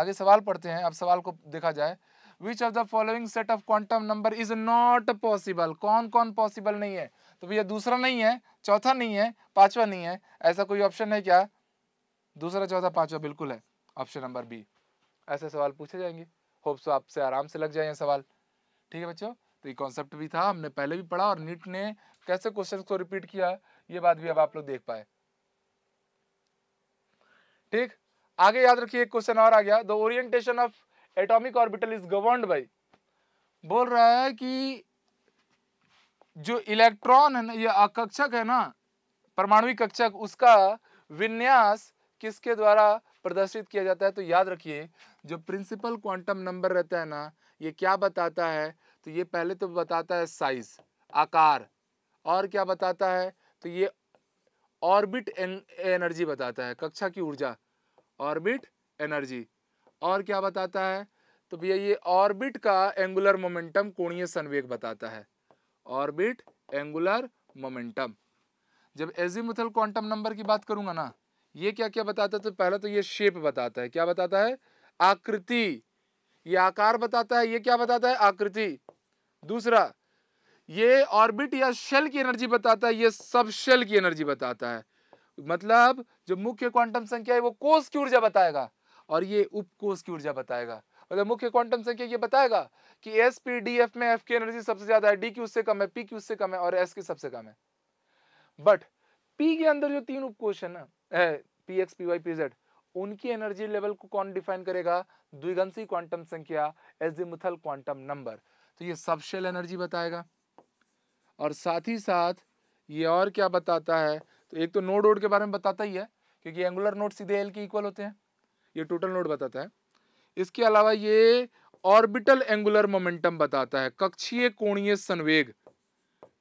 आगे सवाल पढ़ते हैं अब सवाल को देखा जाए which of the following set of quantum number is not possible कौन कौन पॉसिबल नहीं है तो भैया दूसरा नहीं है चौथा नहीं है पांचवा नहीं है ऐसा कोई ऑप्शन है क्या दूसरा चौथा पांचवा बिल्कुल है ऑप्शन नंबर बी ऐसे सवाल पूछे जाएंगे होप सो आपसे आराम से लग जाए सवाल ठीक है बच्चों तो ये कॉन्सेप्ट भी था हमने पहले भी पढ़ा और नीट ने कैसे क्वेश्चन को रिपीट किया ये बात भी अब आप लोग देख पाए ठीक आगे याद रखिए एक क्वेश्चन और आ गया the orientation of atomic orbital is governed by बोल रहा है कि जो इलेक्ट्रॉन है ना ये कक्षक है ना परमाणु कक्षक उसका विन्यास किसके द्वारा प्रदर्शित किया जाता है तो याद रखिए जो प्रिंसिपल क्वांटम नंबर रहता है ना ये क्या बताता है तो ये पहले तो बताता है साइज आकार और क्या बताता है तो ये ऑर्बिट एन, एनर्जी बताता है कक्षा की ऊर्जा ऑर्बिट एनर्जी और क्या बताता है तो भैया ये ऑर्बिट का एंगुलर मोमेंटम कोणीय संवेग बताता है ऑर्बिट एंगुलर मोमेंटम जब एजीमुथल क्वांटम नंबर की बात करूंगा ना ये क्या क्या बताता है तो पहला तो ये शेप बताता है क्या बताता है आकृति ये आकार बताता है ये क्या बताता है आकृति दूसरा ये ऑर्बिट या शेल की एनर्जी बताता है ये सब शेल की एनर्जी बताता है मतलब जो मुख्य क्वांटम संख्या है वो कोस की ऊर्जा बताएगा और ये उपकोष की ऊर्जा बताएगा मतलब मुख्य क्वांटम संख्या ये बताएगा कि एस पी डी एफ में एफ की एनर्जी सबसे ज्यादा है डी की उससे कम है पी की उससे कम है और एस की सबसे कम है बट पी के अंदर जो तीन उपकोष है ना P x P Y P Z उनकी एनर्जी लेवल को कौन डिफाइन करेगा द्विगंसी क्वांटम संख्या एस दी क्वांटम नंबर तो ये सबशेल एनर्जी बताएगा और साथ ही साथ ये और क्या बताता है तो एक तो नोड ओड के बारे में बताता ही है क्योंकि एंगुलर नोड सीधे एल के इक्वल होते हैं ये टोटल नोड बताता है इसके अलावा ये ऑर्बिटल एंगुलर मोमेंटम बताता है कक्षीय कोणीय संवेग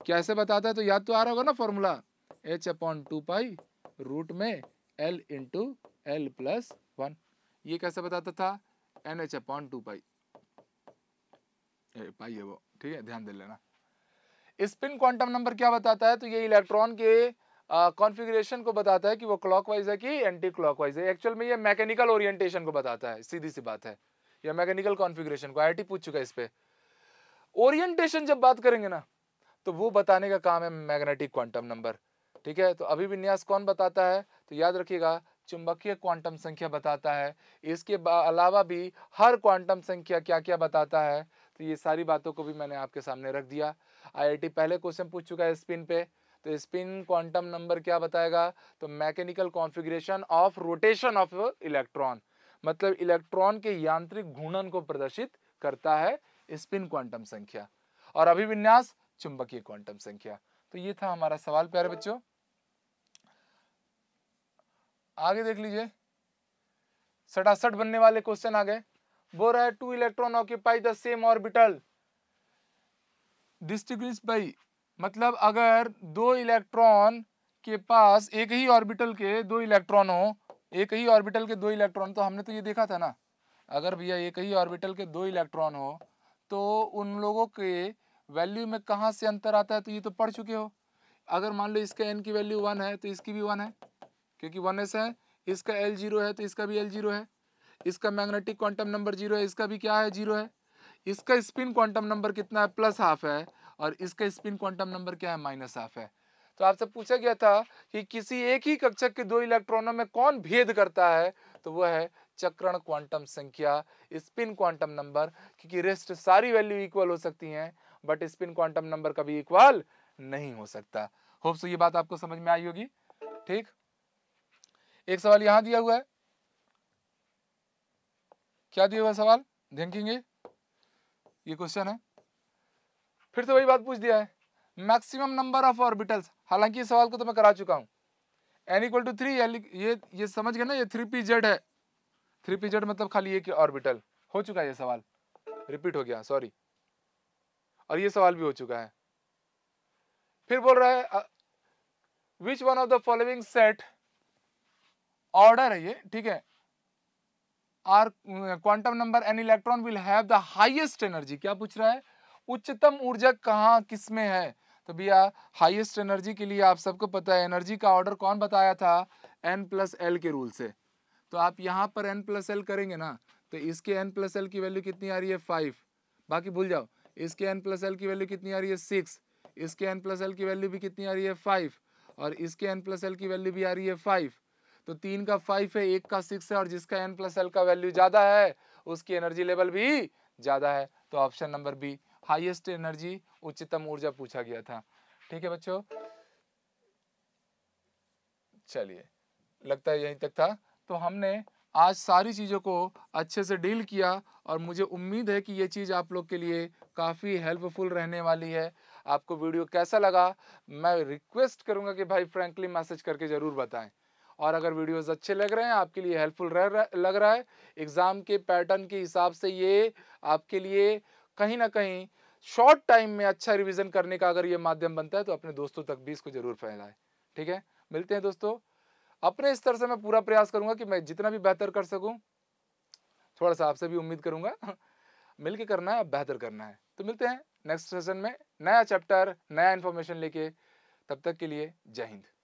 कैसे बताता है तो याद तो आ रहा होगा ना formula H upon two pi root में L into L plus one ये कैसे बताता था N H upon two pi pi है वो ठीक है ध्यान दे लेना स्पिन क्वांटम नंबर क्या बताता है तो ये इलेक्ट्रॉन के कॉन्फ़िगरेशन को बताता है कि वो क्लॉकवाइज है कि एंटी क्लॉकवाइज है एक्चुअल में ये मैकेनिकल ओरिएंटेशन को बताता है सीधी सी बात है ये मैकेनिकल कॉन्फ़िगरेशन को आई पूछ चुका है इस पर ओरिएंटेशन जब बात करेंगे ना तो वो बताने का काम है मैग्नेटिक क्वांटम नंबर ठीक है तो अभी विन्यास कौन बताता है तो याद रखिएगा चुंबकीय क्वांटम संख्या बताता है इसके अलावा भी हर क्वांटम संख्या क्या क्या बताता है तो ये सारी बातों को भी मैंने आपके सामने रख दिया आईआईटी पहले क्वेश्चन पूछ चुका है स्पिन पे तो स्पिन क्वांटम नंबर क्या बताएगा तो mechanical configuration of rotation of electron मतलब इलेक्ट्रॉन के यांत्रिक घूर्णन को प्रदर्शित करता है स्पिन क्वांटम संख्या और अभिविन्यास चुंबकीय क्वांटम संख्या तो ये था हमारा सवाल प्यारे बच्चों आगे देख लीजिए सटासठ बनने वाले क्वेश्चन आ गए बो रहा है two electron occupy the same orbital distinguish by मतलब अगर दो इलेक्ट्रॉन के पास एक ही ऑर्बिटल के दो इलेक्ट्रॉन हो एक ही ऑर्बिटल के दो इलेक्ट्रॉन तो हमने तो ये देखा था ना अगर भैया एक ही ऑर्बिटल के दो इलेक्ट्रॉन हो तो उन लोगों के वैल्यू में कहाँ से अंतर आता है तो ये तो पढ़ चुके हो अगर मान लो इसका एन की वैल्यू वन है तो इसकी भी वन है क्योंकि वन एस है इसका एल जीरो है तो इसका भी एल जीरो है इसका मैग्नेटिक क्वांटम नंबर जीरो है इसका भी क्या है जीरो है इसका स्पिन क्वांटम नंबर कितना है प्लस हाफ है और इसका स्पिन क्वांटम नंबर क्या है माइनस हाफ है तो आपसे पूछा गया था कि किसी एक ही कक्षक के दो इलेक्ट्रॉनों में कौन भेद करता है तो वह है चक्रण क्वांटम संख्या स्पिन क्वांटम नंबर क्योंकि रेस्ट सारी वैल्यू इक्वल हो सकती हैं बट स्पिन क्वांटम नंबर कभी इक्वल नहीं हो सकता होप सो ये बात आपको समझ में आई होगी ठीक एक सवाल यहां दिया हुआ है क्या दिया हुआ सवाल देखेंगे ये क्वेश्चन है फिर से वही बात पूछ दिया है मैक्सिमम नंबर ऑफ ऑर्बिटल्स हालांकि इस सवाल को तो मैं करा चुका हूँ एन इक्वल टू थ्री ये ये समझ गए ना ये थ्री पी जेड है थ्री पी जेड मतलब खाली एक ऑर्बिटल हो चुका है ये सवाल रिपीट हो गया सॉरी और ये सवाल भी हो चुका है फिर बोल रहा है which one of the following set order है ये ठीक है are quantum number N electron will have the highest energy क्या पूछ रहा है उच्चतम ऊर्जा कहाँ किस में है तो भैया हाईएस्ट एनर्जी के लिए आप सबको पता है एनर्जी का ऑर्डर कौन बताया था एन प्लस एल के रूल से तो आप यहाँ पर एन प्लस एल करेंगे ना तो इसके एन प्लस एल की वैल्यू कितनी आ रही है फाइव बाकी भूल जाओ इसके एन प्लस एल की वैल्यू कितनी आ रही है सिक्स इसके एन प्लस एल की वैल्यू भी कितनी आ रही है फाइव और इसके एन प्लस एल की वैल्यू भी आ रही है फाइव तो तीन का फाइव है एक का सिक्स है और जिसका एन प्लस एल का वैल्यू ज़्यादा है उसकी एनर्जी लेवल भी ज़्यादा है तो option number B highest energy उच्चतम ऊर्जा पूछा गया था ठीक है बच्चों चलिए लगता है यहीं तक था तो हमने आज सारी चीज़ों को अच्छे से डील किया और मुझे उम्मीद है कि ये चीज़ आप लोग के लिए काफ़ी हेल्पफुल रहने वाली है आपको वीडियो कैसा लगा मैं रिक्वेस्ट करूंगा कि भाई फ्रेंकली मैसेज करके ज़रूर बताएं और अगर वीडियोस अच्छे लग रहे हैं आपके लिए हेल्पफुल रह लग रहा है एग्ज़ाम के पैटर्न के हिसाब से ये आपके लिए कहीं ना कहीं शॉर्ट टाइम में अच्छा रिविजन करने का अगर ये माध्यम बनता है तो अपने दोस्तों तक भी इसको जरूर फैलाए ठीक है मिलते हैं दोस्तों अपने स्तर से मैं पूरा प्रयास करूंगा कि मैं जितना भी बेहतर कर सकूं थोड़ा सा आपसे भी उम्मीद करूंगा मिलके करना है बेहतर करना है तो मिलते हैं नेक्स्ट सेशन में नया चैप्टर नया इन्फॉर्मेशन लेके तब तक के लिए जय हिंद